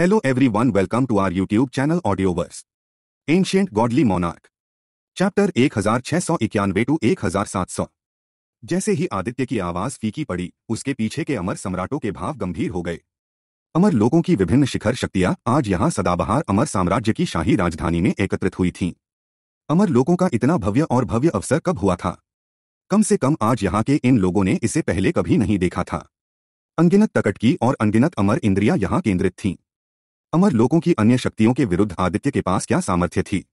Hello everyone welcome to our YouTube channel Audioverse. Ancient Godly Monarch. Chapter 1691 to 1700 जैसे ही आदित्य की आवाज फीकी पड़ी उसके पीछे के अमर सम्राटों के भाव गंभीर हो गए अमर लोगों की विभिन्न शिखर शक्तियां आज यहां सदाबहार अमर साम्राज्य की शाही राजधानी में एकत्रित हुई थीं अमर लोगों का इतना भव्य और भव्य अवसर कब हुआ था कम से कम आज यहाँ के इन लोगों ने इसे पहले कभी नहीं देखा था अनगिनत तकटकी और अनगिनत अमर इंद्रियां यहाँ केंद्रित थीं अमर लोगों की अन्य शक्तियों के विरुद्ध आदित्य के पास क्या सामर्थ्य थी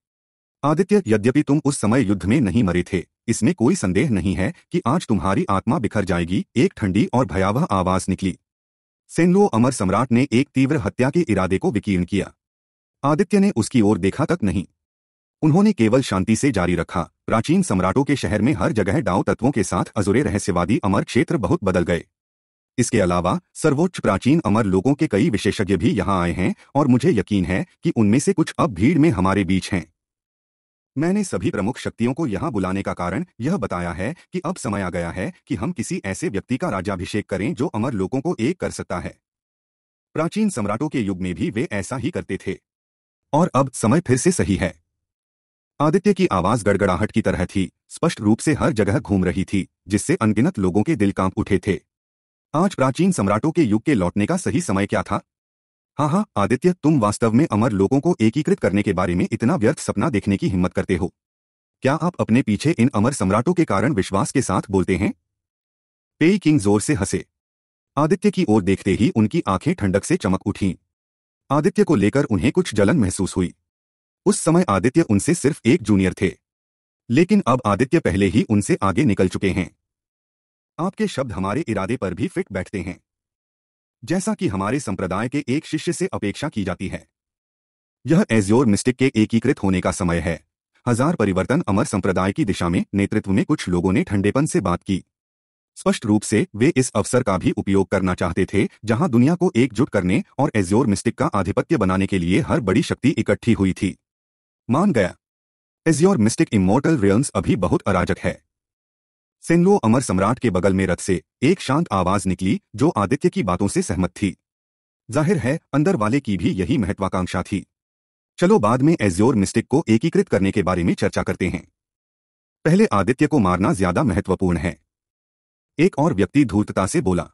आदित्य यद्यपि तुम उस समय युद्ध में नहीं मरे थे इसमें कोई संदेह नहीं है कि आज तुम्हारी आत्मा बिखर जाएगी एक ठंडी और भयावह आवाज निकली सेनलो अमर सम्राट ने एक तीव्र हत्या के इरादे को विकीर्ण किया आदित्य ने उसकी ओर देखा तक नहीं उन्होंने केवल शांति से जारी रखा प्राचीन सम्राटों के शहर में हर जगह डाव तत्वों के साथ अजुरे रहस्यवादी अमर क्षेत्र बहुत बदल गए इसके अलावा सर्वोच्च प्राचीन अमर लोगों के कई विशेषज्ञ भी यहाँ आए हैं और मुझे यकीन है कि उनमें से कुछ अब भीड़ में हमारे बीच हैं मैंने सभी प्रमुख शक्तियों को यहाँ बुलाने का कारण यह बताया है कि अब समय आ गया है कि हम किसी ऐसे व्यक्ति का राज्याभिषेक करें जो अमर लोगों को एक कर सकता है प्राचीन सम्राटों के युग में भी वे ऐसा ही करते थे और अब समय फिर से सही है आदित्य की आवाज गड़गड़ाहट की तरह थी स्पष्ट रूप से हर जगह घूम रही थी जिससे अनगिनत लोगों के दिल कांप उठे थे आज प्राचीन सम्राटों के युग के लौटने का सही समय क्या था हाँ हाँ आदित्य तुम वास्तव में अमर लोगों को एकीकृत करने के बारे में इतना व्यर्थ सपना देखने की हिम्मत करते हो क्या आप अपने पीछे इन अमर सम्राटों के कारण विश्वास के साथ बोलते हैं पेई किंग जोर से हंसे आदित्य की ओर देखते ही उनकी आंखें ठंडक से चमक उठीं आदित्य को लेकर उन्हें कुछ जलन महसूस हुई उस समय आदित्य उनसे सिर्फ एक जूनियर थे लेकिन अब आदित्य पहले ही उनसे आगे निकल चुके हैं आपके शब्द हमारे इरादे पर भी फिट बैठते हैं जैसा कि हमारे संप्रदाय के एक शिष्य से अपेक्षा की जाती है यह एज्योर मिस्टिक के एकीकृत होने का समय है हजार परिवर्तन अमर संप्रदाय की दिशा में नेतृत्व में कुछ लोगों ने ठंडेपन से बात की स्पष्ट रूप से वे इस अवसर का भी उपयोग करना चाहते थे जहां दुनिया को एकजुट करने और एज्योर मिस्टिक का आधिपत्य बनाने के लिए हर बड़ी शक्ति इकट्ठी हुई थी मान गया एज्योर मिस्टिक इमोर्टल रियल्स अभी बहुत अराजक है सेनलो अमर सम्राट के बगल में रथ से एक शांत आवाज निकली जो आदित्य की बातों से सहमत थी जाहिर है अंदर वाले की भी यही महत्वाकांक्षा थी चलो बाद में एज्योर मिस्टिक को एकीकृत करने के बारे में चर्चा करते हैं पहले आदित्य को मारना ज्यादा महत्वपूर्ण है एक और व्यक्ति धूर्तता से बोला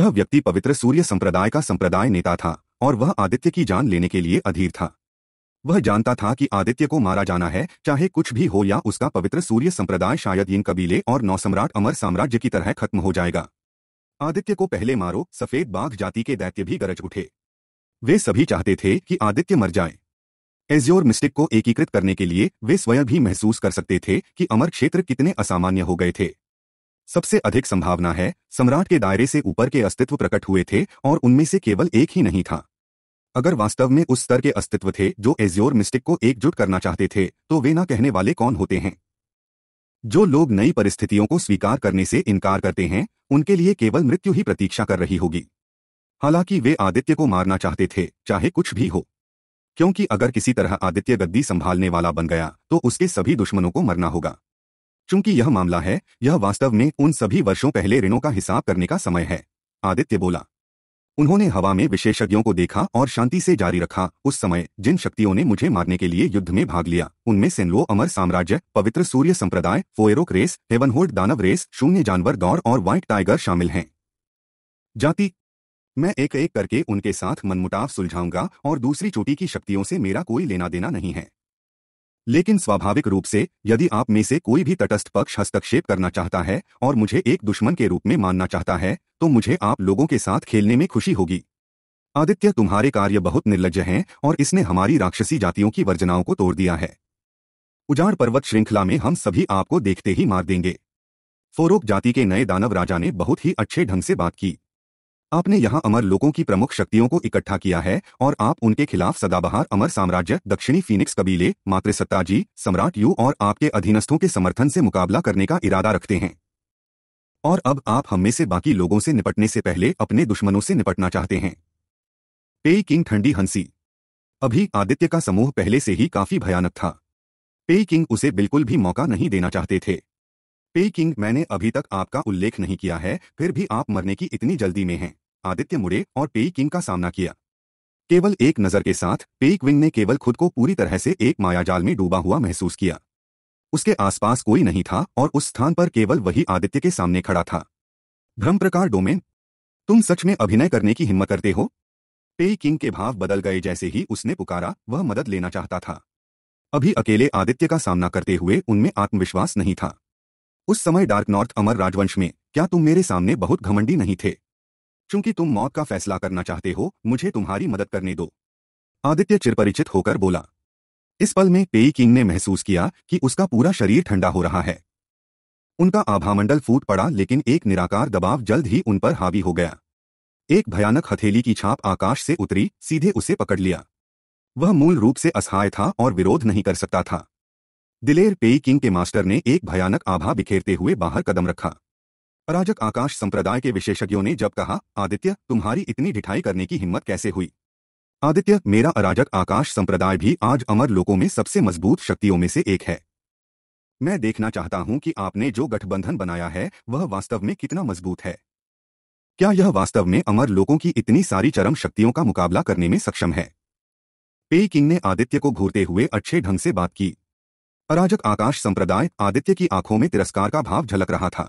यह व्यक्ति पवित्र सूर्य संप्रदाय का संप्रदाय नेता था और वह आदित्य की जान लेने के लिए अधीर था वह जानता था कि आदित्य को मारा जाना है चाहे कुछ भी हो या उसका पवित्र सूर्य संप्रदाय शायद इन कबीले और नौ सम्राट अमर साम्राज्य की तरह खत्म हो जाएगा आदित्य को पहले मारो सफेद बाघ जाति के दैत्य भी गरज उठे वे सभी चाहते थे कि आदित्य मर जाए एज्योर मिस्टिक को एकीकृत करने के लिए वे स्वयं भी महसूस कर सकते थे कि अमर क्षेत्र कितने असामान्य हो गए थे सबसे अधिक संभावना है सम्राट के दायरे से ऊपर के अस्तित्व प्रकट हुए थे और उनमें से केवल एक ही नहीं था अगर वास्तव में उस स्तर के अस्तित्व थे जो एज्योर मिस्टिक को एकजुट करना चाहते थे तो वे ना कहने वाले कौन होते हैं जो लोग नई परिस्थितियों को स्वीकार करने से इनकार करते हैं उनके लिए केवल मृत्यु ही प्रतीक्षा कर रही होगी हालांकि वे आदित्य को मारना चाहते थे चाहे कुछ भी हो क्योंकि अगर किसी तरह आदित्य गद्दी संभालने वाला बन गया तो उसके सभी दुश्मनों को मरना होगा चूंकि यह मामला है यह वास्तव में उन सभी वर्षों पहले ऋणों का हिसाब करने का समय है आदित्य बोला उन्होंने हवा में विशेषज्ञों को देखा और शांति से जारी रखा उस समय जिन शक्तियों ने मुझे मारने के लिए युद्ध में भाग लिया उनमें सेनलो अमर साम्राज्य पवित्र सूर्य संप्रदाय फोएरोक रेस हेवनहोल्ड दानव रेस शून्य जानवर दौड़ और व्हाइट टाइगर शामिल हैं जाति मैं एक एक करके उनके साथ मनमुटाव सुलझाऊंगा और दूसरी चोटी की शक्तियों से मेरा कोई लेना देना नहीं है लेकिन स्वाभाविक रूप से यदि आप में से कोई भी तटस्थ पक्ष हस्तक्षेप करना चाहता है और मुझे एक दुश्मन के रूप में मानना चाहता है तो मुझे आप लोगों के साथ खेलने में खुशी होगी आदित्य तुम्हारे कार्य बहुत निर्लज हैं और इसने हमारी राक्षसी जातियों की वर्जनाओं को तोड़ दिया है उजाड़ पर्वत श्रृंखला में हम सभी आपको देखते ही मार देंगे फोरोक जाति के नए दानव राजा ने बहुत ही अच्छे ढंग से बात की आपने यहाँ अमर लोगों की प्रमुख शक्तियों को इकट्ठा किया है और आप उनके खिलाफ सदाबहार अमर साम्राज्य दक्षिणी फीनिक्स कबीले मात्र सत्ताजी सम्राट यू और आपके अधीनस्थों के समर्थन से मुकाबला करने का इरादा रखते हैं और अब आप हमें से बाकी लोगों से निपटने से पहले अपने दुश्मनों से निपटना चाहते हैं पेई किंग ठंडी हंसी अभी आदित्य का समूह पहले से ही काफी भयानक था पेई किंग उसे बिल्कुल भी मौका नहीं देना चाहते थे पेकिंग किंग मैंने अभी तक आपका उल्लेख नहीं किया है फिर भी आप मरने की इतनी जल्दी में हैं आदित्य मुड़े और पेई किंग का सामना किया केवल एक नजर के साथ पेई क्विंग ने केवल खुद को पूरी तरह से एक मायाजाल में डूबा हुआ महसूस किया उसके आसपास कोई नहीं था और उस स्थान पर केवल वही आदित्य के सामने खड़ा था भ्रम प्रकार डोमेन तुम सच में अभिनय करने की हिम्मत करते हो पे किंग के भाव बदल गए जैसे ही उसने पुकारा वह मदद लेना चाहता था अभी अकेले आदित्य का सामना करते हुए उनमें आत्मविश्वास नहीं था उस समय डार्क नॉर्थ अमर राजवंश में क्या तुम मेरे सामने बहुत घमंडी नहीं थे चूंकि तुम मौत का फैसला करना चाहते हो मुझे तुम्हारी मदद करने दो आदित्य चिरपरिचित होकर बोला इस पल में पेई किंग ने महसूस किया कि उसका पूरा शरीर ठंडा हो रहा है उनका आभामंडल फूट पड़ा लेकिन एक निराकार दबाव जल्द ही उन पर हावी हो गया एक भयानक हथेली की छाप आकाश से उतरी सीधे उसे पकड़ लिया वह मूल रूप से असहाय था और विरोध नहीं कर सकता था दिलेर पेई किंग के मास्टर ने एक भयानक आभा बिखेरते हुए बाहर कदम रखा अराजक आकाश संप्रदाय के विशेषज्ञों ने जब कहा आदित्य तुम्हारी इतनी ढिठाई करने की हिम्मत कैसे हुई आदित्य मेरा अराजक आकाश संप्रदाय भी आज अमर लोगों में सबसे मजबूत शक्तियों में से एक है मैं देखना चाहता हूं कि आपने जो गठबंधन बनाया है वह वास्तव में कितना मजबूत है क्या यह वास्तव में अमर लोगों की इतनी सारी चरम शक्तियों का मुकाबला करने में सक्षम है पेई किंग ने आदित्य को घूरते हुए अच्छे ढंग से बात की अराजक आकाश संप्रदाय आदित्य की आंखों में तिरस्कार का भाव झलक रहा था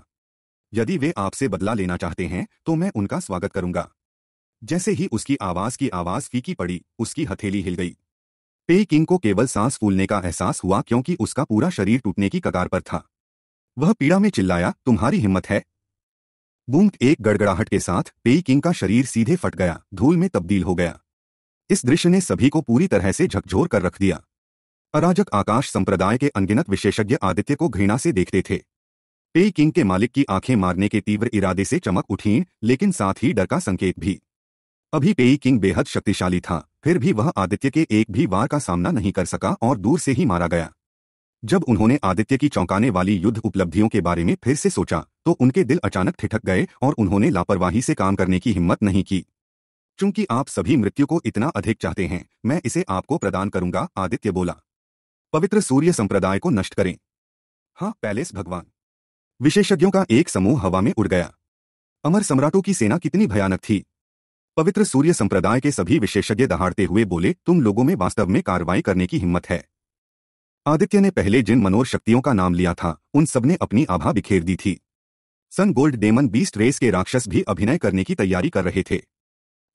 यदि वे आपसे बदला लेना चाहते हैं तो मैं उनका स्वागत करूंगा जैसे ही उसकी आवाज की आवाज फीकी पड़ी उसकी हथेली हिल गई पे किंग को केवल सांस फूलने का एहसास हुआ क्योंकि उसका पूरा शरीर टूटने की कगार पर था वह पीड़ा में चिल्लाया तुम्हारी हिम्मत है बूंद एक गड़गड़ाहट के साथ पेई किंग का शरीर सीधे फट गया धूल में तब्दील हो गया इस दृश्य ने सभी को पूरी तरह से झकझोर कर रख दिया अराजक आकाश संप्रदाय के अनगिनत विशेषज्ञ आदित्य को घृणा से देखते थे पे किंग के मालिक की आंखें मारने के तीव्र इरादे से चमक उठी लेकिन साथ ही डर का संकेत भी अभी पेई किंग बेहद शक्तिशाली था फिर भी वह आदित्य के एक भी वार का सामना नहीं कर सका और दूर से ही मारा गया जब उन्होंने आदित्य की चौंकाने वाली युद्ध उपलब्धियों के बारे में फिर से सोचा तो उनके दिल अचानक ठिठक गए और उन्होंने लापरवाही से काम करने की हिम्मत नहीं की चूंकि आप सभी मृत्यु को इतना अधिक चाहते हैं मैं इसे आपको प्रदान करूंगा आदित्य बोला पवित्र सूर्य संप्रदाय को नष्ट करें हाँ पैलेस भगवान विशेषज्ञों का एक समूह हवा में उड़ गया अमर सम्राटों की सेना कितनी भयानक थी पवित्र सूर्य संप्रदाय के सभी विशेषज्ञ दहाड़ते हुए बोले तुम लोगों में वास्तव में कार्रवाई करने की हिम्मत है आदित्य ने पहले जिन मनोर शक्तियों का नाम लिया था उन सबने अपनी आभा बिखेर दी थी Sun Gold Demon Beast Race के राक्षस भी अभिनय करने की तैयारी कर रहे थे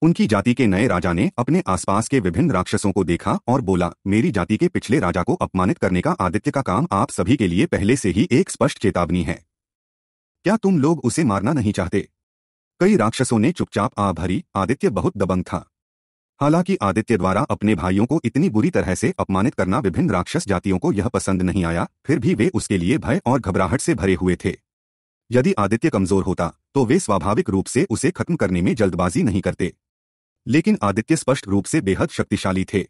उनकी जाति के नए राजा ने अपने आसपास के विभिन्न राक्षसों को देखा और बोला मेरी जाति के पिछले राजा को अपमानित करने का आदित्य का काम आप सभी के लिए पहले से ही एक स्पष्ट चेतावनी है क्या तुम लोग उसे मारना नहीं चाहते कई राक्षसों ने चुपचाप आ भरी आदित्य बहुत दबंग था हालांकि आदित्य द्वारा अपने भाइयों को इतनी बुरी तरह से अपमानित करना विभिन्न राक्षस जातियों को यह पसंद नहीं आया फिर भी वे उसके लिए भय और घबराहट से भरे हुए थे यदि आदित्य कमजोर होता तो वे स्वाभाविक रूप से उसे खत्म करने में जल्दबाजी नहीं करते लेकिन आदित्य स्पष्ट रूप से बेहद शक्तिशाली थे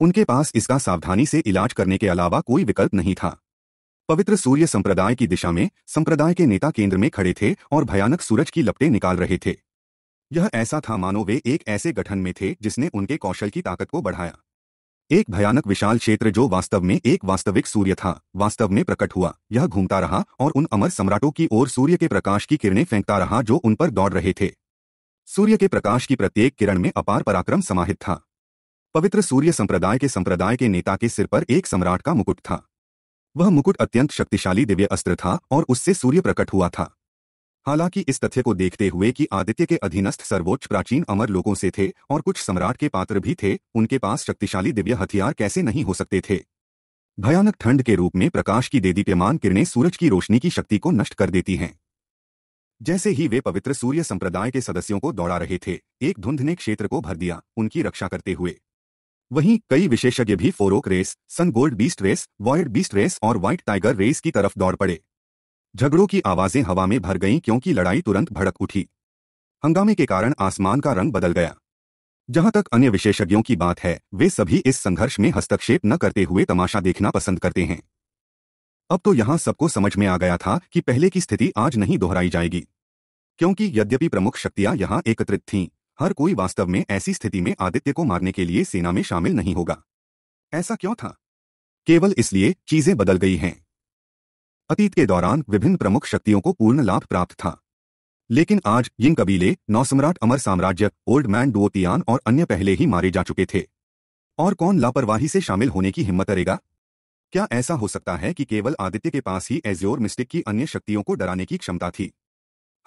उनके पास इसका सावधानी से इलाज करने के अलावा कोई विकल्प नहीं था पवित्र सूर्य संप्रदाय की दिशा में संप्रदाय के नेता केंद्र में खड़े थे और भयानक सूरज की लपटें निकाल रहे थे यह ऐसा था मानो वे एक ऐसे गठन में थे जिसने उनके कौशल की ताकत को बढ़ाया एक भयानक विशाल क्षेत्र जो वास्तव में एक वास्तविक सूर्य था वास्तव में प्रकट हुआ यह घूमता रहा और उन अमर सम्राटों की ओर सूर्य के प्रकाश की किरणें फेंकता रहा जो उन पर दौड़ रहे थे सूर्य के प्रकाश की प्रत्येक किरण में अपार पराक्रम समाहित था पवित्र सूर्य संप्रदाय के संप्रदाय के नेता के सिर पर एक सम्राट का मुकुट था वह मुकुट अत्यंत शक्तिशाली दिव्य अस्त्र था और उससे सूर्य प्रकट हुआ था हालांकि इस तथ्य को देखते हुए कि आदित्य के अधीनस्थ सर्वोच्च प्राचीन अमर लोगों से थे और कुछ सम्राट के पात्र भी थे उनके पास शक्तिशाली दिव्य हथियार कैसे नहीं हो सकते थे भयानक ठंड के रूप में प्रकाश की देदीप्यमान किरणें सूरज की रोशनी की शक्ति को नष्ट कर देती हैं जैसे ही वे पवित्र सूर्य संप्रदाय के सदस्यों को दौड़ा रहे थे एक धुंध ने क्षेत्र को भर दिया उनकी रक्षा करते हुए वहीं कई विशेषज्ञ भी फोरोक Race Sun Gold Beast Race Void Beast Race और व्हाइट टाइगर रेस की तरफ दौड़ पड़े झगड़ों की आवाजें हवा में भर गईं क्योंकि लड़ाई तुरंत भड़क उठी हंगामे के कारण आसमान का रंग बदल गया जहां तक अन्य विशेषज्ञों की बात है वे सभी इस संघर्ष में हस्तक्षेप न करते हुए तमाशा देखना पसंद करते हैं अब तो यहां सबको समझ में आ गया था कि पहले की स्थिति आज नहीं दोहराई जाएगी क्योंकि यद्यपि प्रमुख शक्तियां यहां एकत्रित थीं हर कोई वास्तव में ऐसी स्थिति में आदित्य को मारने के लिए सेना में शामिल नहीं होगा ऐसा क्यों था केवल इसलिए चीजें बदल गई हैं अतीत के दौरान विभिन्न प्रमुख शक्तियों को पूर्ण लाभ प्राप्त था लेकिन आज इन कबीले नौसम्राट अमर साम्राज्य ओल्ड मैन डुओतियान और अन्य पहले ही मारे जा चुके थे और कौन लापरवाही से शामिल होने की हिम्मत करेगा क्या ऐसा हो सकता है कि केवल आदित्य के पास ही एज्योर मिस्टिक की अन्य शक्तियों को डराने की क्षमता थी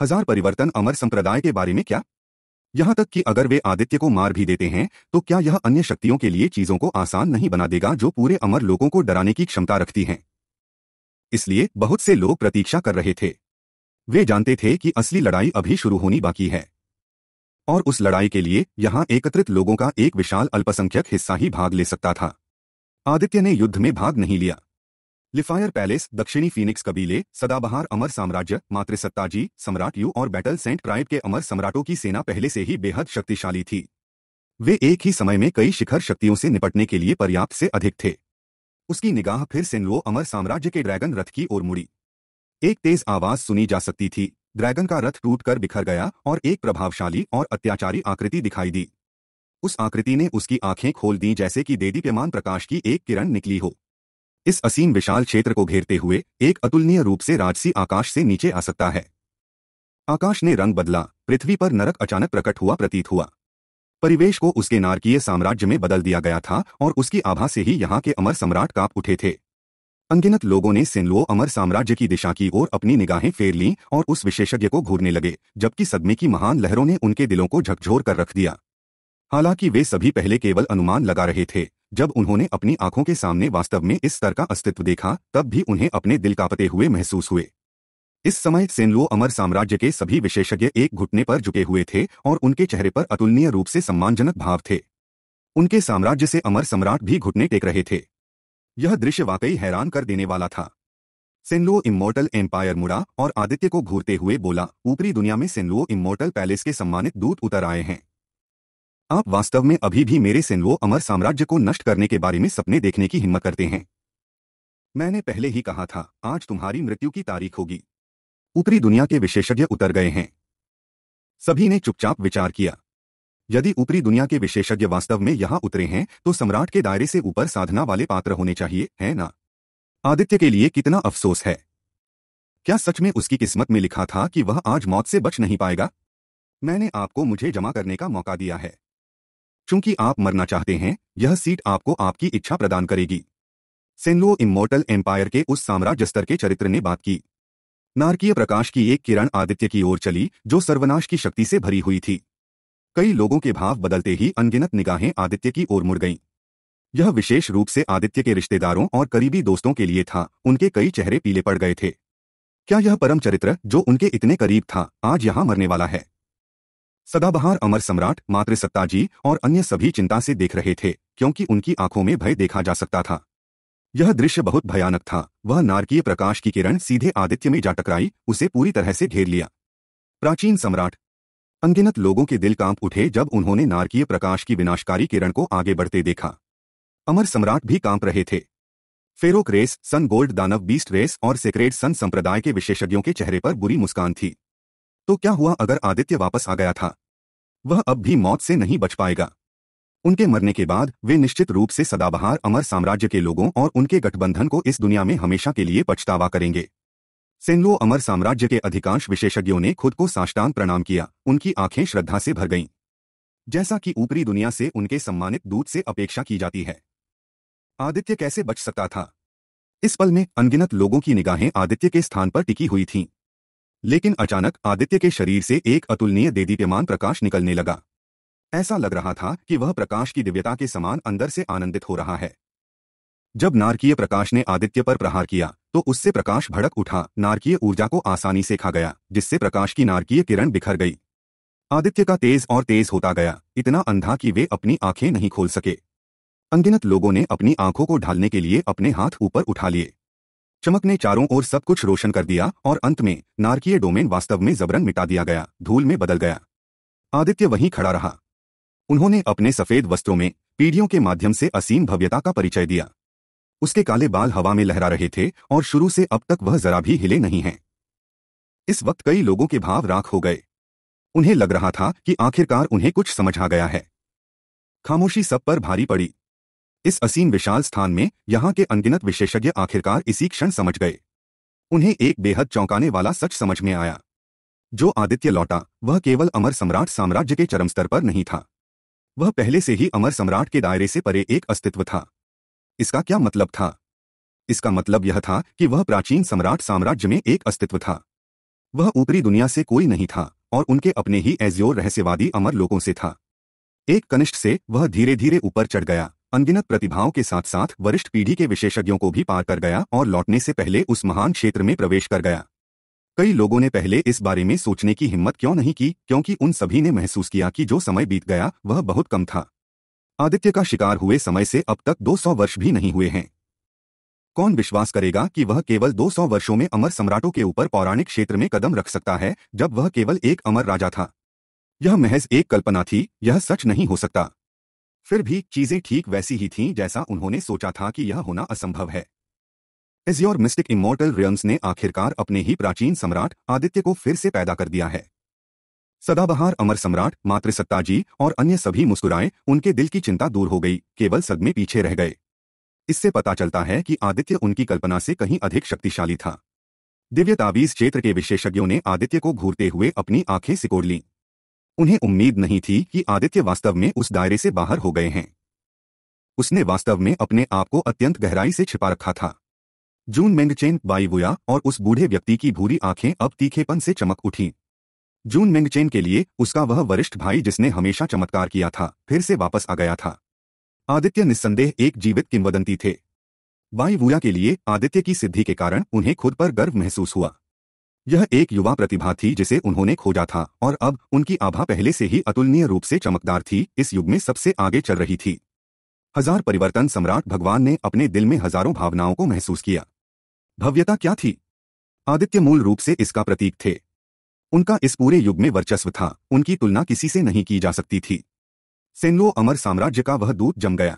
हजार परिवर्तन अमर संप्रदाय के बारे में क्या यहां तक कि अगर वे आदित्य को मार भी देते हैं तो क्या यह अन्य शक्तियों के लिए चीजों को आसान नहीं बना देगा जो पूरे अमर लोगों को डराने की क्षमता रखती हैं इसलिए बहुत से लोग प्रतीक्षा कर रहे थे वे जानते थे कि असली लड़ाई अभी शुरू होनी बाकी है और उस लड़ाई के लिए यहां एकत्रित लोगों का एक विशाल अल्पसंख्यक हिस्सा ही भाग ले सकता था आदित्य ने युद्ध में भाग नहीं लिया लिफायर पैलेस दक्षिणी फीनिक्स कबीले सदाबहार अमर साम्राज्य मातृसत्ताजी सत्ताजी सम्राट यू और बैटल सेंट ट्राइब के अमर सम्राटों की सेना पहले से ही बेहद शक्तिशाली थी वे एक ही समय में कई शिखर शक्तियों से निपटने के लिए पर्याप्त से अधिक थे उसकी निगाह फिर सिनवो अमर साम्राज्य के ड्रैगन रथ की ओर मुड़ी एक तेज आवाज सुनी जा सकती थी ड्रैगन का रथ टूटकर बिखर गया और एक प्रभावशाली और अत्याचारी आकृति दिखाई दी उस आकृति ने उसकी आंखें खोल दी जैसे कि देदी पेमान प्रकाश की एक किरण निकली हो इस असीम विशाल क्षेत्र को घेरते हुए एक अतुलनीय रूप से राजसी आकाश से नीचे आ सकता है आकाश ने रंग बदला पृथ्वी पर नरक अचानक प्रकट हुआ प्रतीत हुआ परिवेश को उसके नारकीय साम्राज्य में बदल दिया गया था और उसकी आभा से ही यहाँ के अमर सम्राट काप उठे थे अंगिनत लोगों ने सिनलो अमर साम्राज्य की दिशा की ओर अपनी निगाहें फेर लीं और उस विशेषज्ञ को घूरने लगे जबकि सदमे की महान लहरों ने उनके दिलों को झकझोर कर रख दिया हालांकि वे सभी पहले केवल अनुमान लगा रहे थे जब उन्होंने अपनी आंखों के सामने वास्तव में इस स्तर का अस्तित्व देखा तब भी उन्हें अपने दिल कापते हुए महसूस हुए इस समय सेनलो अमर साम्राज्य के सभी विशेषज्ञ एक घुटने पर झुके हुए थे और उनके चेहरे पर अतुलनीय रूप से सम्मानजनक भाव थे उनके साम्राज्य से अमर सम्राट भी घुटने टेक रहे थे यह दृश्य वाकई हैरान कर देने वाला था सेनलो इमोर्टल एम्पायर मुड़ा और आदित्य को घूरते हुए बोला ऊपरी दुनिया में सेनलो इमोर्टल पैलेस के सम्मानित दूत उतर आए हैं आप वास्तव में अभी भी मेरे सिन्वो अमर साम्राज्य को नष्ट करने के बारे में सपने देखने की हिम्मत करते हैं मैंने पहले ही कहा था आज तुम्हारी मृत्यु की तारीख होगी ऊपरी दुनिया के विशेषज्ञ उतर गए हैं सभी ने चुपचाप विचार किया यदि ऊपरी दुनिया के विशेषज्ञ वास्तव में यहां उतरे हैं तो सम्राट के दायरे से ऊपर साधना वाले पात्र होने चाहिए है ना आदित्य के लिए कितना अफसोस है क्या सच में उसकी किस्मत में लिखा था कि वह आज मौत से बच नहीं पाएगा मैंने आपको मुझे जमा करने का मौका दिया है चूंकि आप मरना चाहते हैं यह सीट आपको आपकी इच्छा प्रदान करेगी सेनलो इमोर्टल एम्पायर के उस साम्राज्य स्तर के चरित्र ने बात की नारकीय प्रकाश की एक किरण आदित्य की ओर चली जो सर्वनाश की शक्ति से भरी हुई थी कई लोगों के भाव बदलते ही अनगिनत निगाहें आदित्य की ओर मुड़ गईं यह विशेष रूप से आदित्य के रिश्तेदारों और करीबी दोस्तों के लिए था उनके कई चेहरे पीले पड़ गए थे क्या यह परम चरित्र जो उनके इतने करीब था आज यहां मरने वाला है सदाबहार अमर सम्राट मात्र सत्ताजी और अन्य सभी चिंता से देख रहे थे क्योंकि उनकी आंखों में भय देखा जा सकता था यह दृश्य बहुत भयानक था वह नारकीय प्रकाश की किरण सीधे आदित्य में जा टकराई उसे पूरी तरह से घेर लिया प्राचीन सम्राट अनगिनत लोगों के दिल कांप उठे जब उन्होंने नारकीय प्रकाश की विनाशकारी किरण को आगे बढ़ते देखा अमर सम्राट भी कांप रहे थे फेरोक रेस सन गोल्ड दानव बीस्ट रेस और सेक्रेड सन संप्रदाय के विशेषज्ञों के चेहरे पर बुरी मुस्कान थी तो क्या हुआ अगर आदित्य वापस आ गया था वह अब भी मौत से नहीं बच पाएगा उनके मरने के बाद वे निश्चित रूप से सदाबहार अमर साम्राज्य के लोगों और उनके गठबंधन को इस दुनिया में हमेशा के लिए पछतावा करेंगे सेनलो अमर साम्राज्य के अधिकांश विशेषज्ञों ने खुद को साष्टांग प्रणाम किया उनकी आंखें श्रद्धा से भर गईं जैसा कि ऊपरी दुनिया से उनके सम्मानित दूत से अपेक्षा की जाती है आदित्य कैसे बच सकता था इस पल में अनगिनत लोगों की निगाहें आदित्य के स्थान पर टिकी हुई थीं लेकिन अचानक आदित्य के शरीर से एक अतुलनीय देदीप्यमान प्रकाश निकलने लगा ऐसा लग रहा था कि वह प्रकाश की दिव्यता के समान अंदर से आनंदित हो रहा है जब नारकीय प्रकाश ने आदित्य पर प्रहार किया तो उससे प्रकाश भड़क उठा नारकीय ऊर्जा को आसानी से खा गया जिससे प्रकाश की नारकीय किरण बिखर गई आदित्य का तेज और तेज होता गया इतना अंधा कि वे अपनी आंखें नहीं खोल सके अंगिनत लोगों ने अपनी आंखों को ढालने के लिए अपने हाथ ऊपर उठा लिए चमक ने चारों ओर सब कुछ रोशन कर दिया और अंत में नारकीय डोमेन वास्तव में जबरन मिटा दिया गया धूल में बदल गया आदित्य वहीं खड़ा रहा उन्होंने अपने सफेद वस्त्रों में पीढ़ियों के माध्यम से असीम भव्यता का परिचय दिया उसके काले बाल हवा में लहरा रहे थे और शुरू से अब तक वह जरा भी हिले नहीं हैं इस वक्त कई लोगों के भाव राख हो गए उन्हें लग रहा था कि आखिरकार उन्हें कुछ समझ आ गया है खामोशी सब पर भारी पड़ी इस असीम विशाल स्थान में यहाँ के अनगिनत विशेषज्ञ आखिरकार इसी क्षण समझ गए उन्हें एक बेहद चौंकाने वाला सच समझ में आया जो आदित्य लौटा वह केवल अमर सम्राट साम्राज्य के चरम स्तर पर नहीं था वह पहले से ही अमर सम्राट के दायरे से परे एक अस्तित्व था इसका क्या मतलब था इसका मतलब यह था कि वह प्राचीन सम्राट साम्राज्य में एक अस्तित्व था वह ऊपरी दुनिया से कोई नहीं था और उनके अपने ही एज्योर रहस्यवादी अमर लोगों से था एक कनिष्ठ से वह धीरे धीरे ऊपर चढ़ गया अनगिनत प्रतिभाओं के साथ साथ वरिष्ठ पीढ़ी के विशेषज्ञों को भी पार कर गया और लौटने से पहले उस महान क्षेत्र में प्रवेश कर गया कई लोगों ने पहले इस बारे में सोचने की हिम्मत क्यों नहीं की क्योंकि उन सभी ने महसूस किया कि जो समय बीत गया वह बहुत कम था आदित्य का शिकार हुए समय से अब तक 200 वर्ष भी नहीं हुए हैं कौन विश्वास करेगा कि वह केवल 200 वर्षों में अमर सम्राटों के ऊपर पौराणिक क्षेत्र में कदम रख सकता है जब वह केवल एक अमर राजा था यह महज एक कल्पना थी यह सच नहीं हो सकता फिर भी चीजें ठीक वैसी ही थीं जैसा उन्होंने सोचा था कि यह होना असंभव है Azure Mystic Immortal Realms ने आखिरकार अपने ही प्राचीन सम्राट आदित्य को फिर से पैदा कर दिया है सदाबहार अमर सम्राट मातृसत्ता जी और अन्य सभी मुस्कुराए उनके दिल की चिंता दूर हो गई केवल सदमे पीछे रह गए इससे पता चलता है कि आदित्य उनकी कल्पना से कहीं अधिक शक्तिशाली था दिव्य ताबीज क्षेत्र के विशेषज्ञों ने आदित्य को घूरते हुए अपनी आंखें सिकोड़ लीं उन्हें उम्मीद नहीं थी कि आदित्य वास्तव में उस दायरे से बाहर हो गए हैं उसने वास्तव में अपने आप को अत्यंत गहराई से छिपा रखा था जून मेंगचेन बाईवुया और उस बूढ़े व्यक्ति की भूरी आंखें अब तीखेपन से चमक उठी जून मेंगचेन के लिए उसका वह वरिष्ठ भाई जिसने हमेशा चमत्कार किया था फिर से वापस आ गया था आदित्य निस्संदेह एक जीवित किंवदंती थे बाईवुया के लिए आदित्य की सिद्धि के कारण उन्हें खुद पर गर्व महसूस हुआ यह एक युवा प्रतिभा थी जिसे उन्होंने खोजा था और अब उनकी आभा पहले से ही अतुलनीय रूप से चमकदार थी इस युग में सबसे आगे चल रही थी हजार परिवर्तन सम्राट भगवान ने अपने दिल में हजारों भावनाओं को महसूस किया भव्यता क्या थी आदित्य मूल रूप से इसका प्रतीक थे उनका इस पूरे युग में वर्चस्व था उनकी तुलना किसी से नहीं की जा सकती थी सेनलो अमर साम्राज्य का वह दूत जम गया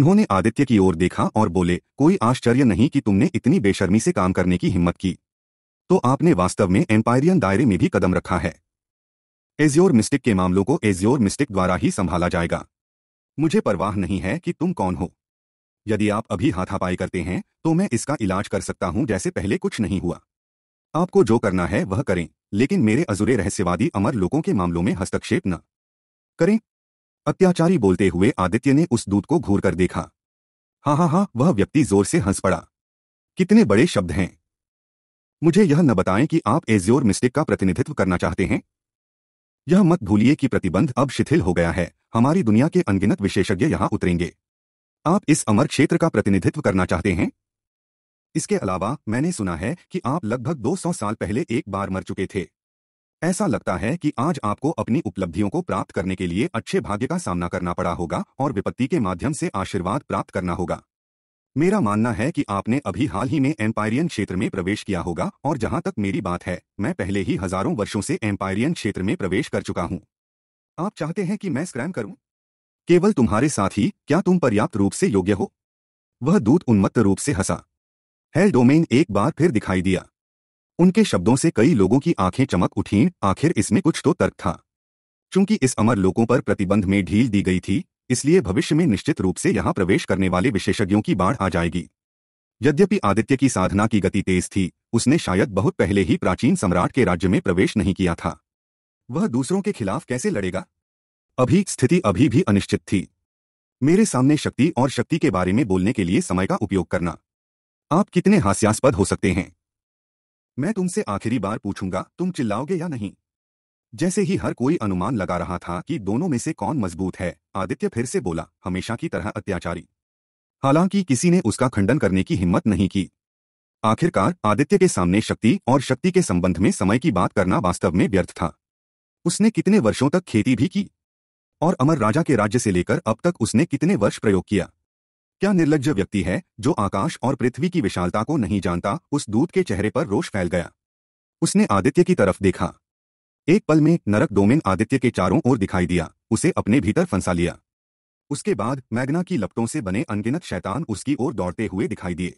उन्होंने आदित्य की ओर देखा और बोले कोई आश्चर्य नहीं कि तुमने इतनी बेशर्मी से काम करने की हिम्मत की तो आपने वास्तव में एम्पायरियन दायरे में भी कदम रखा है एज्योर मिस्टिक के मामलों को एज्योर मिस्टिक द्वारा ही संभाला जाएगा मुझे परवाह नहीं है कि तुम कौन हो यदि आप अभी हाथापाई करते हैं तो मैं इसका इलाज कर सकता हूं जैसे पहले कुछ नहीं हुआ आपको जो करना है वह करें लेकिन मेरे अजूरे रहस्यवादी अमर लोगों के मामलों में हस्तक्षेप न करें अत्याचारी बोलते हुए आदित्य ने उस दूत को घूर कर देखा हाँ हाँ हाँ वह व्यक्ति जोर से हंस पड़ा कितने बड़े शब्द हैं मुझे यह न बताएं कि आप एज्योर मिस्टेक का प्रतिनिधित्व करना चाहते हैं यह मत भूलिए कि प्रतिबंध अब शिथिल हो गया है हमारी दुनिया के अनगिनत विशेषज्ञ यहां उतरेंगे आप इस अमर क्षेत्र का प्रतिनिधित्व करना चाहते हैं इसके अलावा मैंने सुना है कि आप लगभग 200 साल पहले एक बार मर चुके थे ऐसा लगता है कि आज आपको अपनी उपलब्धियों को प्राप्त करने के लिए अच्छे भाग्य का सामना करना पड़ा होगा और विपत्ति के माध्यम से आशीर्वाद प्राप्त करना होगा मेरा मानना है कि आपने अभी हाल ही में एम्पायरियन क्षेत्र में प्रवेश किया होगा और जहां तक मेरी बात है मैं पहले ही हजारों वर्षों से एम्पायरियन क्षेत्र में प्रवेश कर चुका हूं आप चाहते हैं कि मैं स्क्रैम करूं केवल तुम्हारे साथ ही क्या तुम पर्याप्त रूप से योग्य हो वह दूत उन्मत्त रूप से हंसा हेल डोमेन एक बार फिर दिखाई दिया उनके शब्दों से कई लोगों की आंखें चमक उठी आखिर इसमें कुछ तो तर्क था चूंकि इस अमर लोगों पर प्रतिबंध में ढील दी गई थी इसलिए भविष्य में निश्चित रूप से यहां प्रवेश करने वाले विशेषज्ञों की बाढ़ आ जाएगी यद्यपि आदित्य की साधना की गति तेज थी उसने शायद बहुत पहले ही प्राचीन सम्राट के राज्य में प्रवेश नहीं किया था वह दूसरों के खिलाफ कैसे लड़ेगा अभी स्थिति अभी भी अनिश्चित थी मेरे सामने शक्ति और शक्ति के बारे में बोलने के लिए समय का उपयोग करना आप कितने हास्यास्पद हो सकते हैं मैं तुमसे आखिरी बार पूछूंगा तुम चिल्लाओगे या नहीं जैसे ही हर कोई अनुमान लगा रहा था कि दोनों में से कौन मजबूत है आदित्य फिर से बोला हमेशा की तरह अत्याचारी हालांकि किसी ने उसका खंडन करने की हिम्मत नहीं की आखिरकार आदित्य के सामने शक्ति और शक्ति के संबंध में समय की बात करना वास्तव में व्यर्थ था उसने कितने वर्षों तक खेती भी की और अमर राजा के राज्य से लेकर अब तक उसने कितने वर्ष प्रयोग किया क्या निर्लज व्यक्ति है जो आकाश और पृथ्वी की विशालता को नहीं जानता उस दूत के चेहरे पर रोष फैल गया उसने आदित्य की तरफ देखा एक पल में नरक डोमेन आदित्य के चारों ओर दिखाई दिया उसे अपने भीतर फंसा लिया उसके बाद मैग्ना की लपटों से बने अनगिनत शैतान उसकी ओर दौड़ते हुए दिखाई दिए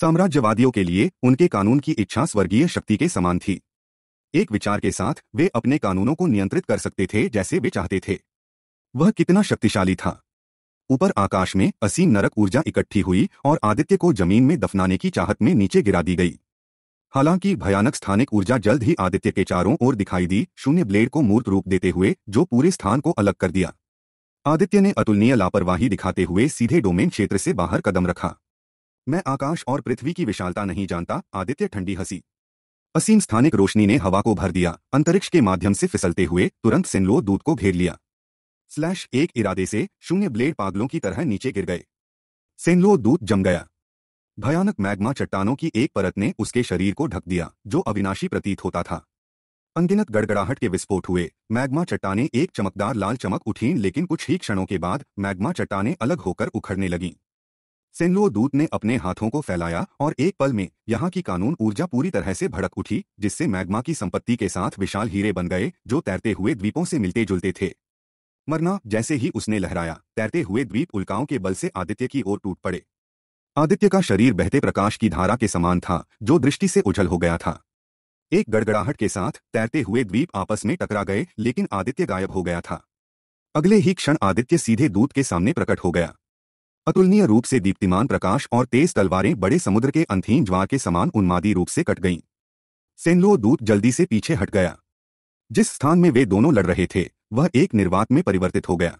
साम्राज्यवादियों के लिए उनके कानून की इच्छा स्वर्गीय शक्ति के समान थी एक विचार के साथ वे अपने कानूनों को नियंत्रित कर सकते थे जैसे वे चाहते थे वह कितना शक्तिशाली था ऊपर आकाश में असीम नरक ऊर्जा इकट्ठी हुई और आदित्य को जमीन में दफनाने की चाहत में नीचे गिरा दी गई हालांकि भयानक स्थानिक ऊर्जा जल्द ही आदित्य के चारों ओर दिखाई दी शून्य ब्लेड को मूर्त रूप देते हुए जो पूरे स्थान को अलग कर दिया आदित्य ने अतुलनीय लापरवाही दिखाते हुए सीधे डोमेन क्षेत्र से बाहर कदम रखा मैं आकाश और पृथ्वी की विशालता नहीं जानता आदित्य ठंडी हंसी असीम स्थानिक रोशनी ने हवा को भर दिया अंतरिक्ष के माध्यम से फिसलते हुए तुरंत सिनलो दूत को घेर लिया स्लैश एक इरादे से शून्य ब्लेड पागलों की तरह नीचे गिर गए सेनलो दूत जम गया भयानक मैग्मा चट्टानों की एक परत ने उसके शरीर को ढक दिया जो अविनाशी प्रतीत होता था अनगिनत गड़गड़ाहट के विस्फोट हुए मैग्मा चट्टाने एक चमकदार लाल चमक उठीं लेकिन कुछ ही क्षणों के बाद मैग्मा चट्टाने अलग होकर उखड़ने लगीं सेनलो दूत ने अपने हाथों को फैलाया और एक पल में यहाँ की कानून ऊर्जा पूरी तरह से भड़क उठी जिससे मैग्मा की संपत्ति के साथ विशाल हीरे बन गए जो तैरते हुए द्वीपों से मिलते जुलते थे मरना जैसे ही उसने लहराया तैरते हुए द्वीप उल्काओं के बल से आदित्य की ओर टूट पड़े आदित्य का शरीर बहते प्रकाश की धारा के समान था जो दृष्टि से उछल हो गया था एक गड़गड़ाहट के साथ तैरते हुए द्वीप आपस में टकरा गए लेकिन आदित्य गायब हो गया था अगले ही क्षण आदित्य सीधे दूत के सामने प्रकट हो गया अतुलनीय रूप से दीप्तिमान प्रकाश और तेज तलवारें बड़े समुद्र के अंथीन ज्वार के समान उन्मादी रूप से कट गईं सेनलो दूत जल्दी से पीछे हट गया जिस स्थान में वे दोनों लड़ रहे थे वह एक निर्वात में परिवर्तित हो गया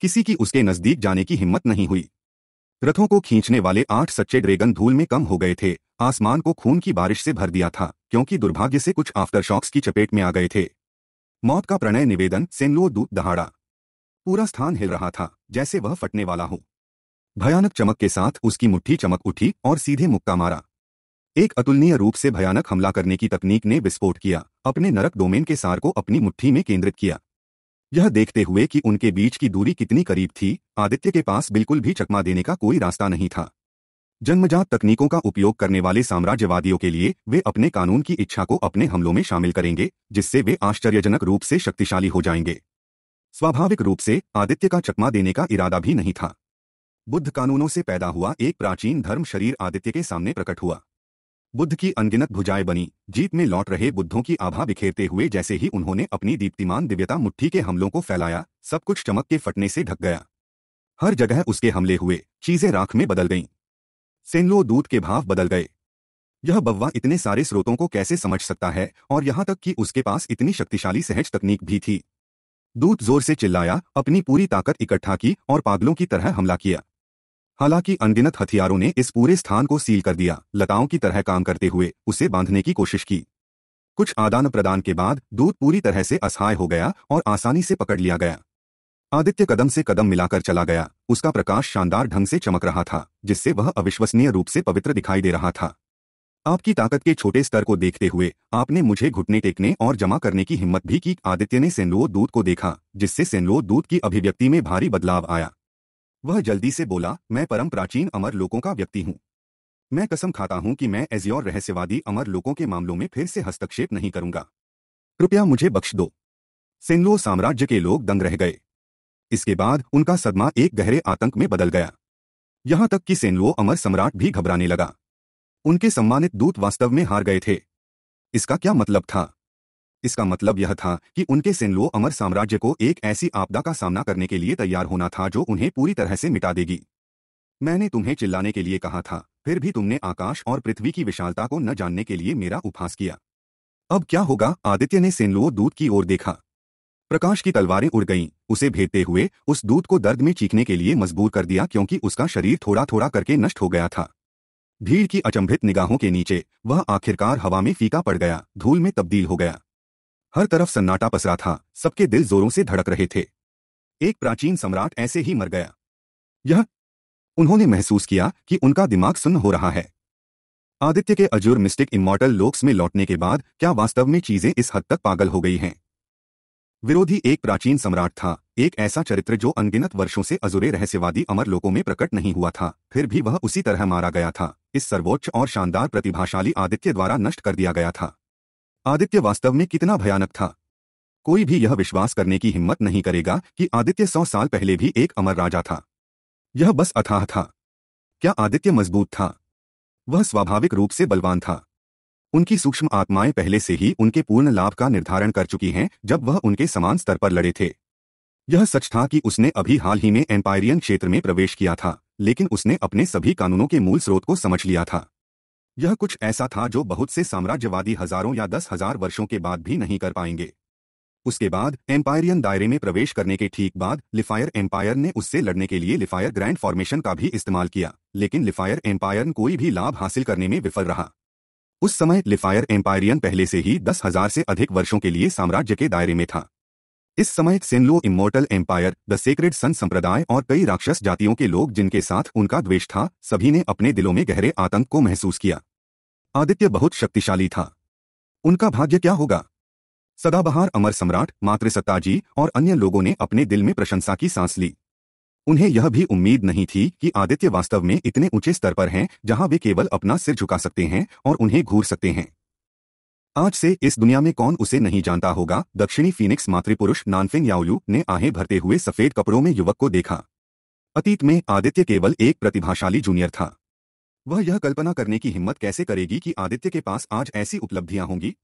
किसी की उसके नजदीक जाने की हिम्मत नहीं हुई रथों को खींचने वाले आठ सच्चे ड्रैगन धूल में कम हो गए थे आसमान को खून की बारिश से भर दिया था क्योंकि दुर्भाग्य से कुछ आफ्टर शॉक्स की चपेट में आ गए थे मौत का प्रणय निवेदन सेनलो दूत दहाड़ा पूरा स्थान हिल रहा था जैसे वह फटने वाला हो भयानक चमक के साथ उसकी मुट्ठी चमक उठी और सीधे मुक्का मारा एक अतुलनीय रूप से भयानक हमला करने की तकनीक ने विस्फोट किया अपने नरक डोमेन के सार को अपनी मुट्ठी में केंद्रित किया यह देखते हुए कि उनके बीच की दूरी कितनी करीब थी आदित्य के पास बिल्कुल भी चकमा देने का कोई रास्ता नहीं था जन्मजात तकनीकों का उपयोग करने वाले साम्राज्यवादियों के लिए वे अपने कानून की इच्छा को अपने हमलों में शामिल करेंगे जिससे वे आश्चर्यजनक रूप से शक्तिशाली हो जाएंगे स्वाभाविक रूप से आदित्य का चकमा देने का इरादा भी नहीं था बुद्ध कानूनों से पैदा हुआ एक प्राचीन धर्म शरीर आदित्य के सामने प्रकट हुआ बुद्ध की अनगिनत भुजाएं बनी जीत में लौट रहे बुद्धों की आभा बिखेरते हुए जैसे ही उन्होंने अपनी दीप्तिमान दिव्यता मुट्ठी के हमलों को फैलाया सब कुछ चमक के फटने से ढक गया हर जगह उसके हमले हुए चीजें राख में बदल गईं सेनलो दूत के भाव बदल गए यह बव्वा इतने सारे स्रोतों को कैसे समझ सकता है और यहाँ तक कि उसके पास इतनी शक्तिशाली सहज तकनीक भी थी दूत जोर से चिल्लाया अपनी पूरी ताकत इकट्ठा की और पागलों की तरह हमला किया हालांकि अनगिनत हथियारों ने इस पूरे स्थान को सील कर दिया लताओं की तरह काम करते हुए उसे बांधने की कोशिश की कुछ आदान प्रदान के बाद दूध पूरी तरह से असहाय हो गया और आसानी से पकड़ लिया गया आदित्य कदम से कदम मिलाकर चला गया उसका प्रकाश शानदार ढंग से चमक रहा था जिससे वह अविश्वसनीय रूप से पवित्र दिखाई दे रहा था आपकी ताकत के छोटे स्तर को देखते हुए आपने मुझे घुटने टेकने और जमा करने की हिम्मत भी की आदित्य ने सेनलो दूत को देखा जिससे सेनलो दूत की अभिव्यक्ति में भारी बदलाव आया वह जल्दी से बोला मैं परम प्राचीन अमर लोगों का व्यक्ति हूँ मैं कसम खाता हूं कि मैं एजियोर रहस्यवादी अमर लोगों के मामलों में फिर से हस्तक्षेप नहीं करूंगा कृपया मुझे बख्श दो सिन्लो साम्राज्य के लोग दंग रह गए इसके बाद उनका सदमा एक गहरे आतंक में बदल गया यहां तक कि सेनलो अमर सम्राट भी घबराने लगा उनके सम्मानित दूत वास्तव में हार गए थे इसका क्या मतलब था इसका मतलब यह था कि उनके सेनलो अमर साम्राज्य को एक ऐसी आपदा का सामना करने के लिए तैयार होना था जो उन्हें पूरी तरह से मिटा देगी मैंने तुम्हें चिल्लाने के लिए कहा था फिर भी तुमने आकाश और पृथ्वी की विशालता को न जानने के लिए मेरा उपहास किया अब क्या होगा आदित्य ने सेनलो दूत की ओर देखा प्रकाश की तलवारें उड़ गईं उसे भेदते हुए उस दूत को दर्द में चीखने के लिए मजबूर कर दिया क्योंकि उसका शरीर थोड़ा थोड़ा करके नष्ट हो गया था भीड़ की अचंभित निगाहों के नीचे वह आखिरकार हवा में फीका पड़ गया धूल में तब्दील हो गया हर तरफ सन्नाटा पसरा था सबके दिल जोरों से धड़क रहे थे एक प्राचीन सम्राट ऐसे ही मर गया यह उन्होंने महसूस किया कि उनका दिमाग सुन्न हो रहा है आदित्य के अजूर मिस्टिक इमोटल लोक्स में लौटने के बाद क्या वास्तव में चीजें इस हद तक पागल हो गई हैं विरोधी एक प्राचीन सम्राट था एक ऐसा चरित्र जो अनगिनत वर्षों से अजूरे रहस्यवादी अमर लोकों में प्रकट नहीं हुआ था फिर भी वह उसी तरह मारा गया था इस सर्वोच्च और शानदार प्रतिभाशाली आदित्य द्वारा नष्ट कर दिया गया था आदित्य वास्तव में कितना भयानक था कोई भी यह विश्वास करने की हिम्मत नहीं करेगा कि आदित्य सौ साल पहले भी एक अमर राजा था यह बस अथाह था क्या आदित्य मजबूत था वह स्वाभाविक रूप से बलवान था उनकी सूक्ष्म आत्माएं पहले से ही उनके पूर्ण लाभ का निर्धारण कर चुकी हैं जब वह उनके समान स्तर पर लड़े थे यह सच था कि उसने अभी हाल ही में एम्पायरियन क्षेत्र में प्रवेश किया था लेकिन उसने अपने सभी कानूनों के मूल स्रोत को समझ लिया था यह कुछ ऐसा था जो बहुत से साम्राज्यवादी हजारों या दस हजार वर्षों के बाद भी नहीं कर पाएंगे उसके बाद एम्पायरियन दायरे में प्रवेश करने के ठीक बाद लिफायर एम्पायर ने उससे लड़ने के लिए लिफायर ग्रैंड फॉर्मेशन का भी इस्तेमाल किया लेकिन लिफायर एम्पायर कोई भी लाभ हासिल करने में विफल रहा उस समय लिफायर एम्पायरियन पहले से ही दस हजार से अधिक वर्षों के लिए साम्राज्य के दायरे में था इस समय सेनलो Immortal Empire the Sacred Sun संप्रदाय और कई राक्षस जातियों के लोग जिनके साथ उनका द्वेष था सभी ने अपने दिलों में गहरे आतंक को महसूस किया आदित्य बहुत शक्तिशाली था उनका भाग्य क्या होगा सदाबहार अमर सम्राट मातृसत्ताजी और अन्य लोगों ने अपने दिल में प्रशंसा की सांस ली उन्हें यह भी उम्मीद नहीं थी कि आदित्य वास्तव में इतने ऊंचे स्तर पर हैं जहां वे केवल अपना सिर झुका सकते हैं और उन्हें घूर सकते हैं आज से इस दुनिया में कौन उसे नहीं जानता होगा दक्षिणी फीनिक्स मातृपुरुष नानफिंग याओलू ने आहें भरते हुए सफेद कपड़ों में युवक को देखा अतीत में आदित्य केवल एक प्रतिभाशाली जूनियर था वह यह कल्पना करने की हिम्मत कैसे करेगी कि आदित्य के पास आज ऐसी उपलब्धियां होंगी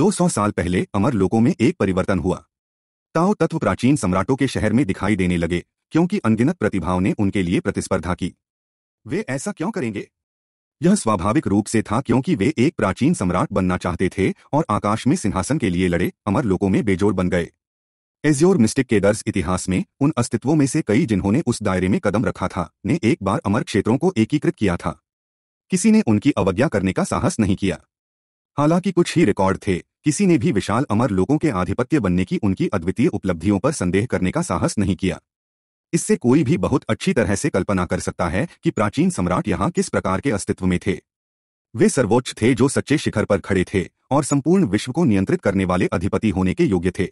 200 साल पहले अमर लोगों में एक परिवर्तन हुआ ताओ तत्व प्राचीन सम्राटों के शहर में दिखाई देने लगे क्योंकि अनगिनत प्रतिभाओं ने उनके लिए प्रतिस्पर्धा की वे ऐसा क्यों करेंगे यह स्वाभाविक रूप से था क्योंकि वे एक प्राचीन सम्राट बनना चाहते थे और आकाश में सिंहासन के लिए लड़े अमर लोगों में बेजोड़ बन गए एज्योर मिस्टिक के दर्ज इतिहास में उन अस्तित्वों में से कई जिन्होंने उस दायरे में कदम रखा था ने एक बार अमर क्षेत्रों को एकीकृत किया था किसी ने उनकी अवज्ञा करने का साहस नहीं किया हालांकि कुछ ही रिकॉर्ड थे किसी ने भी विशाल अमर लोगों के आधिपत्य बनने की उनकी अद्वितीय उपलब्धियों पर संदेह करने का साहस नहीं किया इससे कोई भी बहुत अच्छी तरह से कल्पना कर सकता है कि प्राचीन सम्राट यहाँ किस प्रकार के अस्तित्व में थे वे सर्वोच्च थे जो सच्चे शिखर पर खड़े थे और संपूर्ण विश्व को नियंत्रित करने वाले अधिपति होने के योग्य थे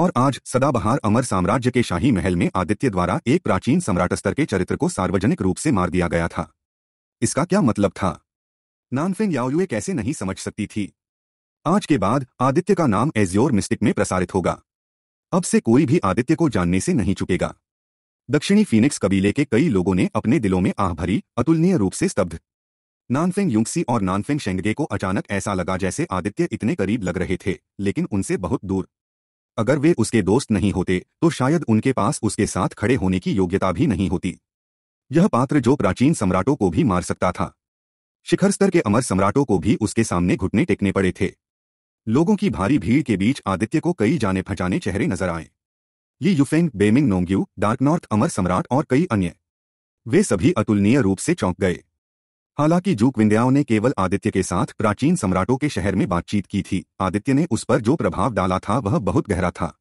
और आज सदाबहार अमर साम्राज्य के शाही महल में आदित्य द्वारा एक प्राचीन सम्राट स्तर के चरित्र को सार्वजनिक रूप से मार दिया गया था इसका क्या मतलब था नानफिन याओयुए कैसे नहीं समझ सकती थी आज के बाद आदित्य का नाम एज्योर मिस्टिक में प्रसारित होगा अब से कोई भी आदित्य को जानने से नहीं चुकेगा दक्षिणी फीनिक्स कबीले के कई लोगों ने अपने दिलों में आह भरी अतुलनीय रूप से स्तब्ध नानफेंग युक्सी और नानफेंग शेंगगे को अचानक ऐसा लगा जैसे आदित्य इतने करीब लग रहे थे लेकिन उनसे बहुत दूर अगर वे उसके दोस्त नहीं होते तो शायद उनके पास उसके साथ खड़े होने की योग्यता भी नहीं होती यह पात्र जो प्राचीन सम्राटों को भी मार सकता था शिखर स्तर के अमर सम्राटों को भी उसके सामने घुटने टेकने पड़े थे लोगों की भारी भीड़ के बीच आदित्य को कई जाने फजाने चेहरे नजर आए ये युफेंग बेमिंग नोंग्यू डार्क नॉर्थ अमर सम्राट और कई अन्य वे सभी अतुलनीय रूप से चौंक गए हालांकि जूक विंद्याओं ने केवल आदित्य के साथ प्राचीन सम्राटों के शहर में बातचीत की थी आदित्य ने उस पर जो प्रभाव डाला था वह बहुत गहरा था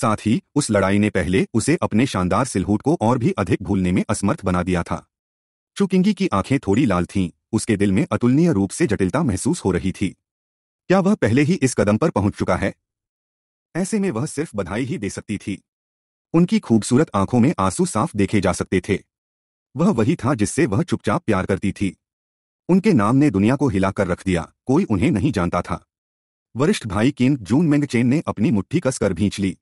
साथ ही उस लड़ाई ने पहले उसे अपने शानदार सिलहूट को और भी अधिक भूलने में असमर्थ बना दिया था चुकिंगी की आंखें थोड़ी लाल थीं उसके दिल में अतुलनीय रूप से जटिलता महसूस हो रही थी क्या वह पहले ही इस कदम पर पहुंच चुका है ऐसे में वह सिर्फ बधाई ही दे सकती थी उनकी खूबसूरत आंखों में आंसू साफ देखे जा सकते थे वह वही था जिससे वह चुपचाप प्यार करती थी उनके नाम ने दुनिया को हिलाकर रख दिया कोई उन्हें नहीं जानता था वरिष्ठ भाई किन जून मेंग चेन ने अपनी मुट्ठी कसकर भींच ली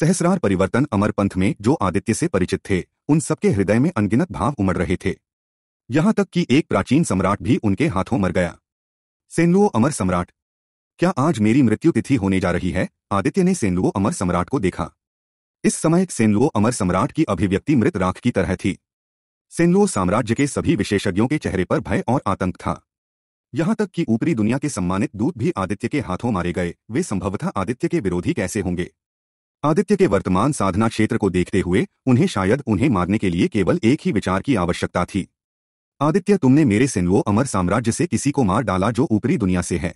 सहस्रार परिवर्तन अमरपंथ में जो आदित्य से परिचित थे उन सबके हृदय में अनगिनत भाव उमड़ रहे थे यहां तक कि एक प्राचीन सम्राट भी उनके हाथों मर गया सेनलुओ अमर सम्राट क्या आज मेरी मृत्यु तिथि होने जा रही है आदित्य ने सेनलुओ अमर सम्राट को देखा इस समय सेनलुओ अमर सम्राट की अभिव्यक्ति मृत राख की तरह थी सेनलुओ साम्राज्य के सभी विशेषज्ञों के चेहरे पर भय और आतंक था यहां तक कि ऊपरी दुनिया के सम्मानित दूत भी आदित्य के हाथों मारे गए वे संभवतः आदित्य के विरोधी कैसे होंगे आदित्य के वर्तमान साधना क्षेत्र को देखते हुए उन्हें शायद उन्हें मारने के लिए केवल एक ही विचार की आवश्यकता थी आदित्य तुमने मेरे सेनवो अमर साम्राज्य से किसी को मार डाला जो ऊपरी दुनिया से है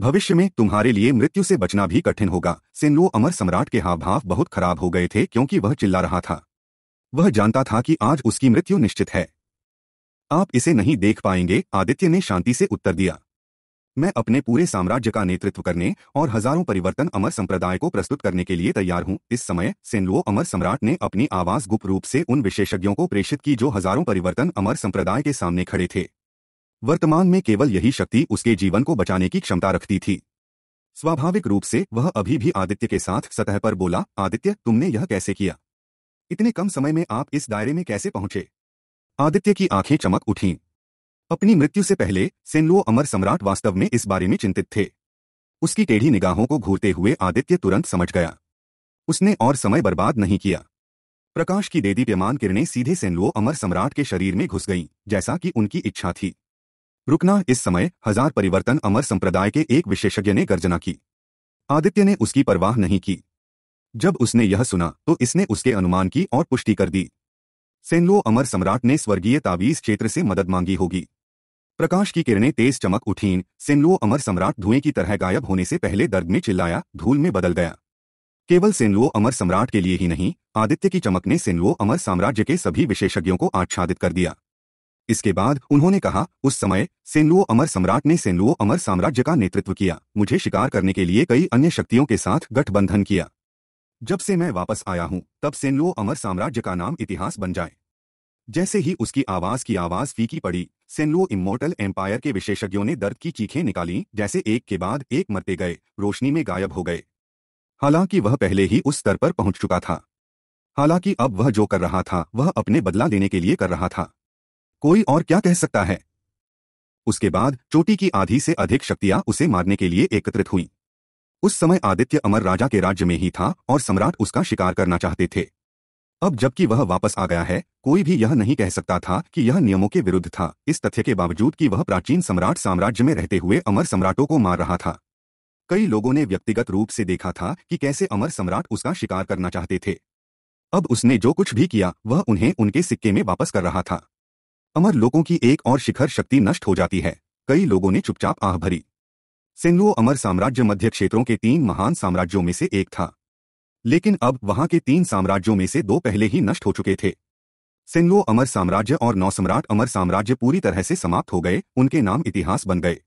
भविष्य में तुम्हारे लिए मृत्यु से बचना भी कठिन होगा सिनलो अमर सम्राट के हाव भाव बहुत खराब हो गए थे क्योंकि वह चिल्ला रहा था वह जानता था कि आज उसकी मृत्यु निश्चित है आप इसे नहीं देख पाएंगे आदित्य ने शांति से उत्तर दिया मैं अपने पूरे साम्राज्य का नेतृत्व करने और हजारों परिवर्तन अमर संप्रदाय को प्रस्तुत करने के लिए तैयार हूं इस समय सेनलो अमर सम्राट ने अपनी आवाज गुप्त रूप से उन विशेषज्ञों को प्रेषित की जो हजारों परिवर्तन अमर संप्रदाय के सामने खड़े थे वर्तमान में केवल यही शक्ति उसके जीवन को बचाने की क्षमता रखती थी स्वाभाविक रूप से वह अभी भी आदित्य के साथ सतह पर बोला आदित्य तुमने यह कैसे किया इतने कम समय में आप इस दायरे में कैसे पहुंचे आदित्य की आंखें चमक उठीं अपनी मृत्यु से पहले सेनलो अमर सम्राट वास्तव में इस बारे में चिंतित थे उसकी टेढ़ी निगाहों को घूरते हुए आदित्य तुरंत समझ गया उसने और समय बर्बाद नहीं किया प्रकाश की देदी प्यमान किरणें सीधे सेनलो अमर सम्राट के शरीर में घुस गईं जैसा कि उनकी इच्छा थी रुकना इस समय हजार परिवर्तन अमर संप्रदाय के एक विशेषज्ञ ने गर्जना की आदित्य ने उसकी परवाह नहीं की जब उसने यह सुना तो इसने उसके अनुमान की और पुष्टि कर दी सेनलो अमर सम्राट ने स्वर्गीय ताबीज क्षेत्र से मदद मांगी होगी प्रकाश की किरणें तेज चमक उठीं सेनलो अमर सम्राट धुएं की तरह गायब होने से पहले दर्द में चिल्लाया धूल में बदल गया केवल सेनलो अमर सम्राट के लिए ही नहीं आदित्य की चमक ने सेनलो अमर साम्राज्य के सभी विशेषज्ञों को आच्छादित कर दिया इसके बाद उन्होंने कहा उस समय सेनलुओ अमर सम्राट ने सेनलुओ अमर साम्राज्य का नेतृत्व किया मुझे शिकार करने के लिए कई अन्य शक्तियों के साथ गठबंधन किया जब से मैं वापस आया हूं तब सेनलुओ अमर साम्राज्य का नाम इतिहास बन जाए जैसे ही उसकी आवाज की आवाज फीकी पड़ी सेनलुओ इमोटल एम्पायर के विशेषज्ञों ने दर्द की चीखें निकाली जैसे एक के बाद एक मरते गए रोशनी में गायब हो गए हालांकि वह पहले ही उस स्तर पर पहुंच चुका था हालांकि अब वह जो कर रहा था वह अपने बदला देने के लिए कर रहा था कोई और क्या कह सकता है उसके बाद चोटी की आधी से अधिक शक्तियां उसे मारने के लिए एकत्रित हुईं। उस समय आदित्य अमर राजा के राज्य में ही था और सम्राट उसका शिकार करना चाहते थे अब जबकि वह वापस आ गया है कोई भी यह नहीं कह सकता था कि यह नियमों के विरुद्ध था इस तथ्य के बावजूद कि वह प्राचीन सम्राट साम्राज्य में रहते हुए अमर सम्राटों को मार रहा था कई लोगों ने व्यक्तिगत रूप से देखा था कि कैसे अमर सम्राट उसका शिकार करना चाहते थे अब उसने जो कुछ भी किया वह उन्हें उनके सिक्के में वापस कर रहा था अमर लोगों की एक और शिखर शक्ति नष्ट हो जाती है कई लोगों ने चुपचाप आह भरी सेनलुओ अमर साम्राज्य मध्य क्षेत्रों के तीन महान साम्राज्यों में से एक था लेकिन अब वहां के तीन साम्राज्यों में से दो पहले ही नष्ट हो चुके थे सेनलुओ अमर साम्राज्य और नौसम्राट अमर साम्राज्य पूरी तरह से समाप्त हो गए उनके नाम इतिहास बन गए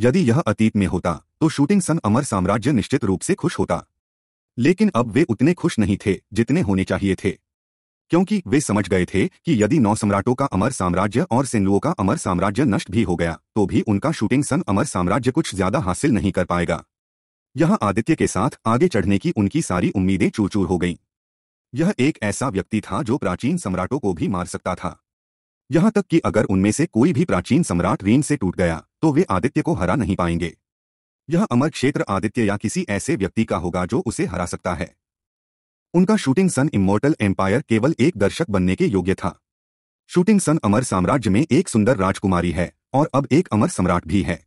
यदि यह अतीत में होता तो शूटिंग सन अमर साम्राज्य निश्चित रूप से खुश होता लेकिन अब वे उतने खुश नहीं थे जितने होने चाहिए थे क्योंकि वे समझ गए थे कि यदि नौ सम्राटों का अमर साम्राज्य और सिंधुओं का अमर साम्राज्य नष्ट भी हो गया तो भी उनका शूटिंग सन अमर साम्राज्य कुछ ज्यादा हासिल नहीं कर पाएगा यह आदित्य के साथ आगे चढ़ने की उनकी सारी उम्मीदें चूर चूर हो गईं यह एक ऐसा व्यक्ति था जो प्राचीन सम्राटों को भी मार सकता था यहां तक कि अगर उनमें से कोई भी प्राचीन सम्राट रीन से टूट गया तो वे आदित्य को हरा नहीं पाएंगे यह अमर क्षेत्र आदित्य या किसी ऐसे व्यक्ति का होगा जो उसे हरा सकता है उनका शूटिंग सन इमोर्टल एम्पायर केवल एक दर्शक बनने के योग्य था शूटिंग सन अमर साम्राज्य में एक सुंदर राजकुमारी है और अब एक अमर सम्राट भी है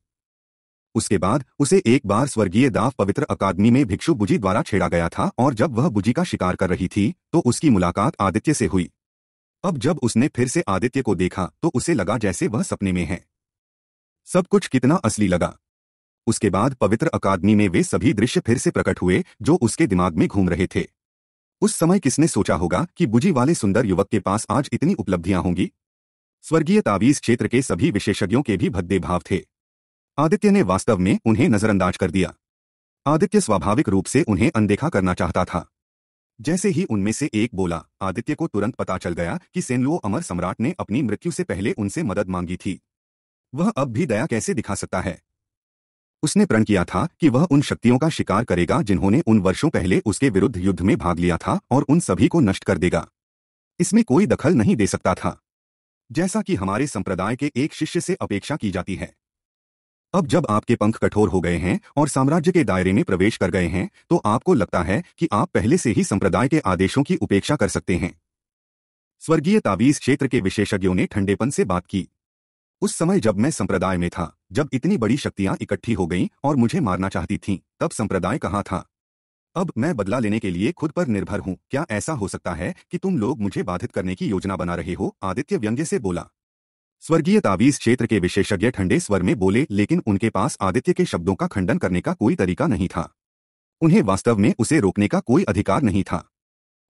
उसके बाद उसे एक बार स्वर्गीय दाव पवित्र अकादमी में भिक्षु बुजी द्वारा छेड़ा गया था और जब वह बुजी का शिकार कर रही थी तो उसकी मुलाकात आदित्य से हुई अब जब उसने फिर से आदित्य को देखा तो उसे लगा जैसे वह सपने में है सब कुछ कितना असली लगा उसके बाद पवित्र अकादमी में वे सभी दृश्य फिर से प्रकट हुए जो उसके दिमाग में घूम रहे थे उस समय किसने सोचा होगा कि बुजी वाले सुंदर युवक के पास आज इतनी उपलब्धियां होंगी स्वर्गीय ताबीज़ क्षेत्र के सभी विशेषज्ञों के भी भद्दे भाव थे आदित्य ने वास्तव में उन्हें नजरअंदाज कर दिया आदित्य स्वाभाविक रूप से उन्हें अनदेखा करना चाहता था जैसे ही उनमें से एक बोला आदित्य को तुरंत पता चल गया कि सेनलो अमर सम्राट ने अपनी मृत्यु से पहले उनसे मदद मांगी थी वह अब भी दया कैसे दिखा सकता है उसने प्रण किया था कि वह उन शक्तियों का शिकार करेगा जिन्होंने उन वर्षों पहले उसके विरुद्ध युद्ध में भाग लिया था और उन सभी को नष्ट कर देगा इसमें कोई दखल नहीं दे सकता था जैसा कि हमारे संप्रदाय के एक शिष्य से अपेक्षा की जाती है अब जब आपके पंख कठोर हो गए हैं और साम्राज्य के दायरे में प्रवेश कर गए हैं तो आपको लगता है कि आप पहले से ही संप्रदाय के आदेशों की उपेक्षा कर सकते हैं स्वर्गीय ताबीज क्षेत्र के विशेषज्ञों ने ठंडेपन से बात की उस समय जब मैं संप्रदाय में था जब इतनी बड़ी शक्तियां इकट्ठी हो गईं और मुझे मारना चाहती थीं, तब संप्रदाय कहाँ था अब मैं बदला लेने के लिए खुद पर निर्भर हूँ क्या ऐसा हो सकता है कि तुम लोग मुझे बाधित करने की योजना बना रहे हो आदित्य व्यंग्य से बोला स्वर्गीय तावीज क्षेत्र के विशेषज्ञ ठंडे स्वर में बोले लेकिन उनके पास आदित्य के शब्दों का खंडन करने का कोई तरीका नहीं था उन्हें वास्तव में उसे रोकने का कोई अधिकार नहीं था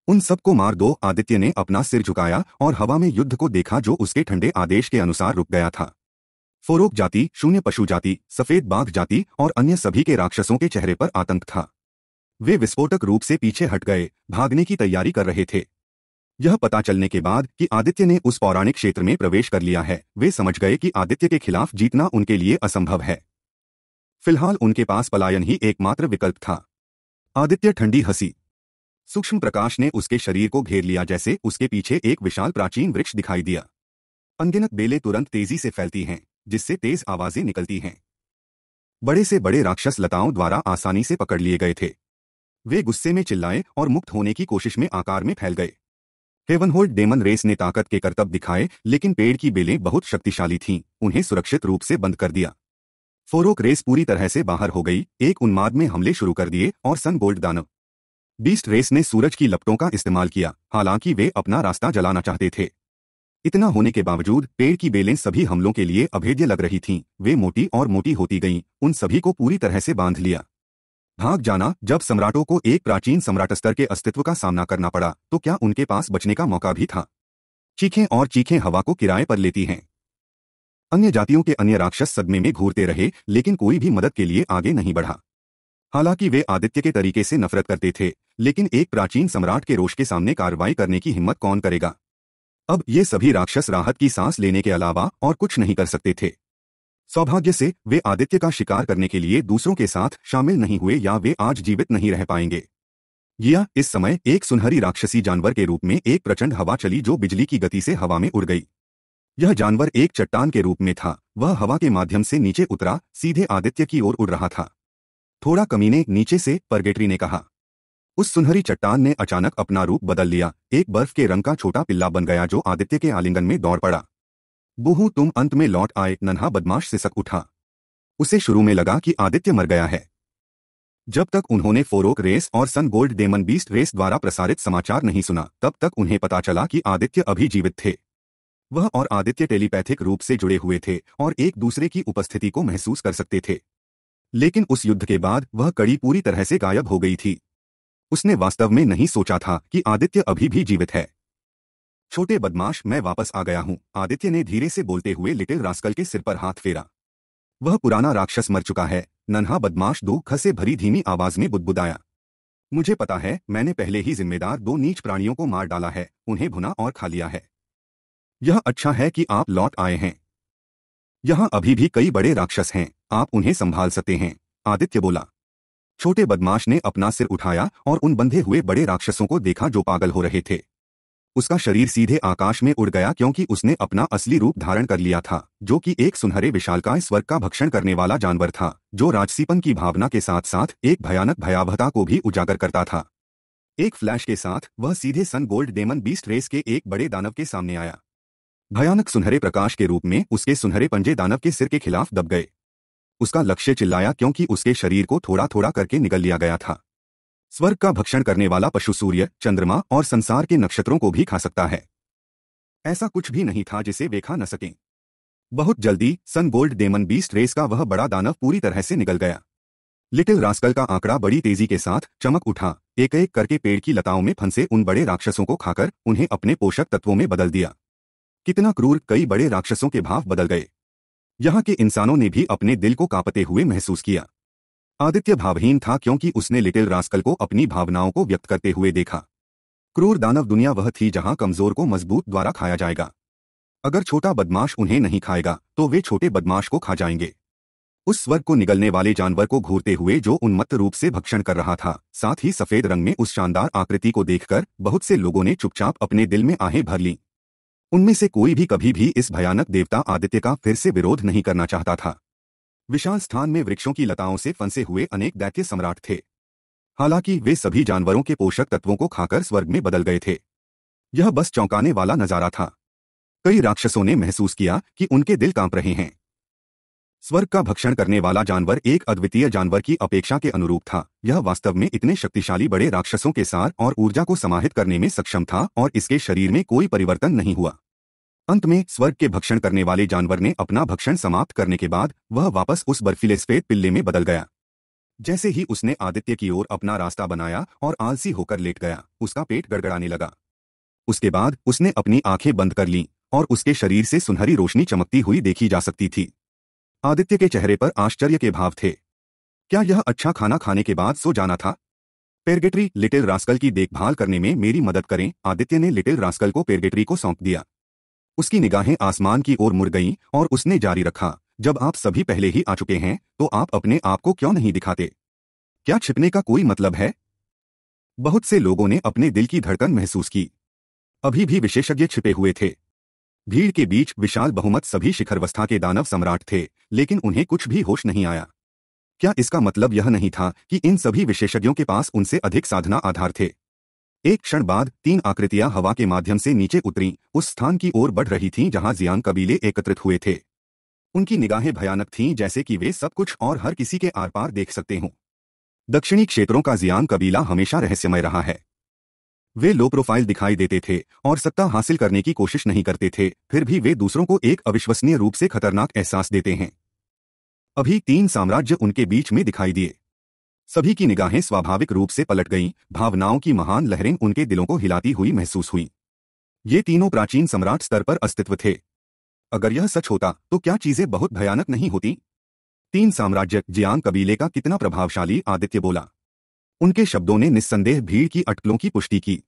उन सबको मार दो आदित्य ने अपना सिर झुकाया और हवा में युद्ध को देखा जो उसके ठंडे आदेश के अनुसार रुक गया था फोरोक जाति शून्य पशु जाति सफेद बाघ जाति और अन्य सभी के राक्षसों के चेहरे पर आतंक था वे विस्फोटक रूप से पीछे हट गए भागने की तैयारी कर रहे थे यह पता चलने के बाद कि आदित्य ने उस पौराणिक क्षेत्र में प्रवेश कर लिया है वे समझ गए कि आदित्य के खिलाफ जीतना उनके लिए असंभव है फिलहाल उनके पास पलायन ही एकमात्र विकल्प था आदित्य ठंडी हंसी सूक्ष्म प्रकाश ने उसके शरीर को घेर लिया जैसे उसके पीछे एक विशाल प्राचीन वृक्ष दिखाई दिया अनगिनत बेले तुरंत तेजी से फैलती हैं जिससे तेज आवाजें निकलती हैं बड़े से बड़े राक्षस लताओं द्वारा आसानी से पकड़ लिए गए थे वे गुस्से में चिल्लाए और मुक्त होने की कोशिश में आकार में फैल गए हेवनहोल्ड डेमन रेस ने ताकत के कर्तव्य दिखाए लेकिन पेड़ की बेलें बहुत शक्तिशाली थीं उन्हें सुरक्षित रूप से बंद कर दिया फोरोक रेस पूरी तरह से बाहर हो गई एक उन्माद में हमले शुरू कर दिए और सन बोल्ड दानव बीस्ट रेस ने सूरज की लपटों का इस्तेमाल किया हालांकि वे अपना रास्ता जलाना चाहते थे इतना होने के बावजूद पेड़ की बेलें सभी हमलों के लिए अभेद्य लग रही थीं वे मोटी और मोटी होती गईं उन सभी को पूरी तरह से बांध लिया भाग जाना जब सम्राटों को एक प्राचीन सम्राट स्तर के अस्तित्व का सामना करना पड़ा तो क्या उनके पास बचने का मौका भी था चीखें और चीखें हवा को किराए पर लेती हैं अन्य जातियों के अन्य राक्षस सदमे में घूरते रहे लेकिन कोई भी मदद के लिए आगे नहीं बढ़ा हालांकि वे आदित्य के तरीके से नफरत करते थे लेकिन एक प्राचीन सम्राट के रोष के सामने कार्रवाई करने की हिम्मत कौन करेगा अब ये सभी राक्षस राहत की सांस लेने के अलावा और कुछ नहीं कर सकते थे सौभाग्य से वे आदित्य का शिकार करने के लिए दूसरों के साथ शामिल नहीं हुए या वे आज जीवित नहीं रह पाएंगे या इस समय एक सुनहरी राक्षसी जानवर के रूप में एक प्रचंड हवा चली जो बिजली की गति से हवा में उड़ गई यह जानवर एक चट्टान के रूप में था वह हवा के माध्यम से नीचे उतरा सीधे आदित्य की ओर उड़ रहा था थोड़ा कमीने नीचे से परगेटरी ने कहा उस सुनहरी चट्टान ने अचानक अपना रूप बदल लिया एक बर्फ के रंग का छोटा पिल्ला बन गया जो आदित्य के आलिंगन में दौड़ पड़ा बुहू तुम अंत में लौट आए नन्हा बदमाश सिसक उठा उसे शुरू में लगा कि आदित्य मर गया है जब तक उन्होंने फोरोक रेस और Sun Gold Demon Beast Race द्वारा प्रसारित समाचार नहीं सुना तब तक उन्हें पता चला कि आदित्य अभी जीवित थे वह और आदित्य टेलीपैथिक रूप से जुड़े हुए थे और एक दूसरे की उपस्थिति को महसूस कर सकते थे लेकिन उस युद्ध के बाद वह कड़ी पूरी तरह से गायब हो गई थी उसने वास्तव में नहीं सोचा था कि आदित्य अभी भी जीवित है छोटे बदमाश मैं वापस आ गया हूं आदित्य ने धीरे से बोलते हुए लिटिल रास्कल के सिर पर हाथ फेरा वह पुराना राक्षस मर चुका है नन्हा बदमाश दो खसे भरी धीमी आवाज में बुदबुदाया मुझे पता है मैंने पहले ही जिम्मेदार दो नीच प्राणियों को मार डाला है उन्हें भुना और खा लिया है यह अच्छा है कि आप लौट आए हैं यहां अभी भी कई बड़े राक्षस हैं आप उन्हें संभाल सकते हैं आदित्य बोला छोटे बदमाश ने अपना सिर उठाया और उन बंधे हुए बड़े राक्षसों को देखा जो पागल हो रहे थे उसका शरीर सीधे आकाश में उड़ गया क्योंकि उसने अपना असली रूप धारण कर लिया था जो कि एक सुनहरे विशालकाय स्वर्ग का भक्षण करने वाला जानवर था जो राजसीपन की भावना के साथ साथ एक भयानक भयावहता को भी उजागर करता था एक फ्लैश के साथ वह सीधे Sun Gold Demon Beast Race के एक बड़े दानव के सामने आया भयानक सुनहरे प्रकाश के रूप में उसके सुनहरे पंजे दानव के सिर के खिलाफ दब गए उसका लक्ष्य चिल्लाया क्योंकि उसके शरीर को थोड़ा थोड़ा करके निकल लिया गया था स्वर्ग का भक्षण करने वाला पशु सूर्य चंद्रमा और संसार के नक्षत्रों को भी खा सकता है ऐसा कुछ भी नहीं था जिसे वे खा न सकें बहुत जल्दी सनबोल्ड डेमन बीस्ट रेस का वह बड़ा दानव पूरी तरह से निकल गया लिटिल रास्कल का आंकड़ा बड़ी तेजी के साथ चमक उठा एक एक करके पेड़ की लताओं में फंसे उन बड़े राक्षसों को खाकर उन्हें अपने पोषक तत्वों में बदल दिया कितना क्रूर कई बड़े राक्षसों के भाव बदल गए यहाँ के इंसानों ने भी अपने दिल को कांपते हुए महसूस किया आदित्य भावहीन था क्योंकि उसने लिटिल रास्कल को अपनी भावनाओं को व्यक्त करते हुए देखा क्रूर दानव दुनिया वह थी जहां कमजोर को मजबूत द्वारा खाया जाएगा अगर छोटा बदमाश उन्हें नहीं खाएगा तो वे छोटे बदमाश को खा जाएंगे उस स्वर्ग को निगलने वाले जानवर को घूरते हुए जो उन्मत्त रूप से भक्षण कर रहा था साथ ही सफेद रंग में उस शानदार आकृति को देखकर बहुत से लोगों ने चुपचाप अपने दिल में आहें भर लीं उनमें से कोई भी कभी भी इस भयानक देवता आदित्य का फिर से विरोध नहीं करना चाहता था विशाल स्थान में वृक्षों की लताओं से फंसे हुए अनेक दैत्य सम्राट थे हालांकि वे सभी जानवरों के पोषक तत्वों को खाकर स्वर्ग में बदल गए थे यह बस चौंकाने वाला नजारा था कई राक्षसों ने महसूस किया कि उनके दिल कांप रहे हैं स्वर्ग का भक्षण करने वाला जानवर एक अद्वितीय जानवर की अपेक्षा के अनुरूप था यह वास्तव में इतने शक्तिशाली बड़े राक्षसों के सार और ऊर्जा को समाहित करने में सक्षम था और इसके शरीर में कोई परिवर्तन नहीं हुआ अंत में स्वर्ग के भक्षण करने वाले जानवर ने अपना भक्षण समाप्त करने के बाद वह वापस उस बर्फीले स्फेद पिल्ले में बदल गया जैसे ही उसने आदित्य की ओर अपना रास्ता बनाया और आलसी होकर लेट गया उसका पेट गड़गड़ाने लगा उसके बाद उसने अपनी आंखें बंद कर लीं और उसके शरीर से सुनहरी रोशनी चमकती हुई देखी जा सकती थी आदित्य के चेहरे पर आश्चर्य के भाव थे क्या यह अच्छा खाना खाने के बाद सो जाना था पेरगेटरी लिटिल रास्कल की देखभाल करने में मेरी मदद करें आदित्य ने लिटिल रास्कल को पेरगेटरी को सौंप दिया उसकी निगाहें आसमान की ओर मुड़ गईं और उसने जारी रखा जब आप सभी पहले ही आ चुके हैं तो आप अपने आप को क्यों नहीं दिखाते क्या छिपने का कोई मतलब है बहुत से लोगों ने अपने दिल की धड़कन महसूस की अभी भी विशेषज्ञ छिपे हुए थे भीड़ के बीच विशाल बहुमत सभी शिखरवस्था के दानव सम्राट थे लेकिन उन्हें कुछ भी होश नहीं आया क्या इसका मतलब यह नहीं था कि इन सभी विशेषज्ञों के पास उनसे अधिक साधना आधार थे एक क्षण बाद तीन आकृतियां हवा के माध्यम से नीचे उतरी उस स्थान की ओर बढ़ रही थीं जहां जियान कबीले एकत्रित हुए थे उनकी निगाहें भयानक थीं जैसे कि वे सब कुछ और हर किसी के आर पार देख सकते हों दक्षिणी क्षेत्रों का जियान कबीला हमेशा रहस्यमय रहा है वे लो प्रोफाइल दिखाई देते थे और सत्ता हासिल करने की कोशिश नहीं करते थे फिर भी वे दूसरों को एक अविश्वसनीय रूप से खतरनाक एहसास देते हैं अभी तीन साम्राज्य उनके बीच में दिखाई दिए सभी की निगाहें स्वाभाविक रूप से पलट गईं भावनाओं की महान लहरें उनके दिलों को हिलाती हुई महसूस हुई ये तीनों प्राचीन सम्राट स्तर पर अस्तित्व थे अगर यह सच होता तो क्या चीजें बहुत भयानक नहीं होती तीन साम्राज्य जियांग कबीले का कितना प्रभावशाली आदित्य बोला उनके शब्दों ने निस्संदेह भीड़ की अटकलों की पुष्टि की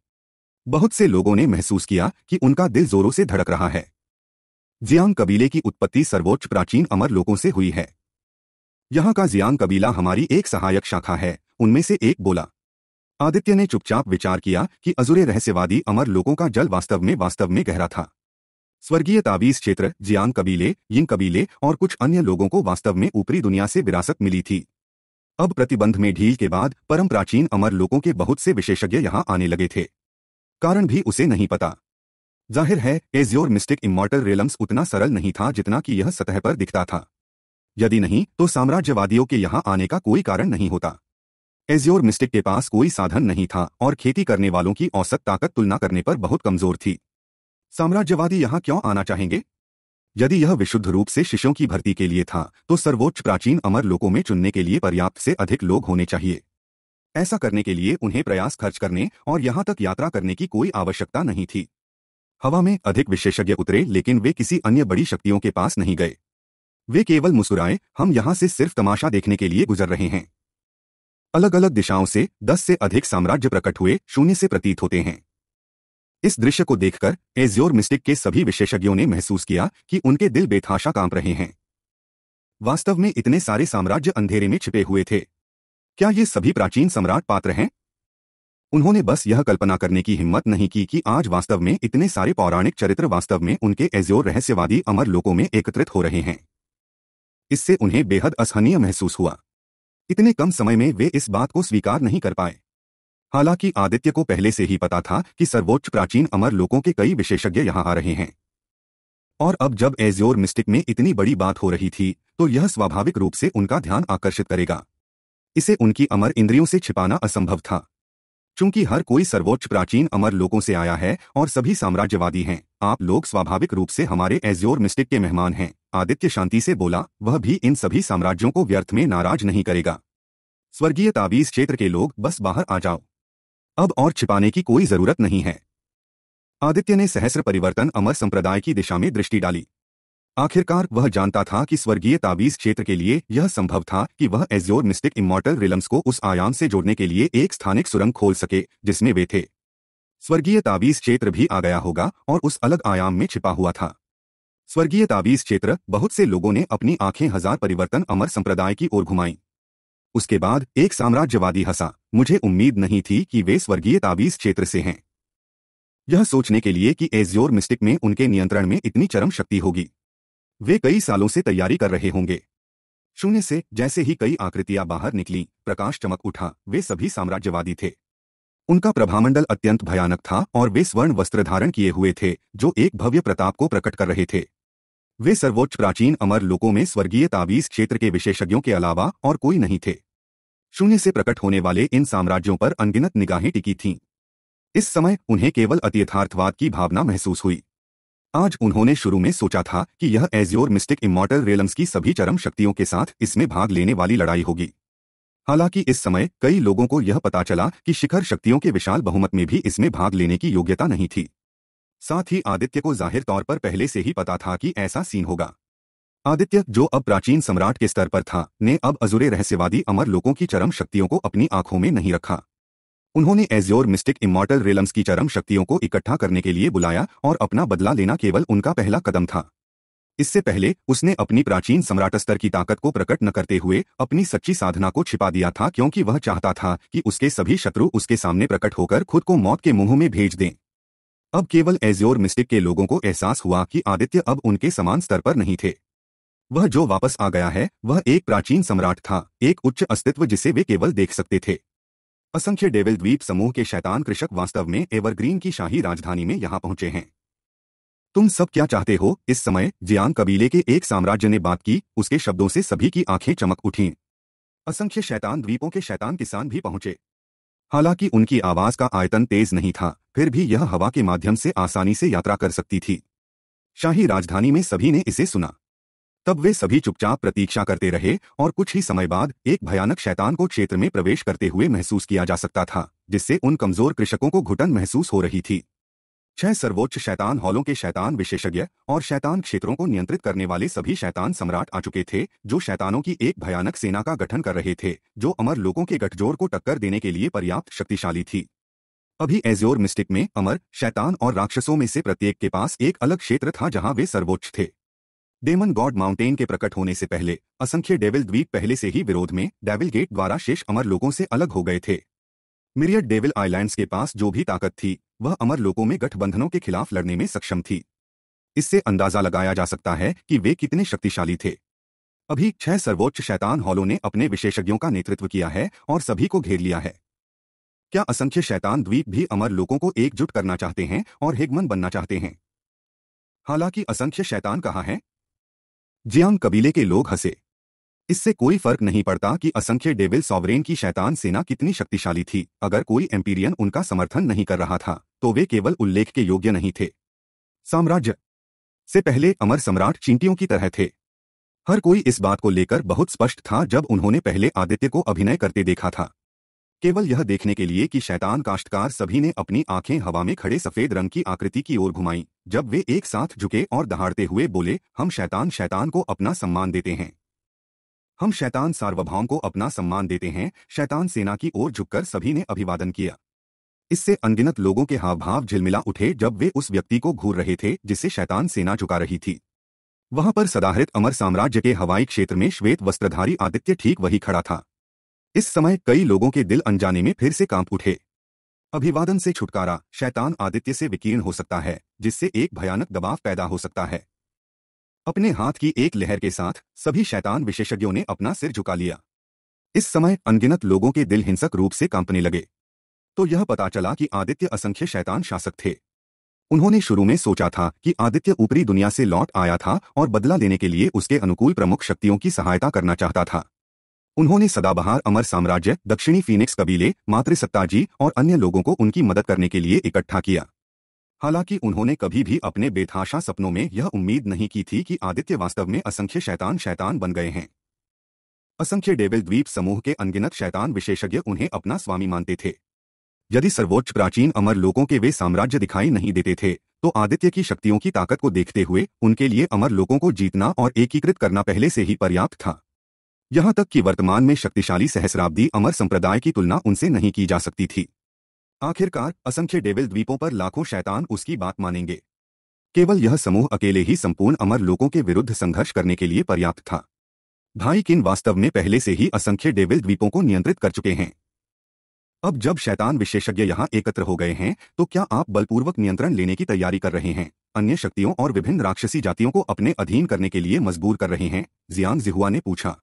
बहुत से लोगों ने महसूस किया कि उनका दिल जोरों से धड़क रहा है जियांग कबीले की उत्पत्ति सर्वोच्च प्राचीन अमर लोगों से हुई है यहां का जियांग कबीला हमारी एक सहायक शाखा है उनमें से एक बोला आदित्य ने चुपचाप विचार किया कि अजुरे रहस्यवादी अमर लोगों का जल वास्तव में वास्तव में गहरा था स्वर्गीय ताबीज क्षेत्र जियांग कबीले यिंग कबीले और कुछ अन्य लोगों को वास्तव में ऊपरी दुनिया से विरासत मिली थी अब प्रतिबंध में ढील के बाद परम प्राचीन अमर लोगों के बहुत से विशेषज्ञ यहां आने लगे थे कारण भी उसे नहीं पता जाहिर है एज्योर मिस्टिक इमोर्टल रेलम्स उतना सरल नहीं था जितना कि यह सतह पर दिखता था यदि नहीं तो साम्राज्यवादियों के यहां आने का कोई कारण नहीं होता एज्योर मिस्टिक के पास कोई साधन नहीं था और खेती करने वालों की औसत ताकत तुलना करने पर बहुत कमजोर थी साम्राज्यवादी यहां क्यों आना चाहेंगे यदि यह विशुद्ध रूप से शिष्यों की भर्ती के लिए था तो सर्वोच्च प्राचीन अमर लोगों में चुनने के लिए पर्याप्त से अधिक लोग होने चाहिए ऐसा करने के लिए उन्हें प्रयास खर्च करने और यहां तक यात्रा करने की कोई आवश्यकता नहीं थी हवा में अधिक विशेषज्ञ उतरे लेकिन वे किसी अन्य बड़ी शक्तियों के पास नहीं गए वे केवल मुस्कुराए हम यहां से सिर्फ तमाशा देखने के लिए गुजर रहे हैं अलग अलग दिशाओं से दस से अधिक साम्राज्य प्रकट हुए शून्य से प्रतीत होते हैं इस दृश्य को देखकर एज्योर मिस्टिक के सभी विशेषज्ञों ने महसूस किया कि उनके दिल बेतहाशा कांप रहे हैं वास्तव में इतने सारे साम्राज्य अंधेरे में छिपे हुए थे क्या ये सभी प्राचीन सम्राट पात्र हैं उन्होंने बस यह कल्पना करने की हिम्मत नहीं की कि आज वास्तव में इतने सारे पौराणिक चरित्र वास्तव में उनके एज्योर रहस्यवादी अमर लोगों में एकत्रित हो रहे हैं इससे उन्हें बेहद असहनीय महसूस हुआ इतने कम समय में वे इस बात को स्वीकार नहीं कर पाए हालांकि आदित्य को पहले से ही पता था कि सर्वोच्च प्राचीन अमर लोगों के कई विशेषज्ञ यहां आ रहे हैं और अब जब एज्योर मिस्टिक में इतनी बड़ी बात हो रही थी तो यह स्वाभाविक रूप से उनका ध्यान आकर्षित करेगा इसे उनकी अमर इंद्रियों से छिपाना असंभव था चूंकि हर कोई सर्वोच्च प्राचीन अमर लोगों से आया है और सभी साम्राज्यवादी हैं आप लोग स्वाभाविक रूप से हमारे एज्योर मिस्टिक के मेहमान हैं आदित्य शांति से बोला वह भी इन सभी साम्राज्यों को व्यर्थ में नाराज नहीं करेगा स्वर्गीय ताबीज क्षेत्र के लोग बस बाहर आ जाओ अब और छिपाने की कोई जरूरत नहीं है आदित्य ने सहस्र परिवर्तन अमर संप्रदाय की दिशा में दृष्टि डाली आखिरकार वह जानता था कि स्वर्गीय ताबीज क्षेत्र के लिए यह संभव था कि वह एज्योर मिस्टिक इमोटल रिलम्स को उस आयाम से जोड़ने के लिए एक स्थानिक सुरंग खोल सके जिसमें वे थे स्वर्गीय ताबीज क्षेत्र भी आ गया होगा और उस अलग आयाम में छिपा हुआ था स्वर्गीय ताबीज क्षेत्र बहुत से लोगों ने अपनी आंखें हजार परिवर्तन अमर संप्रदाय की ओर घुमाई उसके बाद एक साम्राज्यवादी हंसा मुझे उम्मीद नहीं थी कि वे स्वर्गीय ताबीज क्षेत्र से हैं यह सोचने के लिए कि एज्योर मिस्टिक में उनके नियंत्रण में इतनी चरम शक्ति होगी वे कई सालों से तैयारी कर रहे होंगे शून्य से जैसे ही कई आकृतियां बाहर निकली प्रकाश चमक उठा वे सभी साम्राज्यवादी थे उनका प्रभामंडल अत्यंत भयानक था और वे स्वर्ण वस्त्र धारण किए हुए थे जो एक भव्य प्रताप को प्रकट कर रहे थे वे सर्वोच्च प्राचीन अमर लोकों में स्वर्गीय ताबीज क्षेत्र के विशेषज्ञों के अलावा और कोई नहीं थे शून्य से प्रकट होने वाले इन साम्राज्यों पर अनगिनत निगाहें टिकी थीं इस समय उन्हें केवल अतियथार्थवाद की भावना महसूस हुई आज उन्होंने शुरू में सोचा था कि यह एज्योर मिस्टिक इमोटल रेलम्स की सभी चरम शक्तियों के साथ इसमें भाग लेने वाली लड़ाई होगी हालांकि इस समय कई लोगों को यह पता चला कि शिखर शक्तियों के विशाल बहुमत में भी इसमें भाग लेने की योग्यता नहीं थी साथ ही आदित्य को जाहिर तौर पर पहले से ही पता था कि ऐसा सीन होगा आदित्य जो अब प्राचीन सम्राट के स्तर पर था ने अब अजुरे रहस्यवादी अमर लोगों की चरम शक्तियों को अपनी आंखों में नहीं रखा उन्होंने एज्योर मिस्टिक इमोटल रिलम्स की चरम शक्तियों को इकट्ठा करने के लिए बुलाया और अपना बदला लेना केवल उनका पहला कदम था इससे पहले उसने अपनी प्राचीन सम्राट स्तर की ताकत को प्रकट न करते हुए अपनी सच्ची साधना को छिपा दिया था क्योंकि वह चाहता था कि उसके सभी शत्रु उसके सामने प्रकट होकर खुद को मौत के मुंह में भेज दें अब केवल एज्योर मिस्टिक के लोगों को एहसास हुआ कि आदित्य अब उनके समान स्तर पर नहीं थे वह जो वापस आ गया है वह एक प्राचीन सम्राट था एक उच्च अस्तित्व जिसे वे केवल देख सकते थे असंख्य डेविल द्वीप समूह के शैतान कृषक वास्तव में एवरग्रीन की शाही राजधानी में यहां पहुंचे हैं तुम सब क्या चाहते हो इस समय जियान कबीले के एक साम्राज्य ने बात की उसके शब्दों से सभी की आंखें चमक उठी असंख्य शैतान द्वीपों के शैतान किसान भी पहुंचे हालांकि उनकी आवाज का आयतन तेज नहीं था फिर भी यह हवा के माध्यम से आसानी से यात्रा कर सकती थी शाही राजधानी में सभी ने इसे सुना तब वे सभी चुपचाप प्रतीक्षा करते रहे और कुछ ही समय बाद एक भयानक शैतान को क्षेत्र में प्रवेश करते हुए महसूस किया जा सकता था जिससे उन कमजोर कृषकों को घुटन महसूस हो रही थी छह सर्वोच्च शैतान हॉलों के शैतान विशेषज्ञ और शैतान क्षेत्रों को नियंत्रित करने वाले सभी शैतान सम्राट आ चुके थे जो शैतानों की एक भयानक सेना का गठन कर रहे थे जो अमर लोगों के गठजोड़ को टक्कर देने के लिए पर्याप्त शक्तिशाली थी अभी एज्योर मिस्टिक में अमर शैतान और राक्षसों में से प्रत्येक के पास एक अलग क्षेत्र था जहां वे सर्वोच्च थे डेमन गॉड माउंटेन के प्रकट होने से पहले असंख्य डेविल द्वीप पहले से ही विरोध में डेविल गेट द्वारा शेष अमर लोगों से अलग हो गए थे मिरियड डेविल आइलैंड्स के पास जो भी ताकत थी वह अमर लोगों में गठबंधनों के खिलाफ लड़ने में सक्षम थी इससे अंदाजा लगाया जा सकता है कि वे कितने शक्तिशाली थे अभी छह सर्वोच्च शैतान हॉलों ने अपने विशेषज्ञों का नेतृत्व किया है और सभी को घेर लिया है क्या असंख्य शैतान द्वीप भी अमर लोगों को एकजुट करना चाहते हैं और हिगमन बनना चाहते हैं हालांकि असंख्य शैतान कहाँ है जियांग कबीले के लोग हंसे इससे कोई फर्क नहीं पड़ता कि असंख्य डेविल सॉवरेन की शैतान सेना कितनी शक्तिशाली थी अगर कोई एम्पीरियन उनका समर्थन नहीं कर रहा था तो वे केवल उल्लेख के योग्य नहीं थे साम्राज्य से पहले अमर सम्राट चींटियों की तरह थे हर कोई इस बात को लेकर बहुत स्पष्ट था जब उन्होंने पहले आदित्य को अभिनय करते देखा था केवल यह देखने के लिए कि शैतान काश्तकार सभी ने अपनी आंखें हवा में खड़े सफेद रंग की आकृति की ओर घुमाई जब वे एक साथ झुके और दहाड़ते हुए बोले हम शैतान शैतान को अपना सम्मान देते हैं हम शैतान सार्वभौम को अपना सम्मान देते हैं शैतान सेना की ओर झुककर सभी ने अभिवादन किया इससे अनगिनत लोगों के हावभाव झिलमिला उठे जब वे उस व्यक्ति को घूर रहे थे जिसे शैतान सेना झुका रही थी वहां पर सदाहरित अमर साम्राज्य के हवाई क्षेत्र में श्वेत वस्त्रधारी आदित्य ठीक वही खड़ा था इस समय कई लोगों के दिल अनजाने में फिर से कांप उठे अभिवादन से छुटकारा शैतान आदित्य से विकीर्ण हो सकता है जिससे एक भयानक दबाव पैदा हो सकता है अपने हाथ की एक लहर के साथ सभी शैतान विशेषज्ञों ने अपना सिर झुका लिया इस समय अनगिनत लोगों के दिल हिंसक रूप से कांपने लगे तो यह पता चला कि आदित्य असंख्य शैतान शासक थे उन्होंने शुरू में सोचा था कि आदित्य ऊपरी दुनिया से लौट आया था और बदला लेने के लिए उसके अनुकूल प्रमुख शक्तियों की सहायता करना चाहता था उन्होंने सदाबहार अमर साम्राज्य दक्षिणी फीनिक्स कबीले मातृसत्ताजी सत्ताजी और अन्य लोगों को उनकी मदद करने के लिए इकट्ठा किया हालांकि उन्होंने कभी भी अपने बेथाशा सपनों में यह उम्मीद नहीं की थी कि आदित्य वास्तव में असंख्य शैतान शैतान बन गए हैं असंख्य डेविल द्वीप समूह के अनगिनत शैतान विशेषज्ञ उन्हें अपना स्वामी मानते थे यदि सर्वोच्च प्राचीन अमर लोगों के वे साम्राज्य दिखाई नहीं देते थे तो आदित्य की शक्तियों की ताकत को देखते हुए उनके लिए अमर लोगों को जीतना और एकीकृत करना पहले से ही पर्याप्त था यहां तक कि वर्तमान में शक्तिशाली सहस्राब्दी अमर संप्रदाय की तुलना उनसे नहीं की जा सकती थी आखिरकार असंख्य डेविल द्वीपों पर लाखों शैतान उसकी बात मानेंगे केवल यह समूह अकेले ही संपूर्ण अमर लोगों के विरुद्ध संघर्ष करने के लिए पर्याप्त था भाई किन वास्तव में पहले से ही असंख्य डेविल द्वीपों को नियंत्रित कर चुके हैं अब जब शैतान विशेषज्ञ यहां एकत्र हो गए हैं तो क्या आप बलपूर्वक नियंत्रण लेने की तैयारी कर रहे हैं अन्य शक्तियों और विभिन्न राक्षसी जातियों को अपने अधीन करने के लिए मजबूर कर रहे हैं जियांग जिहुआ ने पूछा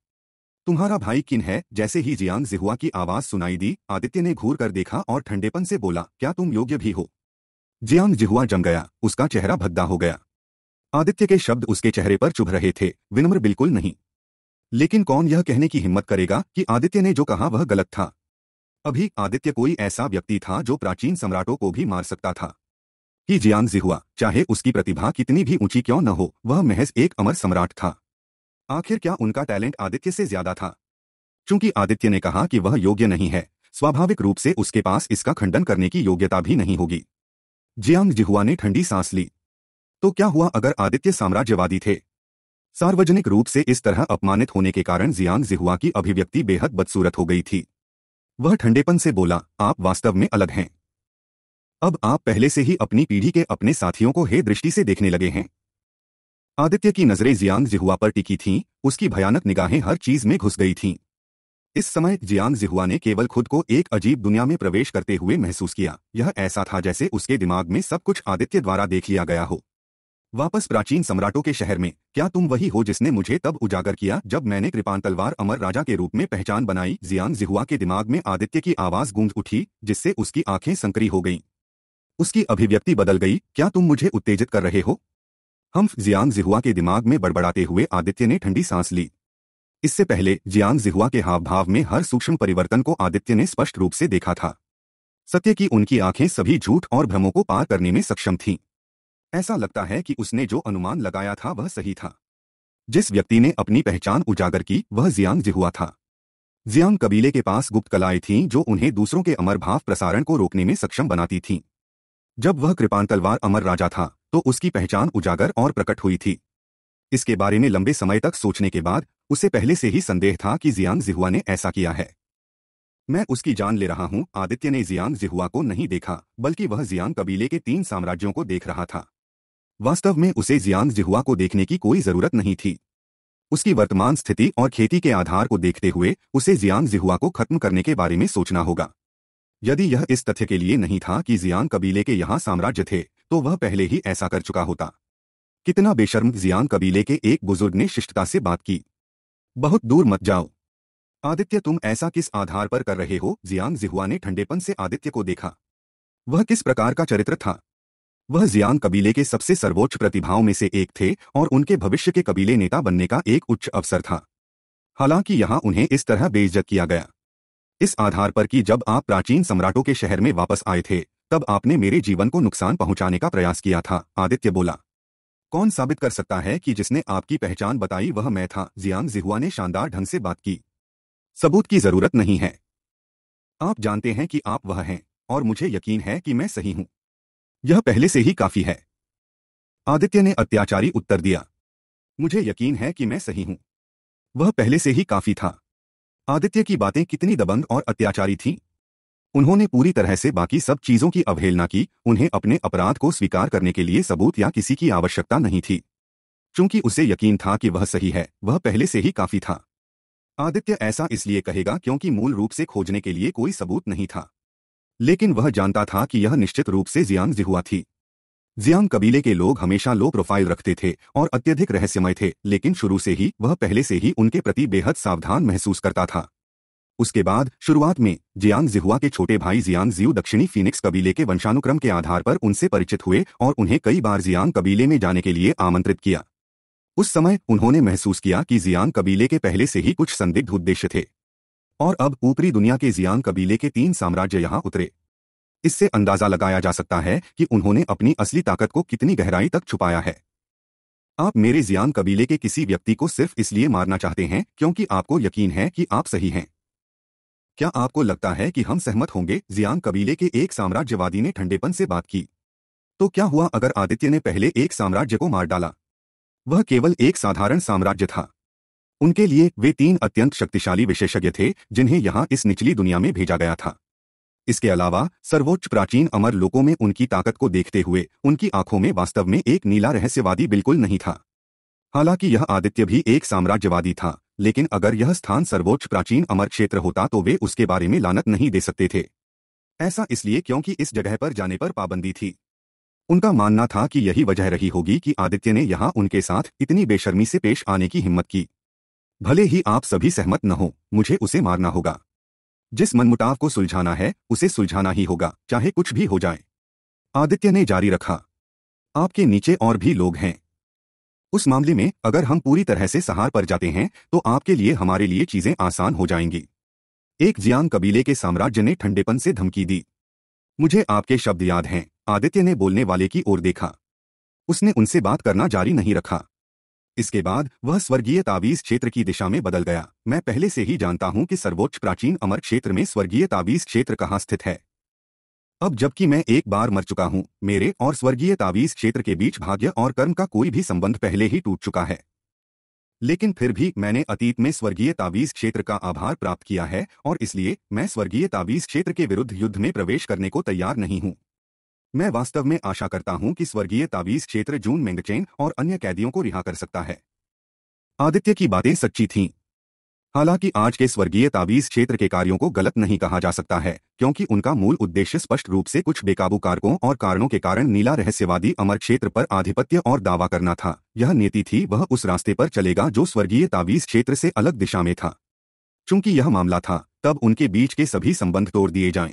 तुम्हारा भाई किन है जैसे ही जियांग जिहुआ की आवाज सुनाई दी आदित्य ने घूर कर देखा और ठंडेपन से बोला क्या तुम योग्य भी हो जियांग जिहुआ जम गया उसका चेहरा भद्दा हो गया आदित्य के शब्द उसके चेहरे पर चुभ रहे थे विनम्र बिल्कुल नहीं लेकिन कौन यह कहने की हिम्मत करेगा कि आदित्य ने जो कहा वह गलत था अभी आदित्य कोई ऐसा व्यक्ति था जो प्राचीन सम्राटों को भी मार सकता था कि जियांग जिहुआ चाहे उसकी प्रतिभा कितनी भी ऊंची क्यों न हो वह महज एक अमर सम्राट था आखिर क्या उनका टैलेंट आदित्य से ज्यादा था चूंकि आदित्य ने कहा कि वह योग्य नहीं है स्वाभाविक रूप से उसके पास इसका खंडन करने की योग्यता भी नहीं होगी जियांग जिहुआ ने ठंडी सांस ली तो क्या हुआ अगर आदित्य साम्राज्यवादी थे सार्वजनिक रूप से इस तरह अपमानित होने के कारण जियांग जिहुआ की अभिव्यक्ति बेहद बदसूरत हो गई थी वह ठंडेपन से बोला आप वास्तव में अलग हैं अब आप पहले से ही अपनी पीढ़ी के अपने साथियों को हे दृष्टि से देखने लगे हैं आदित्य की नजरें जियांग जिहुआ पर टिकी थीं, उसकी भयानक निगाहें हर चीज में घुस गई थीं। इस समय जियांग जिहुआ ने केवल खुद को एक अजीब दुनिया में प्रवेश करते हुए महसूस किया यह ऐसा था जैसे उसके दिमाग में सब कुछ आदित्य द्वारा देख लिया गया हो वापस प्राचीन सम्राटों के शहर में क्या तुम वही हो जिसने मुझे तब उजागर किया जब मैंने कृपान तलवार अमर राजा के रूप में पहचान बनाई जियांग जिहुआ के दिमाग में आदित्य की आवाज गूंज उठी जिससे उसकी आंखें संकरी हो गईं उसकी अभिव्यक्ति बदल गई क्या तुम मुझे उत्तेजित कर रहे हो हम जियांग जिहुआ के दिमाग में बड़बड़ाते हुए आदित्य ने ठंडी सांस ली इससे पहले जियांग जिहुआ के हाव भाव में हर सूक्ष्म परिवर्तन को आदित्य ने स्पष्ट रूप से देखा था सत्य की उनकी आंखें सभी झूठ और भ्रमों को पार करने में सक्षम थीं ऐसा लगता है कि उसने जो अनुमान लगाया था वह सही था जिस व्यक्ति ने अपनी पहचान उजागर की वह जियांग जिहुआ था जियांग कबीले के पास गुप्त कलाएं थीं जो उन्हें दूसरों के अमर भाव प्रसारण को रोकने में सक्षम बनाती थीं जब वह कृपान तलवार अमर राजा था तो उसकी पहचान उजागर और प्रकट हुई थी इसके बारे में लंबे समय तक सोचने के बाद उसे पहले से ही संदेह था कि जियांग जिहुआ ने ऐसा किया है मैं उसकी जान ले रहा हूं आदित्य ने जियांग जिहुआ को नहीं देखा बल्कि वह जियांग कबीले के तीन साम्राज्यों को देख रहा था वास्तव में उसे जियांग जिहुआ को देखने की कोई जरूरत नहीं थी उसकी वर्तमान स्थिति और खेती के आधार को देखते हुए उसे जियांग जिहुआ को खत्म करने के बारे में सोचना होगा यदि यह इस तथ्य के लिए नहीं था कि जियांग कबीले के यहां साम्राज्य थे तो वह पहले ही ऐसा कर चुका होता कितना बेशर्म जियान कबीले के एक बुजुर्ग ने शिष्टता से बात की बहुत दूर मत जाओ आदित्य तुम ऐसा किस आधार पर कर रहे हो जियांग जिहुआ ने ठंडेपन से आदित्य को देखा वह किस प्रकार का चरित्र था वह जियांग कबीले के सबसे सर्वोच्च प्रतिभाओं में से एक थे और उनके भविष्य के कबीले नेता बनने का एक उच्च अवसर था हालांकि यहां उन्हें इस तरह बेइज्जत किया गया इस आधार पर कि जब आप प्राचीन सम्राटों के शहर में वापस आए थे तब आपने मेरे जीवन को नुकसान पहुंचाने का प्रयास किया था आदित्य बोला कौन साबित कर सकता है कि जिसने आपकी पहचान बताई वह मैं था जियांग जिहुआ ने शानदार ढंग से बात की सबूत की जरूरत नहीं है आप जानते हैं कि आप वह हैं और मुझे यकीन है कि मैं सही हूं यह पहले से ही काफी है आदित्य ने अत्याचारी उत्तर दिया मुझे यकीन है कि मैं सही हूं वह पहले से ही काफी था आदित्य की बातें कितनी दबंग और अत्याचारी थीं उन्होंने पूरी तरह से बाकी सब चीजों की अवहेलना की उन्हें अपने अपराध को स्वीकार करने के लिए सबूत या किसी की आवश्यकता नहीं थी चूंकि उसे यकीन था कि वह सही है वह पहले से ही काफी था आदित्य ऐसा इसलिए कहेगा क्योंकि मूल रूप से खोजने के लिए कोई सबूत नहीं था लेकिन वह जानता था कि यह निश्चित रूप से जियांग जिहुआ थी जियांग कबीले के लोग हमेशा लो प्रोफाइल रखते थे और अत्यधिक रहस्यमय थे लेकिन शुरू से ही वह पहले से ही उनके प्रति बेहद सावधान महसूस करता था उसके बाद शुरुआत में जियांग जिहुआ के छोटे भाई जियांग जियू दक्षिणी फिनिक्स कबीले के वंशानुक्रम के आधार पर उनसे परिचित हुए और उन्हें कई बार जियांग कबीले में जाने के लिए आमंत्रित किया उस समय उन्होंने महसूस किया कि जियांग कबीले के पहले से ही कुछ संदिग्ध उद्देश्य थे और अब ऊपरी दुनिया के जियांग कबीले के तीन साम्राज्य यहां उतरे इससे अंदाजा लगाया जा सकता है कि उन्होंने अपनी असली ताकत को कितनी गहराई तक छुपाया है आप मेरे जियान कबीले के किसी व्यक्ति को सिर्फ इसलिए मारना चाहते हैं क्योंकि आपको यकीन है कि आप सही हैं क्या आपको लगता है कि हम सहमत होंगे जियांग कबीले के एक साम्राज्यवादी ने ठंडेपन से बात की तो क्या हुआ अगर आदित्य ने पहले एक साम्राज्य को मार डाला वह केवल एक साधारण साम्राज्य था उनके लिए वे तीन अत्यंत शक्तिशाली विशेषज्ञ थे जिन्हें यहां इस निचली दुनिया में भेजा गया था इसके अलावा सर्वोच्च प्राचीन अमर लोगों में उनकी ताकत को देखते हुए उनकी आंखों में वास्तव में एक नीला रहस्यवादी बिल्कुल नहीं था हालांकि यह आदित्य भी एक साम्राज्यवादी था लेकिन अगर यह स्थान सर्वोच्च प्राचीन अमर क्षेत्र होता तो वे उसके बारे में लानत नहीं दे सकते थे ऐसा इसलिए क्योंकि इस जगह पर जाने पर पाबंदी थी उनका मानना था कि यही वजह रही होगी कि आदित्य ने यहां उनके साथ इतनी बेशर्मी से पेश आने की हिम्मत की भले ही आप सभी सहमत न हो मुझे उसे मारना होगा जिस मनमुटाव को सुलझाना है उसे सुलझाना ही होगा चाहे कुछ भी हो जाए आदित्य ने जारी रखा आपके नीचे और भी लोग हैं उस मामले में अगर हम पूरी तरह से सहार पर जाते हैं तो आपके लिए हमारे लिए चीजें आसान हो जाएंगी एक जियांग कबीले के साम्राज्य ने ठंडेपन से धमकी दी मुझे आपके शब्द याद हैं आदित्य ने बोलने वाले की ओर देखा उसने उनसे बात करना जारी नहीं रखा इसके बाद वह स्वर्गीय ताबीज क्षेत्र की दिशा में बदल गया मैं पहले से ही जानता हूं कि सर्वोच्च प्राचीन अमर क्षेत्र में स्वर्गीय ताबीज क्षेत्र कहाँ स्थित है अब जबकि मैं एक बार मर चुका हूँ मेरे और स्वर्गीय तावीज क्षेत्र के बीच भाग्य और कर्म का कोई भी संबंध पहले ही टूट चुका है लेकिन फिर भी मैंने अतीत में स्वर्गीय तावीज क्षेत्र का आभार प्राप्त किया है और इसलिए मैं स्वर्गीय तावीज क्षेत्र के विरुद्ध युद्ध में प्रवेश करने को तैयार नहीं हूँ मैं वास्तव में आशा करता हूँ कि स्वर्गीय तावीज क्षेत्र जून मेंगचेन और अन्य कैदियों को रिहा कर सकता है आदित्य की बातें सच्ची थीं हालांकि आज के स्वर्गीय ताबीज क्षेत्र के कार्यों को गलत नहीं कहा जा सकता है क्योंकि उनका मूल उद्देश्य स्पष्ट रूप से कुछ बेकाबू कारकों और कारणों के कारण नीला रहस्यवादी अमर क्षेत्र पर आधिपत्य और दावा करना था यह नीति थी वह उस रास्ते पर चलेगा जो स्वर्गीय ताबीज क्षेत्र से अलग दिशा में था चूंकि यह मामला था तब उनके बीच के सभी संबंध तोड़ दिए जाएं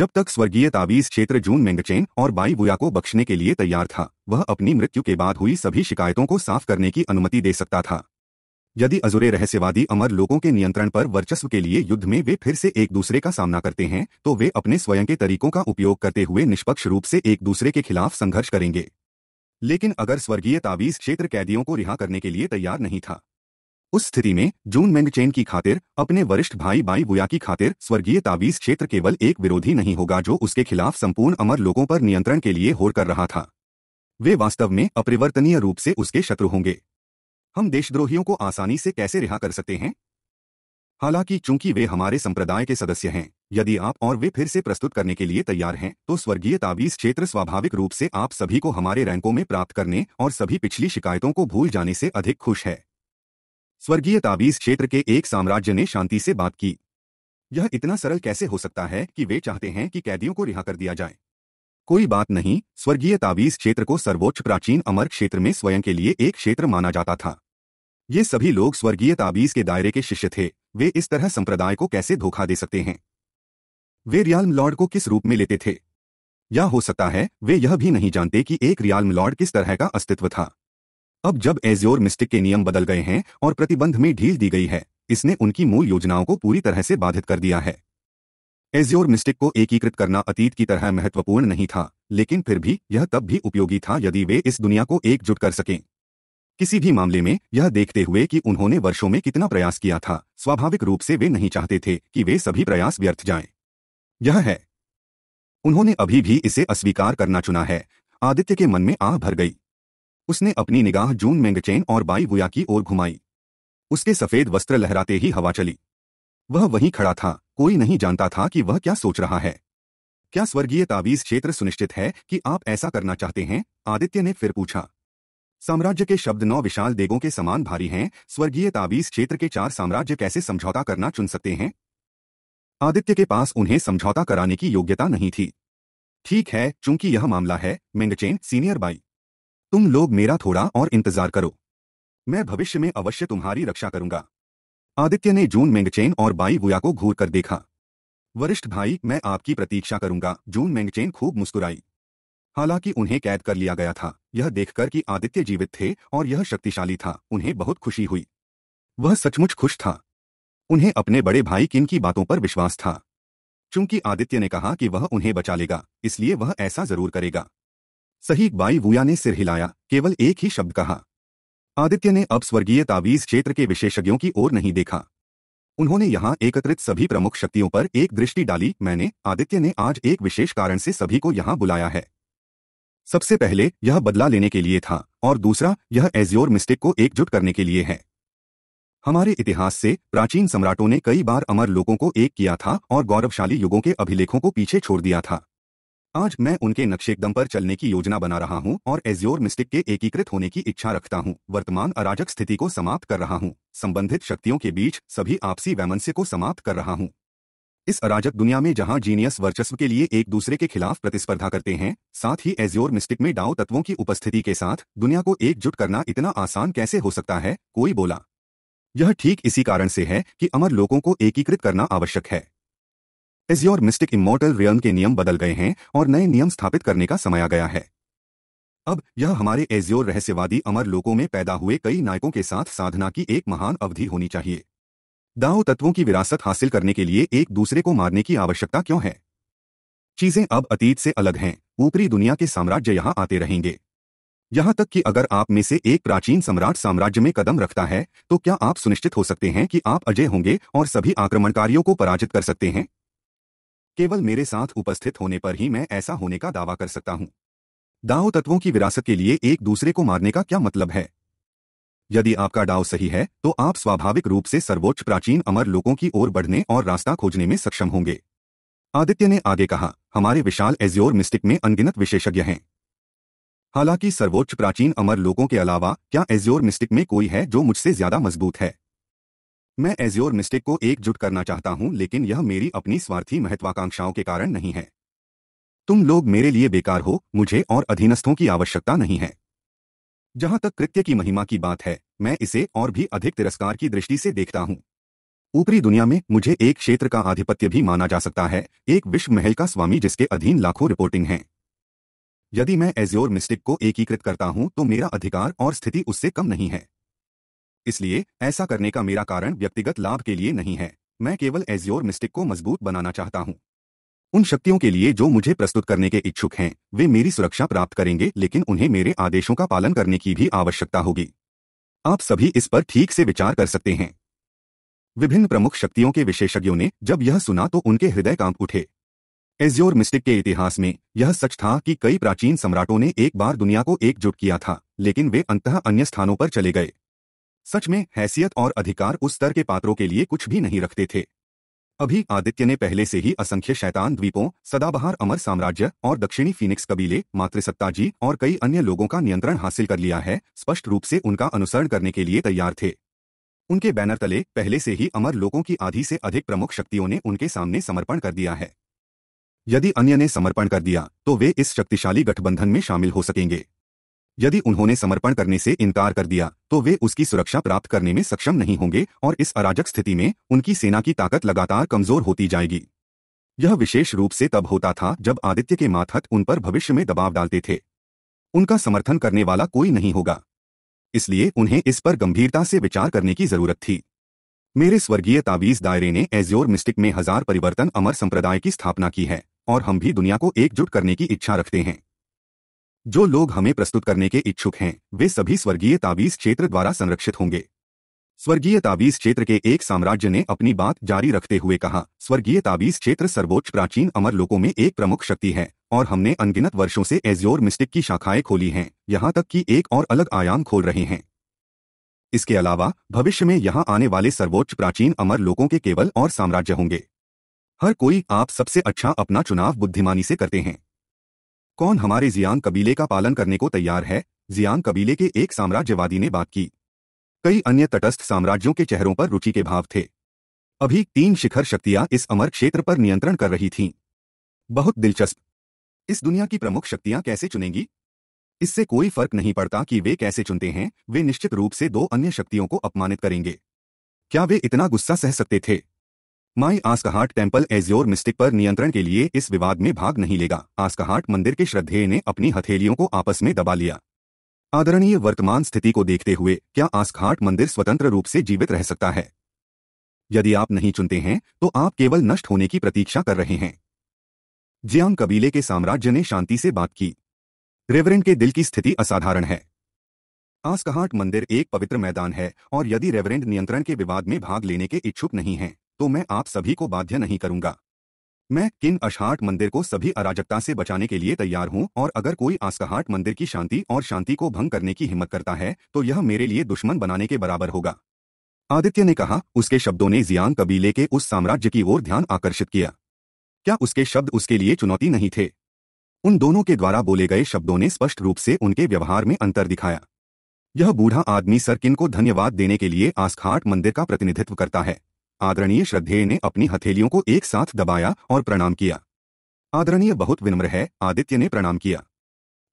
जब तक स्वर्गीय ताबीज क्षेत्र जून मेंगचेन और बाई बुया को बख्शने के लिए तैयार था वह अपनी मृत्यु के बाद हुई सभी शिकायतों को साफ करने की अनुमति दे सकता था यदि अजुरे रहस्यवादी अमर लोगों के नियंत्रण पर वर्चस्व के लिए युद्ध में वे फिर से एक दूसरे का सामना करते हैं तो वे अपने स्वयं के तरीकों का उपयोग करते हुए निष्पक्ष रूप से एक दूसरे के खिलाफ संघर्ष करेंगे लेकिन अगर स्वर्गीय तावीज़ क्षेत्र कैदियों को रिहा करने के लिए तैयार नहीं था उस स्थिति में जून मेंगचेन की खातिर अपने वरिष्ठ भाई बाई बुया की खातिर स्वर्गीय ताबीज क्षेत्र केवल एक विरोधी नहीं होगा जो उसके खिलाफ संपूर्ण अमर लोगों पर नियंत्रण के लिए होर कर रहा था वे वास्तव में अपरिवर्तनीय रूप से उसके शत्रु होंगे हम देशद्रोहियों को आसानी से कैसे रिहा कर सकते हैं हालांकि चूंकि वे हमारे संप्रदाय के सदस्य हैं यदि आप और वे फिर से प्रस्तुत करने के लिए तैयार हैं तो स्वर्गीय ताबीज क्षेत्र स्वाभाविक रूप से आप सभी को हमारे रैंकों में प्राप्त करने और सभी पिछली शिकायतों को भूल जाने से अधिक खुश है स्वर्गीय ताबीज क्षेत्र के एक साम्राज्य ने शांति से बात की यह इतना सरल कैसे हो सकता है कि वे चाहते हैं कि कैदियों को रिहा कर दिया जाए कोई बात नहीं स्वर्गीय तावीज क्षेत्र को सर्वोच्च प्राचीन अमर क्षेत्र में स्वयं के लिए एक क्षेत्र माना जाता था ये सभी लोग स्वर्गीय ताबीज़ के दायरे के शिष्य थे वे इस तरह संप्रदाय को कैसे धोखा दे सकते हैं वे रियाल लॉर्ड को किस रूप में लेते थे या हो सकता है वे यह भी नहीं जानते कि एक रियाल लॉर्ड किस तरह का अस्तित्व था अब जब एज्योर मिस्टिक के नियम बदल गए हैं और प्रतिबंध में ढील दी गई है इसने उनकी मूल योजनाओं को पूरी तरह से बाधित कर दिया है एज्योर मिस्टिक को एकीकृत करना अतीत की तरह महत्वपूर्ण नहीं था लेकिन फिर भी यह तब भी उपयोगी था यदि वे इस दुनिया को एकजुट कर सकें किसी भी मामले में यह देखते हुए कि उन्होंने वर्षों में कितना प्रयास किया था स्वाभाविक रूप से वे नहीं चाहते थे कि वे सभी प्रयास व्यर्थ जाएं। यह है उन्होंने अभी भी इसे अस्वीकार करना चुना है आदित्य के मन में आह भर गई उसने अपनी निगाह जून मेंगचेन और बाई वुया की ओर घुमाई उसके सफेद वस्त्र लहराते ही हवा चली वह वहीं खड़ा था कोई नहीं जानता था कि वह क्या सोच रहा है क्या स्वर्गीय तावीज क्षेत्र सुनिश्चित है कि आप ऐसा करना चाहते हैं आदित्य ने फिर पूछा साम्राज्य के शब्द नौ विशाल देगों के समान भारी हैं स्वर्गीय तावीज क्षेत्र के चार साम्राज्य कैसे समझौता करना चुन सकते हैं आदित्य के पास उन्हें समझौता कराने की योग्यता नहीं थी ठीक है चूंकि यह मामला है मिंगचेन सीनियर बाई तुम लोग मेरा थोड़ा और इंतजार करो मैं भविष्य में अवश्य तुम्हारी रक्षा करूंगा आदित्य ने जून मेंगचेन और बाई गुया को घूर कर देखा वरिष्ठ भाई मैं आपकी प्रतीक्षा करूंगा जून मेंगचेन खूब मुस्कुराई हालांकि उन्हें कैद कर लिया गया था यह देखकर कि आदित्य जीवित थे और यह शक्तिशाली था उन्हें बहुत खुशी हुई वह सचमुच खुश था उन्हें अपने बड़े भाई किन की बातों पर विश्वास था चूंकि आदित्य ने कहा कि वह उन्हें बचा लेगा इसलिए वह ऐसा जरूर करेगा सही बाई वूया ने सिर हिलाया केवल एक ही शब्द कहा आदित्य ने अब स्वर्गीय तावीज क्षेत्र के विशेषज्ञों की ओर नहीं देखा उन्होंने यहां एकत्रित सभी प्रमुख शक्तियों पर एक दृष्टि डाली मैंने आदित्य ने आज एक विशेष कारण से सभी को यहाँ बुलाया है सबसे पहले यह बदला लेने के लिए था और दूसरा यह एज्योर मिस्टेक को एकजुट करने के लिए है हमारे इतिहास से प्राचीन सम्राटों ने कई बार अमर लोगों को एक किया था और गौरवशाली युगों के अभिलेखों को पीछे छोड़ दिया था आज मैं उनके दम पर चलने की योजना बना रहा हूं और एज्योर मिस्टिक के एकीकृत होने की इच्छा रखता हूं। वर्तमान अराजक स्थिति को समाप्त कर रहा हूं। संबंधित शक्तियों के बीच सभी आपसी वैमनस्य को समाप्त कर रहा हूं। इस अराजक दुनिया में जहां जीनियस वर्चस्व के लिए एक दूसरे के खिलाफ प्रतिस्पर्धा करते हैं साथ ही एज्योर मिस्टिक में डाओ तत्वों की उपस्थिति के साथ दुनिया को एकजुट करना इतना आसान कैसे हो सकता है कोई बोला यह ठीक इसी कारण से है कि अमर लोगों को एकीकृत करना आवश्यक है एज्योर मिस्टिक इमोर्टल रियम के नियम बदल गए हैं और नए नियम स्थापित करने का समय आ गया है अब यह हमारे एज्योर रहस्यवादी अमर लोकों में पैदा हुए कई नायकों के साथ साधना की एक महान अवधि होनी चाहिए दाओ तत्वों की विरासत हासिल करने के लिए एक दूसरे को मारने की आवश्यकता क्यों है चीजें अब अतीत से अलग हैं ऊपरी दुनिया के साम्राज्य यहाँ आते रहेंगे यहां तक कि अगर आप में से एक प्राचीन सम्राट साम्राज्य में कदम रखता है तो क्या आप सुनिश्चित हो सकते हैं कि आप अजय होंगे और सभी आक्रमणकारियों को पराजित कर सकते हैं केवल मेरे साथ उपस्थित होने पर ही मैं ऐसा होने का दावा कर सकता हूं दाओ तत्वों की विरासत के लिए एक दूसरे को मारने का क्या मतलब है यदि आपका डाव सही है तो आप स्वाभाविक रूप से सर्वोच्च प्राचीन अमर लोगों की ओर बढ़ने और रास्ता खोजने में सक्षम होंगे आदित्य ने आगे कहा हमारे विशाल एज्योर मिस्टिक में अनगिनत विशेषज्ञ हैं हालांकि सर्वोच्च प्राचीन अमर लोगों के अलावा क्या एज्योर मिस्टिक में कोई है जो मुझसे ज्यादा मजबूत है मैं एज्योर मिस्टेक को एकजुट करना चाहता हूं लेकिन यह मेरी अपनी स्वार्थी महत्वाकांक्षाओं के कारण नहीं है तुम लोग मेरे लिए बेकार हो मुझे और अधीनस्थों की आवश्यकता नहीं है जहां तक कृत्य की महिमा की बात है मैं इसे और भी अधिक तिरस्कार की दृष्टि से देखता हूं ऊपरी दुनिया में मुझे एक क्षेत्र का आधिपत्य भी माना जा सकता है एक विश्व महल का स्वामी जिसके अधीन लाखों रिपोर्टिंग हैं यदि मैं एज्योर मिस्टिक को एकीकृत करता हूं तो मेरा अधिकार और स्थिति उससे कम नहीं है इसलिए ऐसा करने का मेरा कारण व्यक्तिगत लाभ के लिए नहीं है मैं केवल एज्योर मिस्टिक को मजबूत बनाना चाहता हूं उन शक्तियों के लिए जो मुझे प्रस्तुत करने के इच्छुक हैं वे मेरी सुरक्षा प्राप्त करेंगे लेकिन उन्हें मेरे आदेशों का पालन करने की भी आवश्यकता होगी आप सभी इस पर ठीक से विचार कर सकते हैं विभिन्न प्रमुख शक्तियों के विशेषज्ञों ने जब यह सुना तो उनके हृदय कांप उठे एज्योर मिस्टिक के इतिहास में यह सच था कि कई प्राचीन सम्राटों ने एक बार दुनिया को एकजुट किया था लेकिन वे अंतः अन्य स्थानों पर चले गए सच में हैसियत और अधिकार उस स्तर के पात्रों के लिए कुछ भी नहीं रखते थे अभी आदित्य ने पहले से ही असंख्य शैतान द्वीपों सदाबहार अमर साम्राज्य और दक्षिणी फीनिक्स कबीले मातृसत्ताजी और कई अन्य लोगों का नियंत्रण हासिल कर लिया है स्पष्ट रूप से उनका अनुसरण करने के लिए तैयार थे उनके बैनर तले पहले से ही अमर लोगों की आधी से अधिक प्रमुख शक्तियों ने उनके सामने समर्पण कर दिया है यदि अन्य ने समर्पण कर दिया तो वे इस शक्तिशाली गठबंधन में शामिल हो सकेंगे यदि उन्होंने समर्पण करने से इनकार कर दिया तो वे उसकी सुरक्षा प्राप्त करने में सक्षम नहीं होंगे और इस अराजक स्थिति में उनकी सेना की ताकत लगातार कमजोर होती जाएगी यह विशेष रूप से तब होता था जब आदित्य के माथहत उन पर भविष्य में दबाव डालते थे उनका समर्थन करने वाला कोई नहीं होगा इसलिए उन्हें इस पर गंभीरता से विचार करने की जरूरत थी मेरे स्वर्गीय तावीज दायरे ने एज्योर मिस्टिक में हजार परिवर्तन अमर संप्रदाय की स्थापना की है और हम भी दुनिया को एकजुट करने की इच्छा रखते हैं जो लोग हमें प्रस्तुत करने के इच्छुक हैं वे सभी स्वर्गीय ताबीज क्षेत्र द्वारा संरक्षित होंगे स्वर्गीय ताबीज क्षेत्र के एक साम्राज्य ने अपनी बात जारी रखते हुए कहा स्वर्गीय ताबीज क्षेत्र सर्वोच्च प्राचीन अमर लोकों में एक प्रमुख शक्ति है और हमने अनगिनत वर्षों से एज्योर मिस्टिक की शाखाएं खोली हैं यहां तक कि एक और अलग आयाम खोल रहे हैं इसके अलावा भविष्य में यहाँ आने वाले सर्वोच्च प्राचीन अमर लोगों के केवल और साम्राज्य होंगे हर कोई आप सबसे अच्छा अपना चुनाव बुद्धिमानी से करते हैं कौन हमारे जियांग कबीले का पालन करने को तैयार है जियांग कबीले के एक साम्राज्यवादी ने बात की कई अन्य तटस्थ साम्राज्यों के चेहरों पर रुचि के भाव थे अभी तीन शिखर शक्तियां इस अमर क्षेत्र पर नियंत्रण कर रही थीं बहुत दिलचस्प इस दुनिया की प्रमुख शक्तियां कैसे चुनेंगी इससे कोई फर्क नहीं पड़ता कि वे कैसे चुनते हैं वे निश्चित रूप से दो अन्य शक्तियों को अपमानित करेंगे क्या वे इतना गुस्सा सह सकते थे माई आस्कहाट टेम्पल एज्योर मिस्टिक पर नियंत्रण के लिए इस विवाद में भाग नहीं लेगा आस्कहाट मंदिर के श्रद्धेय ने अपनी हथेलियों को आपस में दबा लिया आदरणीय वर्तमान स्थिति को देखते हुए क्या आस्कहाट मंदिर स्वतंत्र रूप से जीवित रह सकता है यदि आप नहीं चुनते हैं तो आप केवल नष्ट होने की प्रतीक्षा कर रहे हैं जियांग कबीले के साम्राज्य ने शांति से बात की रेवरेंट के दिल की स्थिति असाधारण है आस्कहाट मंदिर एक पवित्र मैदान है और यदि रेवरेंट नियंत्रण के विवाद में भाग लेने के इच्छुक नहीं हैं तो मैं आप सभी को बाध्य नहीं करूंगा मैं किन अशहाट मंदिर को सभी अराजकता से बचाने के लिए तैयार हूं और अगर कोई आस्कहाट मंदिर की शांति और शांति को भंग करने की हिम्मत करता है तो यह मेरे लिए दुश्मन बनाने के बराबर होगा आदित्य ने कहा उसके शब्दों ने जियांग कबीले के उस साम्राज्य की ओर ध्यान आकर्षित किया क्या उसके शब्द उसके लिए चुनौती नहीं थे उन दोनों के द्वारा बोले गए शब्दों ने स्पष्ट रूप से उनके व्यवहार में अंतर दिखाया यह बूढ़ा आदमी सरकिन को धन्यवाद देने के लिए आस्खाट मंदिर का प्रतिनिधित्व करता है आदरणीय श्रद्धेय ने अपनी हथेलियों को एक साथ दबाया और प्रणाम किया आदरणीय बहुत विनम्र है आदित्य ने प्रणाम किया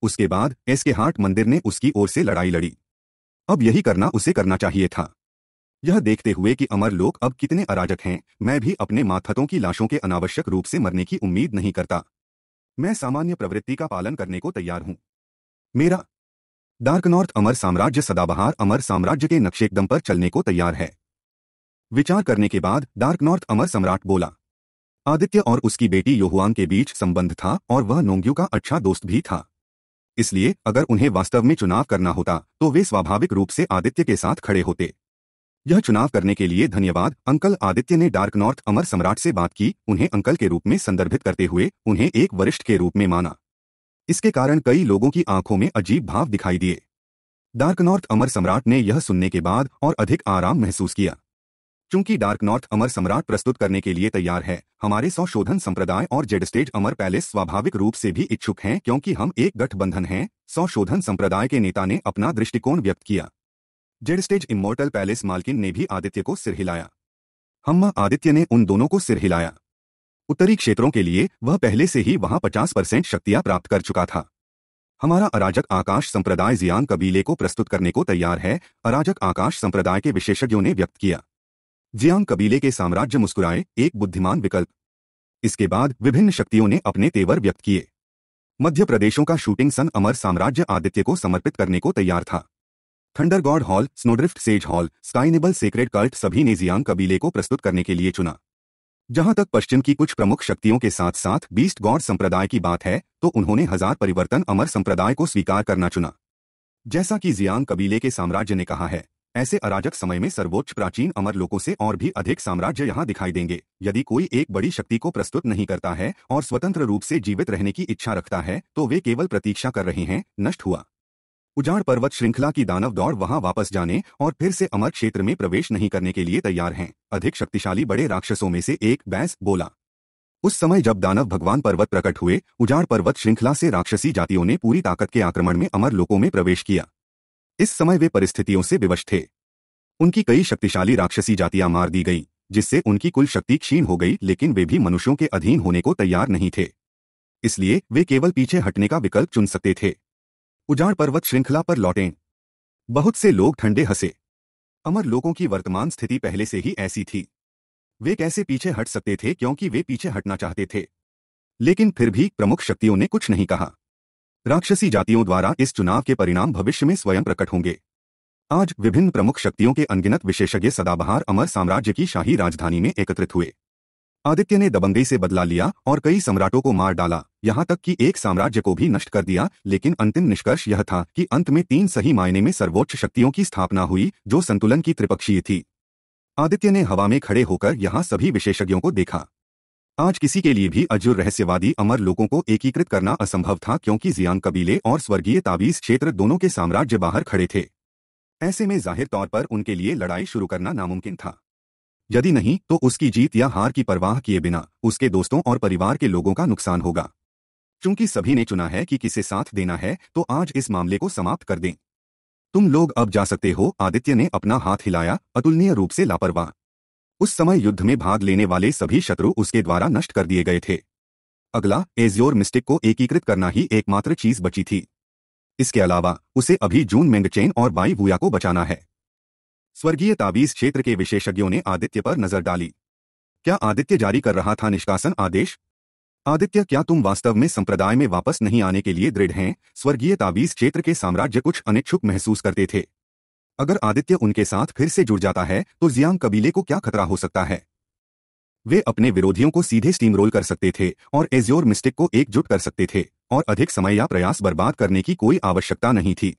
उसके बाद एस के हाट मंदिर ने उसकी ओर से लड़ाई लड़ी अब यही करना उसे करना चाहिए था यह देखते हुए कि अमर लोग अब कितने अराजक हैं मैं भी अपने माथतों की लाशों के अनावश्यक रूप से मरने की उम्मीद नहीं करता मैं सामान्य प्रवृत्ति का पालन करने को तैयार हूं मेरा डार्क नॉर्थ अमर साम्राज्य सदाबहार अमर साम्राज्य के नक्शेकदम पर चलने को तैयार है विचार करने के बाद डार्क नॉर्थ अमर सम्राट बोला आदित्य और उसकी बेटी योहुआन के बीच संबंध था और वह नोंग्यू का अच्छा दोस्त भी था इसलिए अगर उन्हें वास्तव में चुनाव करना होता तो वे स्वाभाविक रूप से आदित्य के साथ खड़े होते यह चुनाव करने के लिए धन्यवाद अंकल आदित्य ने डार्क नॉर्थ अमर सम्राट से बात की उन्हें अंकल के रूप में संदर्भित करते हुए उन्हें एक वरिष्ठ के रूप में माना इसके कारण कई लोगों की आंखों में अजीब भाव दिखाई दिए डार्क नॉर्थ अमर सम्राट ने यह सुनने के बाद और अधिक आराम महसूस किया क्योंकि डार्क नॉर्थ अमर सम्राट प्रस्तुत करने के लिए तैयार है हमारे संशोधन संप्रदाय और जेड स्टेट अमर पैलेस स्वाभाविक रूप से भी इच्छुक हैं क्योंकि हम एक गठबंधन हैं संशोधन संप्रदाय के नेता ने अपना दृष्टिकोण व्यक्त किया जेड स्टेज इमोर्टल पैलेस मालकिन ने भी आदित्य को सिर हिलाया हम हम्म, आदित्य ने उन दोनों को सिर हिलाया उत्तरी क्षेत्रों के लिए वह पहले से ही वहां पचास परसेंट शक्तियां प्राप्त कर चुका था हमारा अराजक आकाश संप्रदाय जियान कबीले को प्रस्तुत करने को तैयार है अराजक आकाश संप्रदाय के विशेषज्ञों ने व्यक्त किया जियांग कबीले के साम्राज्य मुस्कुराए एक बुद्धिमान विकल्प इसके बाद विभिन्न शक्तियों ने अपने तेवर व्यक्त किए मध्य प्रदेशों का शूटिंग सन अमर साम्राज्य आदित्य को समर्पित करने को तैयार था Thunder God Hall Snowdrift Sage Hall स्काइनेबल सेक्रेड कल्ट सभी ने जियांग कबीले को प्रस्तुत करने के लिए चुना जहां तक पश्चिम की कुछ प्रमुख शक्तियों के साथ साथ बीस्ट गॉड संप्रदाय की बात है तो उन्होंने हजार परिवर्तन अमर संप्रदाय को स्वीकार करना चुना जैसा कि जियांग कबीले के साम्राज्य ने कहा है ऐसे अराजक समय में सर्वोच्च प्राचीन अमर लोगों से और भी अधिक साम्राज्य यहाँ दिखाई देंगे यदि कोई एक बड़ी शक्ति को प्रस्तुत नहीं करता है और स्वतंत्र रूप से जीवित रहने की इच्छा रखता है तो वे केवल प्रतीक्षा कर रहे हैं नष्ट हुआ उजाड़ पर्वत श्रृंखला की दानव दौड़ वहां वापस जाने और फिर से अमर क्षेत्र में प्रवेश नहीं करने के लिए तैयार हैं अधिक शक्तिशाली बड़े राक्षसों में से एक बैंस बोला उस समय जब दानव भगवान पर्वत प्रकट हुए उजाड़ पर्वत श्रृंखला से राक्षसी जातियों ने पूरी ताकत के आक्रमण में अमर लोकों में प्रवेश किया इस समय वे परिस्थितियों से विवश थे उनकी कई शक्तिशाली राक्षसी जातियां मार दी गई जिससे उनकी कुल शक्ति क्षीण हो गई लेकिन वे भी मनुष्यों के अधीन होने को तैयार नहीं थे इसलिए वे केवल पीछे हटने का विकल्प चुन सकते थे उजाड़ पर्वत श्रृंखला पर लौटें बहुत से लोग ठंडे हंसे अमर लोगों की वर्तमान स्थिति पहले से ही ऐसी थी वे कैसे पीछे हट सकते थे क्योंकि वे पीछे हटना चाहते थे लेकिन फिर भी प्रमुख शक्तियों ने कुछ नहीं कहा राक्षसी जातियों द्वारा इस चुनाव के परिणाम भविष्य में स्वयं प्रकट होंगे आज विभिन्न प्रमुख शक्तियों के अनगिनत विशेषज्ञ सदाबहार अमर साम्राज्य की शाही राजधानी में एकत्रित हुए आदित्य ने दबंगई से बदला लिया और कई सम्राटों को मार डाला यहां तक कि एक साम्राज्य को भी नष्ट कर दिया लेकिन अंतिम निष्कर्ष यह था कि अंत में तीन सही मायने में सर्वोच्च शक्तियों की स्थापना हुई जो संतुलन की त्रिपक्षीय थी आदित्य ने हवा में खड़े होकर यहां सभी विशेषज्ञों को देखा आज किसी के लिए भी अजुर रहस्यवादी अमर लोगों को एकीकृत करना असंभव था क्योंकि जियांग कबीले और स्वर्गीय ताबीज क्षेत्र दोनों के साम्राज्य बाहर खड़े थे ऐसे में जाहिर तौर पर उनके लिए लड़ाई शुरू करना नामुमकिन था यदि नहीं तो उसकी जीत या हार की परवाह किए बिना उसके दोस्तों और परिवार के लोगों का नुकसान होगा चूंकि सभी ने चुना है कि किसे साथ देना है तो आज इस मामले को समाप्त कर दें तुम लोग अब जा सकते हो आदित्य ने अपना हाथ हिलाया अतुलनीय रूप से लापरवाह उस समय युद्ध में भाग लेने वाले सभी शत्रु उसके द्वारा नष्ट कर दिए गए थे अगला एजियोर मिस्टिक को एकीकृत करना ही एकमात्र चीज बची थी इसके अलावा उसे अभी जून मेंगचेन और बाई भूया को बचाना है स्वर्गीय ताबीज क्षेत्र के विशेषज्ञों ने आदित्य पर नजर डाली क्या आदित्य जारी कर रहा था निष्कासन आदेश आदित्य क्या तुम वास्तव में संप्रदाय में वापस नहीं आने के लिए दृढ़ हैं स्वर्गीय ताबीज क्षेत्र के साम्राज्य कुछ अनिच्छुक महसूस करते थे अगर आदित्य उनके साथ फिर से जुड़ जाता है तो जियांग कबीले को क्या खतरा हो सकता है वे अपने विरोधियों को सीधे स्टीम रोल कर सकते थे और एज्योर मिस्टिक को एकजुट कर सकते थे और अधिक समय या प्रयास बर्बाद करने की कोई आवश्यकता नहीं थी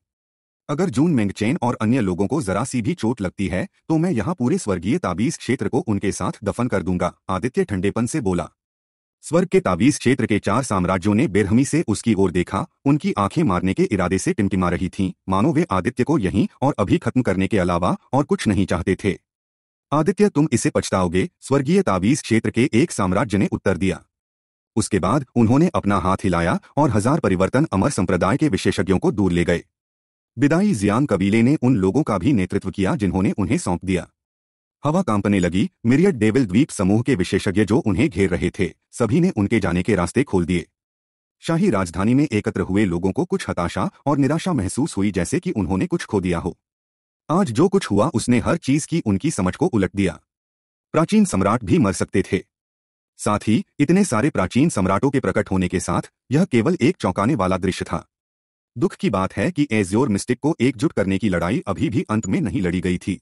अगर जून मेंगचेन और अन्य लोगों को जरा सी भी चोट लगती है तो मैं यहां पूरे स्वर्गीय ताबीज क्षेत्र को उनके साथ दफन कर दूंगा आदित्य ठंडेपन से बोला स्वर्ग के तावीज क्षेत्र के चार साम्राज्यों ने बेरहमी से उसकी ओर देखा उनकी आंखें मारने के इरादे से टिमटिमा रही थीं, मानो वे आदित्य को यहीं और अभी खत्म करने के अलावा और कुछ नहीं चाहते थे आदित्य तुम इसे पछताओगे स्वर्गीय तावीज क्षेत्र के एक साम्राज्य ने उत्तर दिया उसके बाद उन्होंने अपना हाथ हिलाया और हजार परिवर्तन अमर संप्रदाय के विशेषज्ञों को दूर ले गए विदाई जियान कबीले ने उन लोगों का भी नेतृत्व किया जिन्होंने उन्हें सौंप दिया हवा कांपने लगी मिरियड डेविल द्वीप समूह के विशेषज्ञ जो उन्हें घेर रहे थे सभी ने उनके जाने के रास्ते खोल दिए शाही राजधानी में एकत्र हुए लोगों को कुछ हताशा और निराशा महसूस हुई जैसे कि उन्होंने कुछ खो दिया हो आज जो कुछ हुआ उसने हर चीज की उनकी समझ को उलट दिया प्राचीन सम्राट भी मर सकते थे साथ ही इतने सारे प्राचीन सम्राटों के प्रकट होने के साथ यह केवल एक चौंकाने वाला दृश्य था दुख की बात है कि एज्योर मिस्टिक को एकजुट करने की लड़ाई अभी भी अंत में नहीं लड़ी गई थी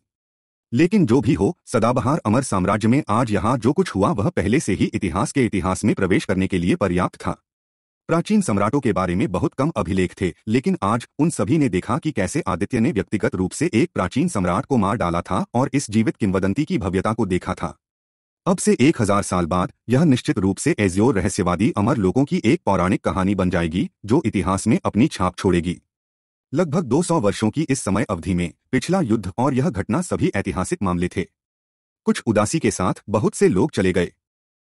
लेकिन जो भी हो सदाबहार अमर साम्राज्य में आज यहाँ जो कुछ हुआ वह पहले से ही इतिहास के इतिहास में प्रवेश करने के लिए पर्याप्त था प्राचीन सम्राटों के बारे में बहुत कम अभिलेख थे लेकिन आज उन सभी ने देखा कि कैसे आदित्य ने व्यक्तिगत रूप से एक प्राचीन सम्राट को मार डाला था और इस जीवित किंवदंती की भव्यता को देखा था अब से एक हजार साल बाद यह निश्चित रूप से एजियोर रहस्यवादी अमर लोगों की एक पौराणिक कहानी बन जाएगी जो इतिहास में अपनी छाप छोड़ेगी लगभग 200 वर्षों की इस समय अवधि में पिछला युद्ध और यह घटना सभी ऐतिहासिक मामले थे कुछ उदासी के साथ बहुत से लोग चले गए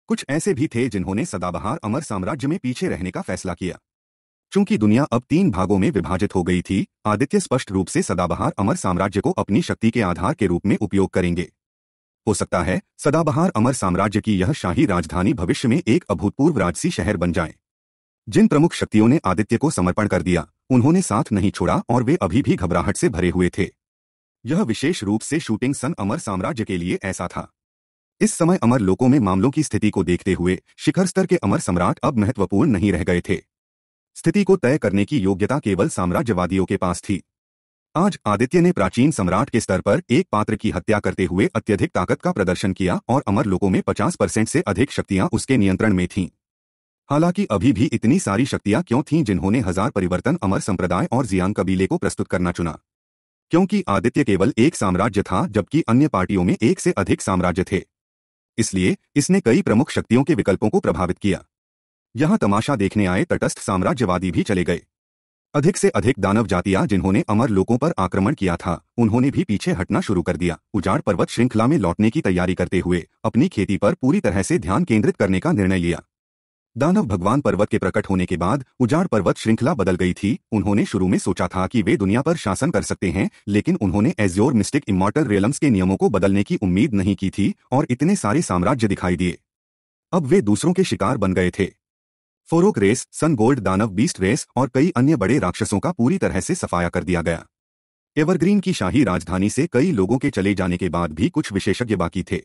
कुछ ऐसे भी थे जिन्होंने सदाबहार अमर साम्राज्य में पीछे रहने का फैसला किया चूंकि दुनिया अब तीन भागों में विभाजित हो गई थी आदित्य स्पष्ट रूप से सदाबहार अमर साम्राज्य को अपनी शक्ति के आधार के रूप में उपयोग करेंगे हो सकता है सदाबहार अमर साम्राज्य की यह शाही राजधानी भविष्य में एक अभूतपूर्व राजसी शहर बन जाए जिन प्रमुख शक्तियों ने आदित्य को समर्पण कर दिया उन्होंने साथ नहीं छोड़ा और वे अभी भी घबराहट से भरे हुए थे यह विशेष रूप से शूटिंग सन अमर साम्राज्य के लिए ऐसा था इस समय अमर लोकों में मामलों की स्थिति को देखते हुए शिखर स्तर के अमर सम्राट अब महत्वपूर्ण नहीं रह गए थे स्थिति को तय करने की योग्यता केवल साम्राज्यवादियों के पास थी आज आदित्य ने प्राचीन सम्राट के स्तर पर एक पात्र की हत्या करते हुए अत्यधिक ताकत का प्रदर्शन किया और अमर लोकों में 50 परसेंट से अधिक शक्तियां उसके नियंत्रण में थीं हालांकि अभी भी इतनी सारी शक्तियां क्यों थीं जिन्होंने हजार परिवर्तन अमर संप्रदाय और जियांग कबीले को प्रस्तुत करना चुना क्योंकि आदित्य केवल एक साम्राज्य था जबकि अन्य पार्टियों में एक से अधिक साम्राज्य थे इसलिए इसने कई प्रमुख शक्तियों के विकल्पों को प्रभावित किया यहां तमाशा देखने आए तटस्थ साम्राज्यवादी भी चले गए अधिक से अधिक दानव जातियां जिन्होंने अमर लोगों पर आक्रमण किया था उन्होंने भी पीछे हटना शुरू कर दिया उजाड़ पर्वत श्रृंखला में लौटने की तैयारी करते हुए अपनी खेती पर पूरी तरह से ध्यान केंद्रित करने का निर्णय लिया दानव भगवान पर्वत के प्रकट होने के बाद उजाड़ पर्वत श्रृंखला बदल गई थी उन्होंने शुरू में सोचा था कि वे दुनिया पर शासन कर सकते हैं लेकिन उन्होंने एज्योर मिस्टिक इमोटल रेलम्स के नियमों को बदलने की उम्मीद नहीं की थी और इतने सारे साम्राज्य दिखाई दिए अब वे दूसरों के शिकार बन गए थे फोरोक रेस सन गोल्ड दानव बीस्ट रेस और कई अन्य बड़े राक्षसों का पूरी तरह से सफाया कर दिया गया एवरग्रीन की शाही राजधानी से कई लोगों के चले जाने के बाद भी कुछ विशेषज्ञ बाकी थे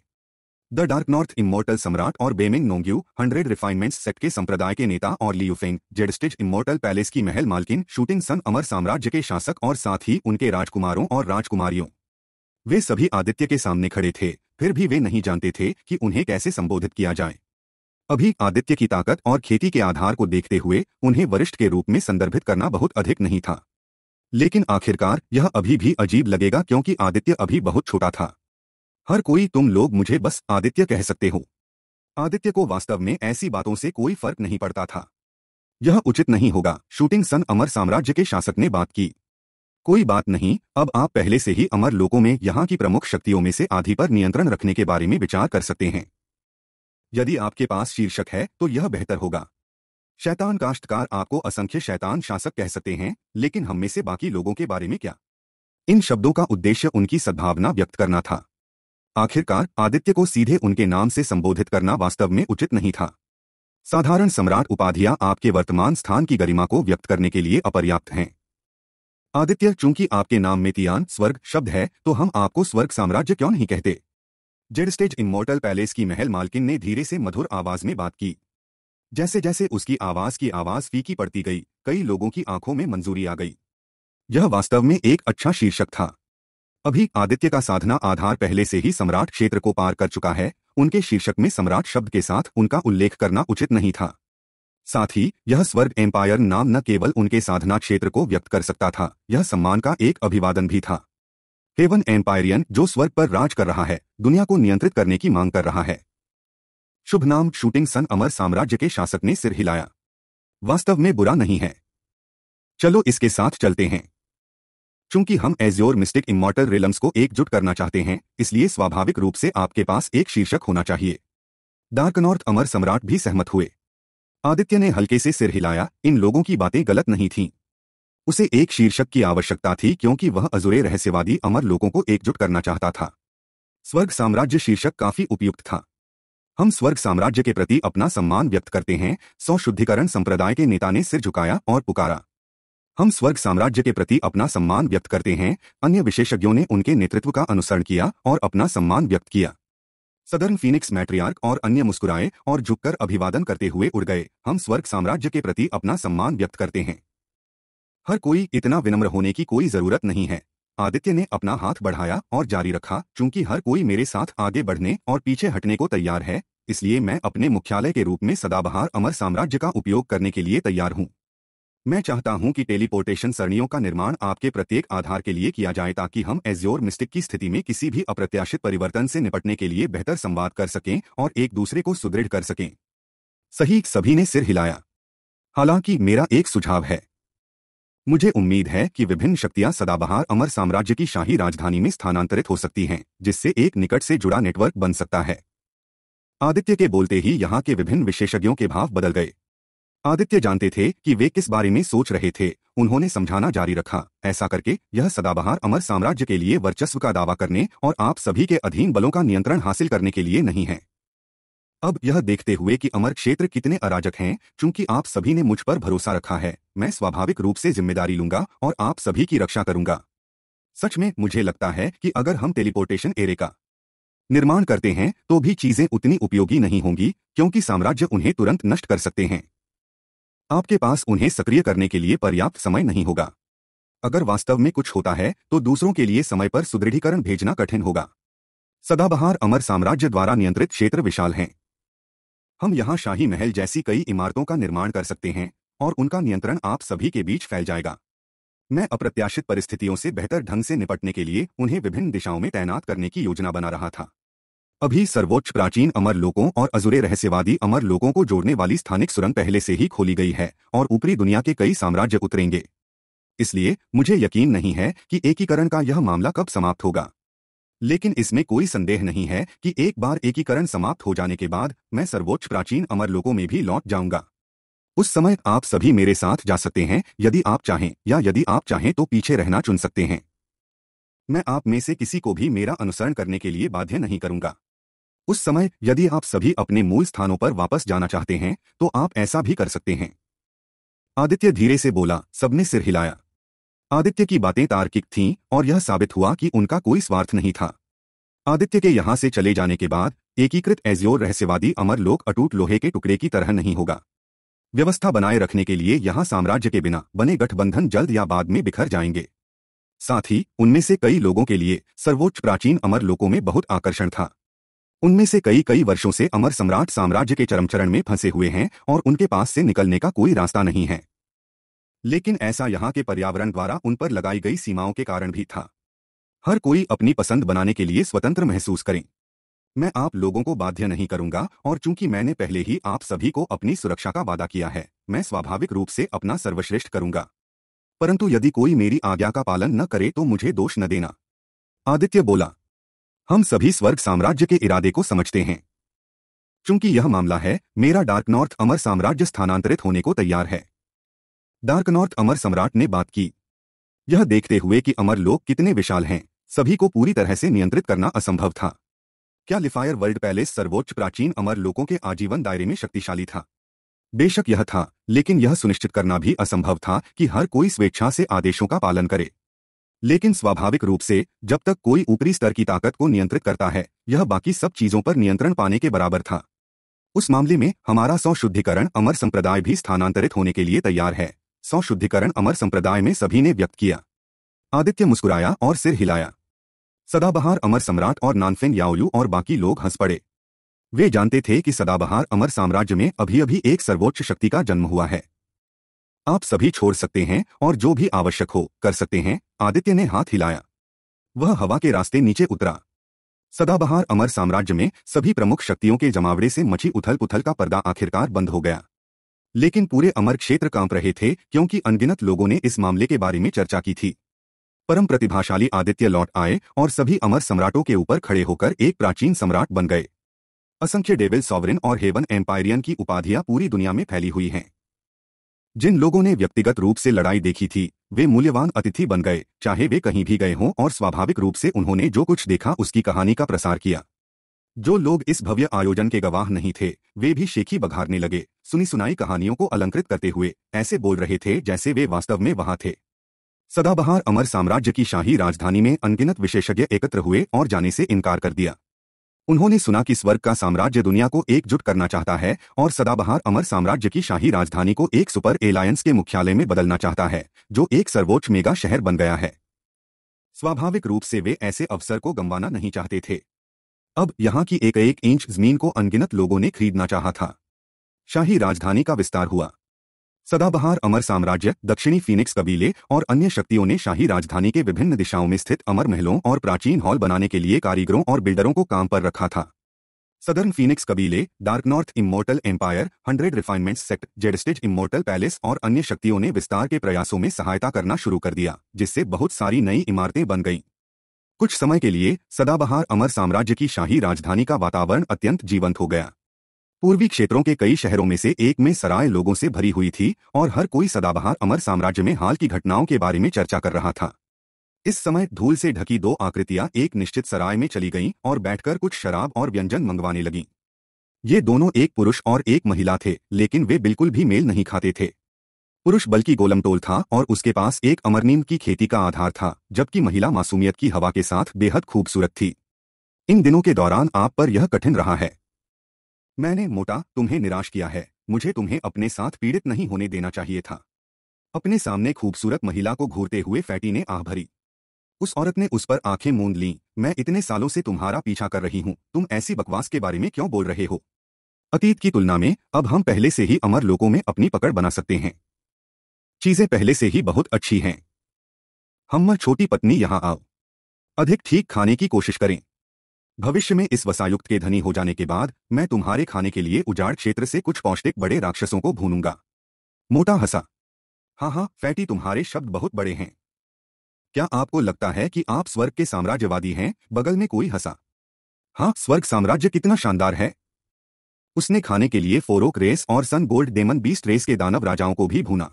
द डार्क नॉर्थ इमोर्टल सम्राट और बेमिंग नोंग्यू हंड्रेड रिफाइनमेंट्स सेक्ट के संप्रदाय के नेता और लियुफेंग जेडस्टिज इमोर्टल पैलेस की महल मालकिन शूटिंग सन अमर साम्राज्य के शासक और साथ ही उनके राजकुमारों और राजकुमारियों वे सभी आदित्य के सामने खड़े थे फिर भी वे नहीं जानते थे कि उन्हें कैसे संबोधित किया जाए अभी आदित्य की ताकत और खेती के आधार को देखते हुए उन्हें वरिष्ठ के रूप में संदर्भित करना बहुत अधिक नहीं था लेकिन आखिरकार यह अभी भी अजीब लगेगा क्योंकि आदित्य अभी बहुत छोटा था हर कोई तुम लोग मुझे बस आदित्य कह सकते हो आदित्य को वास्तव में ऐसी बातों से कोई फर्क नहीं पड़ता था यह उचित नहीं होगा शूटिंग सन अमर साम्राज्य के शासक ने बात की कोई बात नहीं अब आप पहले से ही अमर लोगों में यहाँ की प्रमुख शक्तियों में से आधी पर नियंत्रण रखने के बारे में विचार कर सकते हैं यदि आपके पास शीर्षक है तो यह बेहतर होगा शैतान काश्तकार आपको असंख्य शैतान शासक कह सकते हैं लेकिन हम में से बाकी लोगों के बारे में क्या इन शब्दों का उद्देश्य उनकी सद्भावना व्यक्त करना था आखिरकार आदित्य को सीधे उनके नाम से संबोधित करना वास्तव में उचित नहीं था साधारण सम्राट उपाधियां आपके वर्तमान स्थान की गरिमा को व्यक्त करने के लिए अपर्याप्त हैं आदित्य चूंकि आपके नाम में तियान स्वर्ग शब्द है तो हम आपको स्वर्ग साम्राज्य क्यों नहीं कहते जेड स्टेज इमोर्टल पैलेस की महल मालकिन ने धीरे से मधुर आवाज में बात की जैसे जैसे उसकी आवाज की आवाज फीकी पड़ती गई कई लोगों की आंखों में मंजूरी आ गई यह वास्तव में एक अच्छा शीर्षक था अभी आदित्य का साधना आधार पहले से ही सम्राट क्षेत्र को पार कर चुका है उनके शीर्षक में सम्राट शब्द के साथ उनका उल्लेख करना उचित नहीं था साथ ही यह स्वर्ग एम्पायर नाम न केवल उनके साधना क्षेत्र को व्यक्त कर सकता था यह सम्मान का एक अभिवादन भी था हेवन एम्पायरियन जो स्वर्ग पर राज कर रहा है दुनिया को नियंत्रित करने की मांग कर रहा है शुभ नाम शूटिंग सन अमर साम्राज्य के शासक ने सिर हिलाया वास्तव में बुरा नहीं है चलो इसके साथ चलते हैं चूंकि हम एज्योर मिस्टिक इमोटल रिलम्स को एकजुट करना चाहते हैं इसलिए स्वाभाविक रूप से आपके पास एक शीर्षक होना चाहिए डार्क नॉर्थ अमर सम्राट भी सहमत हुए आदित्य ने हल्के से सिर हिलाया इन लोगों की बातें गलत नहीं थीं उसे एक शीर्षक की आवश्यकता थी क्योंकि वह अजुरे रहस्यवादी अमर लोगों को एकजुट करना चाहता था स्वर्ग साम्राज्य शीर्षक काफी उपयुक्त था हम स्वर्ग साम्राज्य के प्रति अपना सम्मान व्यक्त करते हैं सौ शुद्धिकरण संप्रदाय के नेता ने सिर झुकाया और पुकारा हम स्वर्ग साम्राज्य के प्रति अपना सम्मान व्यक्त करते हैं अन्य विशेषज्ञों ने उनके नेतृत्व का अनुसरण किया और अपना सम्मान व्यक्त किया सदर्न फीनिक्स मैट्रियार्क और अन्य मुस्कुराए और झुककर अभिवादन करते हुए उड़ गए हम स्वर्ग साम्राज्य के प्रति अपना सम्मान व्यक्त करते हैं हर कोई इतना विनम्र होने की कोई जरूरत नहीं है आदित्य ने अपना हाथ बढ़ाया और जारी रखा चूंकि हर कोई मेरे साथ आगे बढ़ने और पीछे हटने को तैयार है इसलिए मैं अपने मुख्यालय के रूप में सदाबहार अमर साम्राज्य का उपयोग करने के लिए तैयार हूँ मैं चाहता हूं कि टेलीपोर्टेशन सरणियों का निर्माण आपके प्रत्येक आधार के लिए किया जाए ताकि हम एज्योर मिस्टिक की स्थिति में किसी भी अप्रत्याशित परिवर्तन से निपटने के लिए बेहतर संवाद कर सकें और एक दूसरे को सुदृढ़ कर सकें सही सभी ने सिर हिलाया हालांकि मेरा एक सुझाव है मुझे उम्मीद है कि विभिन्न शक्तियां सदाबहार अमर साम्राज्य की शाही राजधानी में स्थानांतरित हो सकती हैं जिससे एक निकट से जुड़ा नेटवर्क बन सकता है आदित्य के बोलते ही यहां के विभिन्न विशेषज्ञों के भाव बदल गए आदित्य जानते थे कि वे किस बारे में सोच रहे थे उन्होंने समझाना जारी रखा ऐसा करके यह सदाबहार अमर साम्राज्य के लिए वर्चस्व का दावा करने और आप सभी के अधीन बलों का नियंत्रण हासिल करने के लिए नहीं है अब यह देखते हुए कि अमर क्षेत्र कितने अराजक हैं चूंकि आप सभी ने मुझ पर भरोसा रखा है मैं स्वाभाविक रूप से जिम्मेदारी लूंगा और आप सभी की रक्षा करूंगा सच में मुझे लगता है कि अगर हम टेलीपोर्टेशन एरे का निर्माण करते हैं तो भी चीजें उतनी उपयोगी नहीं होंगी क्योंकि साम्राज्य उन्हें तुरंत नष्ट कर सकते हैं आपके पास उन्हें सक्रिय करने के लिए पर्याप्त समय नहीं होगा अगर वास्तव में कुछ होता है तो दूसरों के लिए समय पर सुदृढ़ीकरण भेजना कठिन होगा सदाबहार अमर साम्राज्य द्वारा नियंत्रित क्षेत्र विशाल हैं हम यहां शाही महल जैसी कई इमारतों का निर्माण कर सकते हैं और उनका नियंत्रण आप सभी के बीच फैल जाएगा मैं अप्रत्याशित परिस्थितियों से बेहतर ढंग से निपटने के लिए उन्हें विभिन्न दिशाओं में तैनात करने की योजना बना रहा था अभी सर्वोच्च प्राचीन अमर लोगों और अजुरे रहस्यवादी अमर लोगों को जोड़ने वाली स्थानिक सुरंग पहले से ही खोली गई है और ऊपरी दुनिया के कई साम्राज्य उतरेंगे इसलिए मुझे यकीन नहीं है कि एकीकरण का यह मामला कब समाप्त होगा लेकिन इसमें कोई संदेह नहीं है कि एक बार एकीकरण समाप्त हो जाने के बाद मैं सर्वोच्च प्राचीन अमर लोगों में भी लौट जाऊंगा उस समय आप सभी मेरे साथ जा सकते हैं यदि आप चाहें या यदि आप चाहें तो पीछे रहना चुन सकते हैं मैं आप में से किसी को भी मेरा अनुसरण करने के लिए बाध्य नहीं करूंगा उस समय यदि आप सभी अपने मूल स्थानों पर वापस जाना चाहते हैं तो आप ऐसा भी कर सकते हैं आदित्य धीरे से बोला सबने सिर हिलाया आदित्य की बातें तार्किक थीं और यह साबित हुआ कि उनका कोई स्वार्थ नहीं था आदित्य के यहां से चले जाने के बाद एकीकृत एज्योर रहस्यवादी अमर लोक अटूट लोहे के टुकड़े की तरह नहीं होगा व्यवस्था बनाए रखने के लिए यहां साम्राज्य के बिना बने गठबंधन जल्द या बाद में बिखर जाएंगे साथ ही उनमें से कई लोगों के लिए सर्वोच्च प्राचीन अमर लोकों में बहुत आकर्षण था उनमें से कई कई वर्षों से अमर सम्राट साम्राज्य के चरमचरण में फंसे हुए हैं और उनके पास से निकलने का कोई रास्ता नहीं है लेकिन ऐसा यहां के पर्यावरण द्वारा उन पर लगाई गई सीमाओं के कारण भी था हर कोई अपनी पसंद बनाने के लिए स्वतंत्र महसूस करें मैं आप लोगों को बाध्य नहीं करूंगा और चूंकि मैंने पहले ही आप सभी को अपनी सुरक्षा का वादा किया है मैं स्वाभाविक रूप से अपना सर्वश्रेष्ठ करूंगा परंतु यदि कोई मेरी आज्ञा का पालन न करे तो मुझे दोष न देना आदित्य बोला हम सभी स्वर्ग साम्राज्य के इरादे को समझते हैं चूंकि यह मामला है मेरा डार्क नॉर्थ अमर साम्राज्य स्थानांतरित होने को तैयार है डार्क नॉर्थ अमर सम्राट ने बात की यह देखते हुए कि अमर लोग कितने विशाल हैं सभी को पूरी तरह से नियंत्रित करना असंभव था क्या लिफायर वर्ल्ड पैलेस सर्वोच्च प्राचीन अमर लोगों के आजीवन दायरे में शक्तिशाली था बेशक यह था लेकिन यह सुनिश्चित करना भी असंभव था कि हर कोई स्वेच्छा से आदेशों का पालन करे लेकिन स्वाभाविक रूप से जब तक कोई ऊपरी स्तर की ताकत को नियंत्रित करता है यह बाकी सब चीजों पर नियंत्रण पाने के बराबर था उस मामले में हमारा सौशुद्धिकरण अमर संप्रदाय भी स्थानांतरित होने के लिए तैयार है सौशुद्धिकरण अमर संप्रदाय में सभी ने व्यक्त किया आदित्य मुस्कुराया और सिर हिलाया सदाबहार अमर सम्राट और नानफिन याओलू और बाकी लोग हंस पड़े वे जानते थे कि सदाबहार अमर साम्राज्य में अभी अभी एक सर्वोच्च शक्ति का जन्म हुआ है आप सभी छोड़ सकते हैं और जो भी आवश्यक हो कर सकते हैं आदित्य ने हाथ हिलाया वह हवा के रास्ते नीचे उतरा सदाबहार अमर साम्राज्य में सभी प्रमुख शक्तियों के जमावड़े से मची उथल पुथल का पर्दा आखिरकार बंद हो गया लेकिन पूरे अमर क्षेत्र कांप रहे थे क्योंकि अनगिनत लोगों ने इस मामले के बारे में चर्चा की थी परम प्रतिभाशाली आदित्य लौट आए और सभी अमर सम्राटों के ऊपर खड़े होकर एक प्राचीन सम्राट बन गए असंख्य डेविल सॉवरिन और हेवन एम्पायरियन की उपाधियां पूरी दुनिया में फैली हुई हैं जिन लोगों ने व्यक्तिगत रूप से लड़ाई देखी थी वे मूल्यवान अतिथि बन गए चाहे वे कहीं भी गए हों और स्वाभाविक रूप से उन्होंने जो कुछ देखा उसकी कहानी का प्रसार किया जो लोग इस भव्य आयोजन के गवाह नहीं थे वे भी शेखी बघारने लगे सुनी सुनाई कहानियों को अलंकृत करते हुए ऐसे बोल रहे थे जैसे वे वास्तव में वहां थे सदाबहार अमर साम्राज्य की शाही राजधानी में अनगिनत विशेषज्ञ एकत्र हुए और जाने से इनकार कर दिया उन्होंने सुना कि स्वर्ग का साम्राज्य दुनिया को एकजुट करना चाहता है और सदाबहार अमर साम्राज्य की शाही राजधानी को एक सुपर एलायंस के मुख्यालय में बदलना चाहता है जो एक सर्वोच्च मेगा शहर बन गया है स्वाभाविक रूप से वे ऐसे अवसर को गंवाना नहीं चाहते थे अब यहाँ की एक एक इंच जमीन को अनगिनत लोगों ने खरीदना चाहा था शाही राजधानी का विस्तार हुआ सदाबहार अमर साम्राज्य दक्षिणी फीनिक्स कबीले और अन्य शक्तियों ने शाही राजधानी के विभिन्न दिशाओं में स्थित अमर महलों और प्राचीन हॉल बनाने के लिए कारीगरों और बिल्डरों को काम पर रखा था सदर्न फीनिक्स कबीले Dark North Immortal Empire Hundred Refinement Sect जेडस्टिज इमोर्टल पैलेस और अन्य शक्तियों ने विस्तार के प्रयासों में सहायता करना शुरू कर दिया जिससे बहुत सारी नई इमारतें बन गईं कुछ समय के लिए सदाबहार अमर साम्राज्य की शाही राजधानी का वातावरण अत्यंत जीवंत हो गया पूर्वी क्षेत्रों के कई शहरों में से एक में सराय लोगों से भरी हुई थी और हर कोई सदाबहार अमर साम्राज्य में हाल की घटनाओं के बारे में चर्चा कर रहा था इस समय धूल से ढकी दो आकृतियां एक निश्चित सराय में चली गईं और बैठकर कुछ शराब और व्यंजन मंगवाने लगीं ये दोनों एक पुरुष और एक महिला थे लेकिन वे बिल्कुल भी मेल नहीं खाते थे पुरुष बल्कि गोलमटोल था और उसके पास एक अमरनीम की खेती का आधार था जबकि महिला मासूमियत की हवा के साथ बेहद खूबसूरत थी इन दिनों के दौरान आप पर यह कठिन रहा है मैंने मोटा तुम्हें निराश किया है मुझे तुम्हें अपने साथ पीड़ित नहीं होने देना चाहिए था अपने सामने खूबसूरत महिला को घूरते हुए फैटी ने आह भरी उस औरत ने उस पर आंखें मूंद ली मैं इतने सालों से तुम्हारा पीछा कर रही हूं तुम ऐसी बकवास के बारे में क्यों बोल रहे हो अतीत की तुलना में अब हम पहले से ही अमर लोगों में अपनी पकड़ बना सकते हैं चीजें पहले से ही बहुत अच्छी हैं हम छोटी पत्नी यहां आओ अधिक ठीक खाने की कोशिश करें भविष्य में इस वसायुक्त के धनी हो जाने के बाद मैं तुम्हारे खाने के लिए उजाड़ क्षेत्र से कुछ पौष्टिक बड़े राक्षसों को भूनूंगा मोटा हंसा हाँ हाँ फैटी तुम्हारे शब्द बहुत बड़े हैं क्या आपको लगता है कि आप स्वर्ग के साम्राज्यवादी हैं बगल में कोई हंसा हाँ स्वर्ग साम्राज्य कितना शानदार है उसने खाने के लिए फोरोक रेस और Sun Gold Demon Beast Race के दानव राजाओं को भी भूना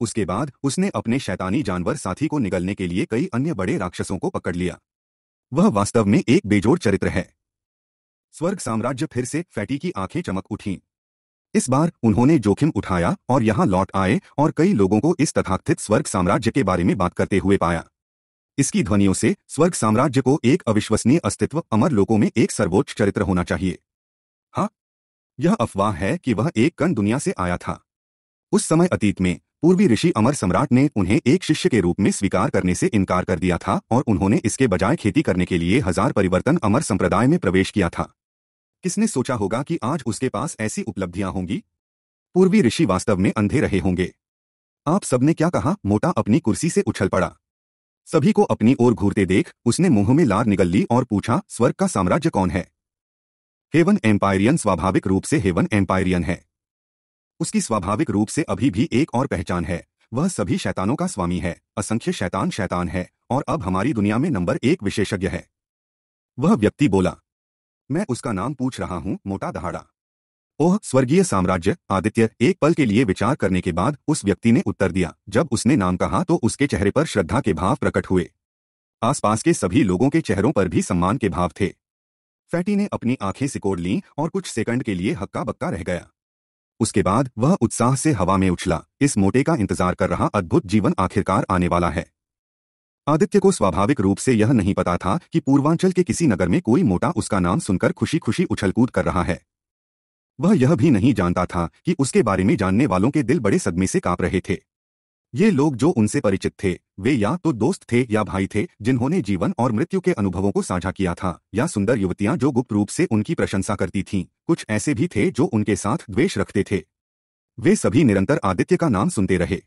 उसके बाद उसने अपने शैतानी जानवर साथी को निगलने के लिए कई अन्य बड़े राक्षसों को पकड़ लिया वह वास्तव में एक बेजोड़ चरित्र है स्वर्ग साम्राज्य फिर से फैटी की आंखें चमक उठी इस बार उन्होंने जोखिम उठाया और यहां लौट आए और कई लोगों को इस तथाकथित स्वर्ग साम्राज्य के बारे में बात करते हुए पाया इसकी ध्वनियों से स्वर्ग साम्राज्य को एक अविश्वसनीय अस्तित्व अमर लोगों में एक सर्वोच्च चरित्र होना चाहिए हाँ यह अफवाह है कि वह एक कण दुनिया से आया था उस समय अतीत में पूर्वी ऋषि अमर सम्राट ने उन्हें एक शिष्य के रूप में स्वीकार करने से इनकार कर दिया था और उन्होंने इसके बजाय खेती करने के लिए हजार परिवर्तन अमर संप्रदाय में प्रवेश किया था किसने सोचा होगा कि आज उसके पास ऐसी उपलब्धियां होंगी पूर्वी ऋषि वास्तव में अंधे रहे होंगे आप सबने क्या कहा मोटा अपनी कुर्सी से उछल पड़ा सभी को अपनी ओर घूरते देख उसने मुंह में लार निगल ली और पूछा स्वर्ग का साम्राज्य कौन है हेवन एम्पायरियन स्वाभाविक रूप से हेवन एम्पायरियन है उसकी स्वाभाविक रूप से अभी भी एक और पहचान है वह सभी शैतानों का स्वामी है असंख्य शैतान शैतान है और अब हमारी दुनिया में नंबर एक विशेषज्ञ है वह व्यक्ति बोला मैं उसका नाम पूछ रहा हूं मोटा दहाड़ा ओह स्वर्गीय साम्राज्य आदित्य एक पल के लिए विचार करने के बाद उस व्यक्ति ने उत्तर दिया जब उसने नाम कहा तो उसके चेहरे पर श्रद्धा के भाव प्रकट हुए आसपास के सभी लोगों के चेहरों पर भी सम्मान के भाव थे फैटी ने अपनी आंखें सिकोड़ लीं और कुछ सेकंड के लिए हक्का बक्का रह गया उसके बाद वह उत्साह से हवा में उछला इस मोटे का इंतजार कर रहा अद्भुत जीवन आखिरकार आने वाला है आदित्य को स्वाभाविक रूप से यह नहीं पता था कि पूर्वांचल के किसी नगर में कोई मोटा उसका नाम सुनकर खुशी खुशी उछलकूद कर रहा है वह यह भी नहीं जानता था कि उसके बारे में जानने वालों के दिल बड़े सदमे से कांप रहे थे ये लोग जो उनसे परिचित थे वे या तो दोस्त थे या भाई थे जिन्होंने जीवन और मृत्यु के अनुभवों को साझा किया था या सुंदर युवतियां जो गुप्त रूप से उनकी प्रशंसा करती थीं कुछ ऐसे भी थे जो उनके साथ द्वेष रखते थे वे सभी निरंतर आदित्य का नाम सुनते रहे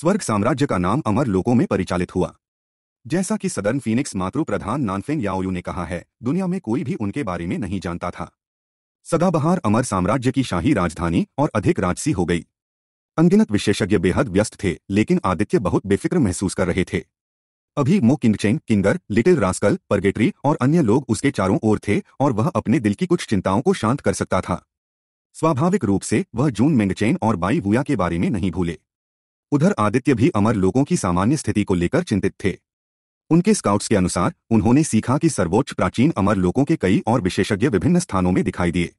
स्वर्ग साम्राज्य का नाम अमर लोगों में परिचालित हुआ जैसा कि सदर्न फीनिक्स मातृ प्रधान नानफेन याओयू ने कहा है दुनिया में कोई भी उनके बारे में नहीं जानता था सदाबहार अमर साम्राज्य की शाही राजधानी और अधिक राजसी हो गई अनगिनत विशेषज्ञ बेहद व्यस्त थे लेकिन आदित्य बहुत बेफिक्र महसूस कर रहे थे अभी मो किंगचेंग किंगर लिटिल रास्कल परगेटरी और अन्य लोग उसके चारों ओर थे और वह अपने दिल की कुछ चिंताओं को शांत कर सकता था स्वाभाविक रूप से वह जून मेंगचेन और बाई हुआ के बारे में नहीं भूले उधर आदित्य भी अमर लोगों की सामान्य स्थिति को लेकर चिंतित थे उनके स्काउट्स के अनुसार उन्होंने सीखा कि सर्वोच्च प्राचीन अमर लोगों के कई और विशेषज्ञ विभिन्न स्थानों में दिखाई दिए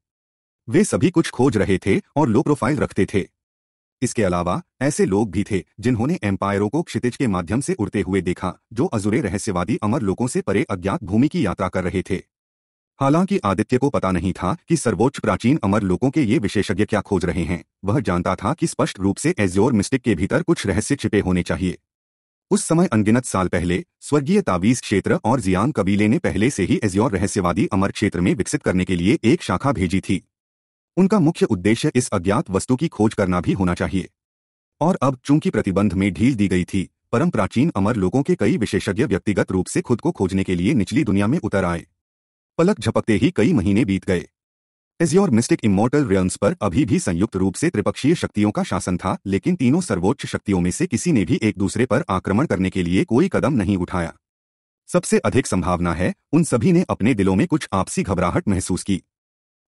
वे सभी कुछ खोज रहे थे और लो प्रोफाइल रखते थे इसके अलावा ऐसे लोग भी थे जिन्होंने एम्पायरों को क्षितिज के माध्यम से उड़ते हुए देखा जो अजुरे रहस्यवादी अमर लोगों से परे अज्ञात भूमि की यात्रा कर रहे थे हालांकि आदित्य को पता नहीं था कि सर्वोच्च प्राचीन अमर लोगों के ये विशेषज्ञ क्या खोज रहे हैं वह जानता था कि स्पष्ट रूप से एज्योर मिस्टिक के भीतर कुछ रहस्य छिपे होने चाहिए उस समय अनगिनत साल पहले स्वर्गीय तावीज क्षेत्र और जियान कबीले ने पहले से ही एज्योर रहस्यवादी अमर क्षेत्र में विकसित करने के लिए एक शाखा भेजी थी उनका मुख्य उद्देश्य इस अज्ञात वस्तु की खोज करना भी होना चाहिए और अब चूंकि प्रतिबंध में ढील दी गई थी परम प्राचीन अमर लोगों के कई विशेषज्ञ व्यक्तिगत रूप से खुद को खोजने के लिए निचली दुनिया में उतर आए पलक झपकते ही कई महीने बीत गए एज्योर मिस्टिक इमोर्टल रियम्स पर अभी भी संयुक्त रूप से त्रिपक्षीय शक्तियों का शासन था लेकिन तीनों सर्वोच्च शक्तियों में से किसी ने भी एक दूसरे पर आक्रमण करने के लिए कोई कदम नहीं उठाया सबसे अधिक संभावना है उन सभी ने अपने दिलों में कुछ आपसी घबराहट महसूस की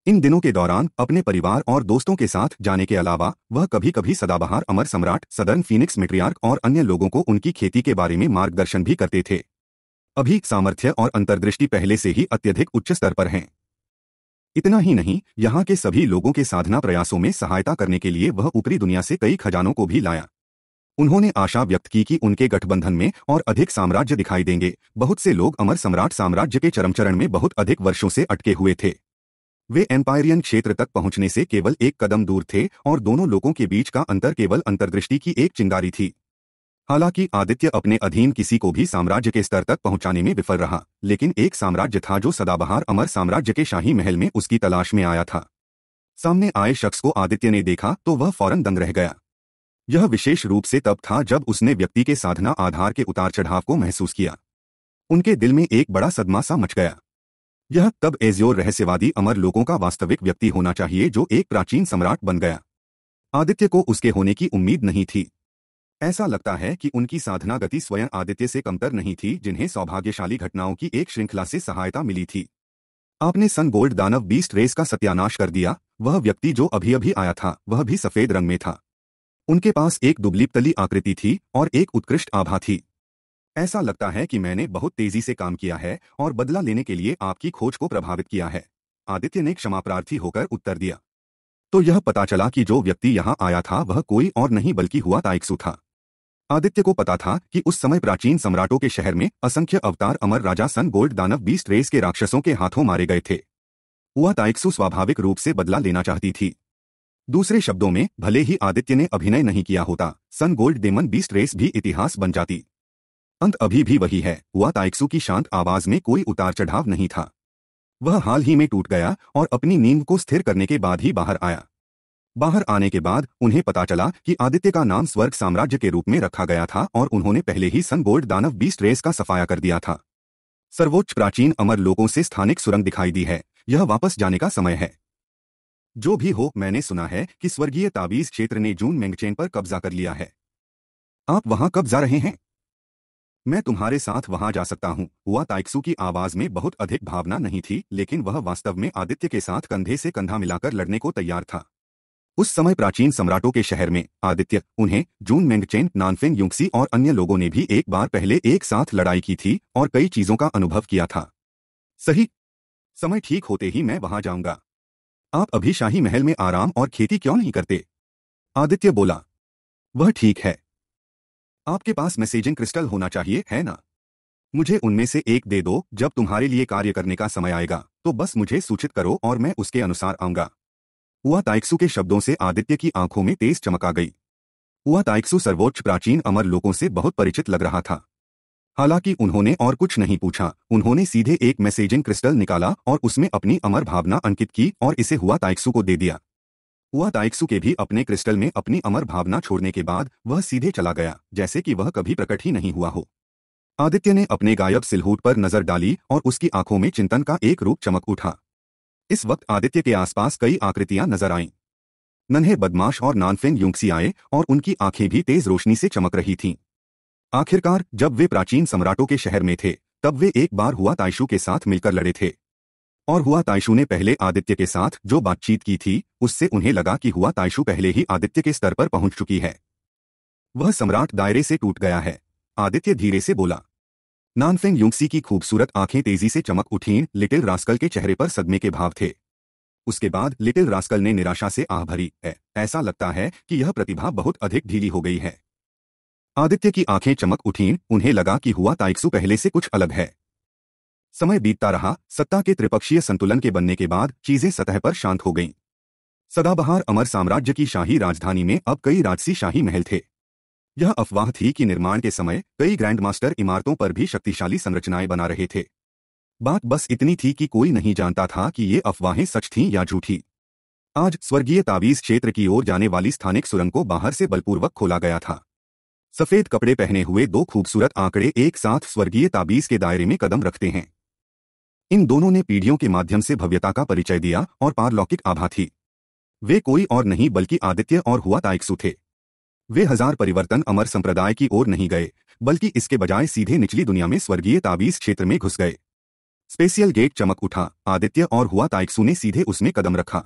इन दिनों के दौरान अपने परिवार और दोस्तों के साथ जाने के अलावा वह कभी कभी सदाबहार अमर सम्राट सदर्न फीनिक्स मिट्रियार्क और अन्य लोगों को उनकी खेती के बारे में मार्गदर्शन भी करते थे अभी सामर्थ्य और अंतर्दृष्टि पहले से ही अत्यधिक उच्च स्तर पर हैं इतना ही नहीं यहाँ के सभी लोगों के साधना प्रयासों में सहायता करने के लिए वह ऊपरी दुनिया से कई खजानों को भी लाया उन्होंने आशा व्यक्त की कि उनके गठबंधन में और अधिक साम्राज्य दिखाई देंगे बहुत से लोग अमर सम्राट साम्राज्य के चरमचरण में बहुत अधिक वर्षों से अटके हुए थे वे एम्पायरियन क्षेत्र तक पहुंचने से केवल एक कदम दूर थे और दोनों लोगों के बीच का अंतर केवल अंतर्दृष्टि की एक चिंगारी थी हालांकि आदित्य अपने अधीन किसी को भी साम्राज्य के स्तर तक पहुंचाने में विफल रहा लेकिन एक साम्राज्य था जो सदाबहार अमर साम्राज्य के शाही महल में उसकी तलाश में आया था सामने आए शख्स को आदित्य ने देखा तो वह फौरन दंग रह गया यह विशेष रूप से तब था जब उसने व्यक्ति के साधना आधार के उतार चढ़ाव को महसूस किया उनके दिल में एक बड़ा सदमा सा मच गया यह तब एज्योर रहस्यवादी अमर लोगों का वास्तविक व्यक्ति होना चाहिए जो एक प्राचीन सम्राट बन गया आदित्य को उसके होने की उम्मीद नहीं थी ऐसा लगता है कि उनकी साधना गति स्वयं आदित्य से कमतर नहीं थी जिन्हें सौभाग्यशाली घटनाओं की एक श्रृंखला से सहायता मिली थी आपने सन गोल्ड दानव बीस्ट रेस का सत्यानाश कर दिया वह व्यक्ति जो अभी अभी आया था वह भी सफेद रंग में था उनके पास एक दुबलीपतली आकृति थी और एक उत्कृष्ट आभा थी ऐसा लगता है कि मैंने बहुत तेजी से काम किया है और बदला लेने के लिए आपकी खोज को प्रभावित किया है आदित्य ने क्षमा प्रार्थी होकर उत्तर दिया तो यह पता चला कि जो व्यक्ति यहां आया था वह कोई और नहीं बल्कि हुआ ताइक्सु था आदित्य को पता था कि उस समय प्राचीन सम्राटों के शहर में असंख्य अवतार अमर राजा सन गोल्ड दानव बीस्ट रेस के राक्षसों के हाथों मारे गए थे वह ताइक्सु स्वाभाविक रूप से बदला लेना चाहती थी दूसरे शब्दों में भले ही आदित्य ने अभिनय नहीं किया होता Sun Gold Demon Beast Race भी इतिहास बन जाती अंत अभी भी वही है वह ताइक्सू की शांत आवाज में कोई उतार चढ़ाव नहीं था वह हाल ही में टूट गया और अपनी नींद को स्थिर करने के बाद ही बाहर आया बाहर आने के बाद उन्हें पता चला कि आदित्य का नाम स्वर्ग साम्राज्य के रूप में रखा गया था और उन्होंने पहले ही सनबोल्ड दानव बीस रेस का सफाया कर दिया था सर्वोच्च प्राचीन अमर लोगों से स्थानिक सुरंग दिखाई दी है यह वापस जाने का समय है जो भी हो मैंने सुना है कि स्वर्गीय ताबीज क्षेत्र ने जून मैंगचेन पर कब्जा कर लिया है आप वहां कब जा रहे हैं मैं तुम्हारे साथ वहां जा सकता हूँ हुआ ताइक्सू की आवाज में बहुत अधिक भावना नहीं थी लेकिन वह वास्तव में आदित्य के साथ कंधे से कंधा मिलाकर लड़ने को तैयार था उस समय प्राचीन सम्राटों के शहर में आदित्य उन्हें जून मेंगचेन नानफेन युक्सी और अन्य लोगों ने भी एक बार पहले एक साथ लड़ाई की थी और कई चीजों का अनुभव किया था सही समय ठीक होते ही मैं वहां जाऊंगा आप अभी शाही महल में आराम और खेती क्यों नहीं करते आदित्य बोला वह ठीक है आपके पास मैसेजिंग क्रिस्टल होना चाहिए है ना मुझे उनमें से एक दे दो जब तुम्हारे लिए कार्य करने का समय आएगा तो बस मुझे सूचित करो और मैं उसके अनुसार आऊंगा हुआ ताइक्सु के शब्दों से आदित्य की आंखों में तेज चमका गई हुआ ताइक्सू सर्वोच्च प्राचीन अमर लोगों से बहुत परिचित लग रहा था हालांकि उन्होंने और कुछ नहीं पूछा उन्होंने सीधे एक मैसेजिंग क्रिस्टल निकाला और उसमें अपनी अमर भावना अंकित की और इसे हुआ ताइक्सू को दे दिया हुआ ताइक्सु के भी अपने क्रिस्टल में अपनी अमर भावना छोड़ने के बाद वह सीधे चला गया जैसे कि वह कभी प्रकट ही नहीं हुआ हो आदित्य ने अपने गायब सिलहूट पर नजर डाली और उसकी आंखों में चिंतन का एक रूप चमक उठा इस वक्त आदित्य के आसपास कई आकृतियां नजर आईं नन्हे बदमाश और नानफेन युक्सी आए और उनकी आंखें भी तेज रोशनी से चमक रही थीं आखिरकार जब वे प्राचीन सम्राटों के शहर में थे तब वे एक बार हुआ ताइशु के साथ मिलकर लड़े थे और हुआ ताइशु ने पहले आदित्य के साथ जो बातचीत की थी उससे उन्हें लगा कि हुआ ताइशु पहले ही आदित्य के स्तर पर पहुंच चुकी है वह सम्राट दायरे से टूट गया है आदित्य धीरे से बोला नानफेंग युंगसी की खूबसूरत आंखें तेजी से चमक उठीं लिटिल रास्कल के चेहरे पर सदमे के भाव थे उसके बाद लिटिल रास्कल ने निराशा से आह भरी है ऐसा लगता है कि यह प्रतिभा बहुत अधिक ढीली हो गई है आदित्य की आंखें चमक उठीं उन्हें लगा कि हुआ ताइक्सू पहले से कुछ अलग है समय बीतता रहा सत्ता के त्रिपक्षीय संतुलन के बनने के बाद चीजें सतह पर शांत हो गईं सदाबहार अमर साम्राज्य की शाही राजधानी में अब कई राजसी शाही महल थे यह अफवाह थी कि निर्माण के समय कई ग्रैंड मास्टर इमारतों पर भी शक्तिशाली संरचनाएं बना रहे थे बात बस इतनी थी कि कोई नहीं जानता था कि ये अफवाहें सच थीं या झूठी आज स्वर्गीय तावीज क्षेत्र की ओर जाने वाली स्थानिक सुरंग को बाहर से बलपूर्वक खोला गया था सफेद कपड़े पहने हुए दो खूबसूरत आंकड़े एक साथ स्वर्गीय ताबीज के दायरे में कदम रखते हैं इन दोनों ने पीढ़ियों के माध्यम से भव्यता का परिचय दिया और पारलौकिक आभा थी वे कोई और नहीं बल्कि आदित्य और हुआ ताइक्सु थे वे हजार परिवर्तन अमर संप्रदाय की ओर नहीं गए बल्कि इसके बजाय सीधे निचली दुनिया में स्वर्गीय ताबीज क्षेत्र में घुस गए स्पेशियल गेट चमक उठा आदित्य और हुआ ताइक्सु ने सीधे उसमें कदम रखा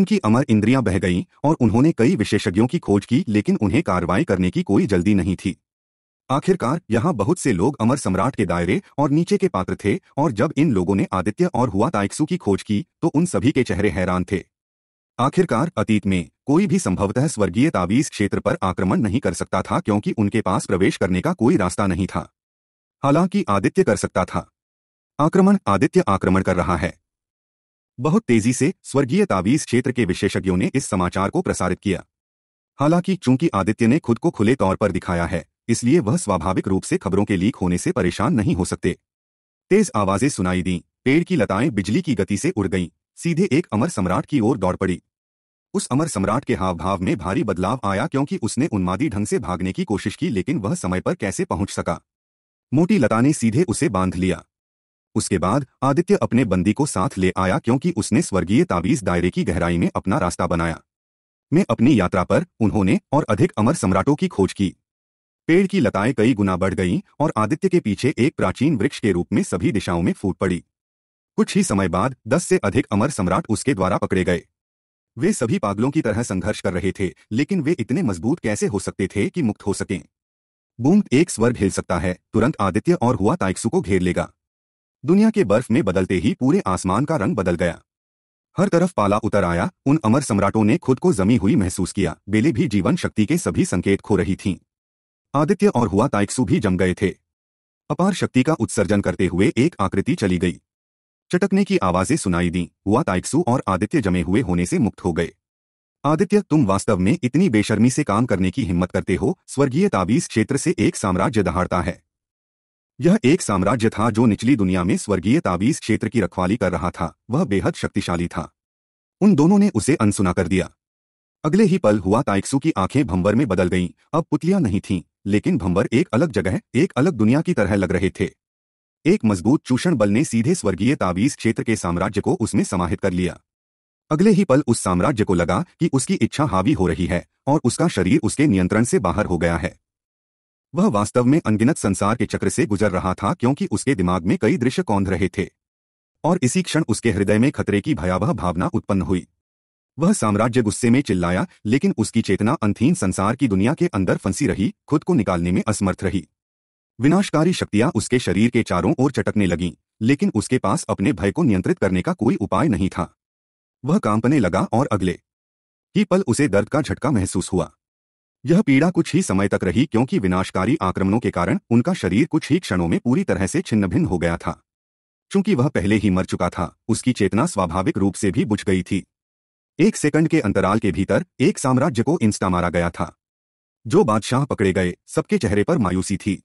उनकी अमर इंद्रियां बह गईं और उन्होंने कई विशेषज्ञों की खोज की लेकिन उन्हें कार्रवाई करने की कोई जल्दी नहीं थी आखिरकार यहाँ बहुत से लोग अमर सम्राट के दायरे और नीचे के पात्र थे और जब इन लोगों ने आदित्य और हुआ ताइक्सु की खोज की तो उन सभी के चेहरे हैरान थे आखिरकार अतीत में कोई भी संभवतः स्वर्गीय ताबीज क्षेत्र पर आक्रमण नहीं कर सकता था क्योंकि उनके पास प्रवेश करने का कोई रास्ता नहीं था हालांकि आदित्य कर सकता था आक्रमण आदित्य आक्रमण कर रहा है बहुत तेजी से स्वर्गीय ताबीज क्षेत्र के विशेषज्ञों ने इस समाचार को प्रसारित किया हालांकि चूंकि आदित्य ने खुद को खुले तौर पर दिखाया है इसलिए वह स्वाभाविक रूप से खबरों के लीक होने से परेशान नहीं हो सकते तेज आवाजें सुनाई दीं पेड़ की लताएं बिजली की गति से उड़ गईं सीधे एक अमर सम्राट की ओर दौड़ पड़ी उस अमर सम्राट के हाव भाव में भारी बदलाव आया क्योंकि उसने उन्मादी ढंग से भागने की कोशिश की लेकिन वह समय पर कैसे पहुंच सका मोटी लता ने सीधे उसे बांध लिया उसके बाद आदित्य अपने बंदी को साथ ले आया क्योंकि उसने स्वर्गीय ताबीज दायरे की गहराई में अपना रास्ता बनाया मैं अपनी यात्रा पर उन्होंने और अधिक अमर सम्राटों की खोज की पेड़ की लताएं कई गुना बढ़ गईं और आदित्य के पीछे एक प्राचीन वृक्ष के रूप में सभी दिशाओं में फूट पड़ी कुछ ही समय बाद दस से अधिक अमर सम्राट उसके द्वारा पकड़े गए वे सभी पागलों की तरह संघर्ष कर रहे थे लेकिन वे इतने मजबूत कैसे हो सकते थे कि मुक्त हो सकें बूंद एक स्वर हिल सकता है तुरंत आदित्य और हुआ ताइक्सु को घेर लेगा दुनिया के बर्फ में बदलते ही पूरे आसमान का रंग बदल गया हर तरफ पाला उतर आया उन अमर सम्राटों ने खुद को जमी हुई महसूस किया बेले भी जीवन शक्ति के सभी संकेत खो रही थीं आदित्य और हुआ ताइक्सु भी जम गए थे अपार शक्ति का उत्सर्जन करते हुए एक आकृति चली गई चटकने की आवाजें सुनाई दी हुआ ताइक्सु और आदित्य जमे हुए होने से मुक्त हो गए आदित्य तुम वास्तव में इतनी बेशर्मी से काम करने की हिम्मत करते हो स्वर्गीय ताबीज क्षेत्र से एक साम्राज्य दहाड़ता है यह एक साम्राज्य था जो निचली दुनिया में स्वर्गीय ताबीज क्षेत्र की रखवाली कर रहा था वह बेहद शक्तिशाली था उन दोनों ने उसे अनसुना कर दिया अगले ही पल हुआ ताइक्सु की आंखें भंवर में बदल गईं अब पुतलियां नहीं थीं लेकिन भंवर एक अलग जगह एक अलग दुनिया की तरह लग रहे थे एक मजबूत चूषण बल ने सीधे स्वर्गीय तावीज क्षेत्र के साम्राज्य को उसमें समाहित कर लिया अगले ही पल उस साम्राज्य को लगा कि उसकी इच्छा हावी हो रही है और उसका शरीर उसके नियंत्रण से बाहर हो गया है वह वास्तव में अनगिनत संसार के चक्र से गुजर रहा था क्योंकि उसके दिमाग में कई दृश्य कौंध रहे थे और इसी क्षण उसके हृदय में खतरे की भयावह भावना उत्पन्न हुई वह साम्राज्य गुस्से में चिल्लाया लेकिन उसकी चेतना अंथीन संसार की दुनिया के अंदर फंसी रही खुद को निकालने में असमर्थ रही विनाशकारी शक्तियां उसके शरीर के चारों ओर चटकने लगीं लेकिन उसके पास अपने भय को नियंत्रित करने का कोई उपाय नहीं था वह कांपने लगा और अगले ही पल उसे दर्द का झटका महसूस हुआ यह पीड़ा कुछ ही समय तक रही क्योंकि विनाशकारी आक्रमणों के कारण उनका शरीर कुछ ही क्षणों में पूरी तरह से छिन्नभिन्न हो गया था चूंकि वह पहले ही मर चुका था उसकी चेतना स्वाभाविक रूप से भी बुझ गई थी एक सेकंड के अंतराल के भीतर एक साम्राज्य को इंस्टा मारा गया था जो बादशाह पकड़े गए सबके चेहरे पर मायूसी थी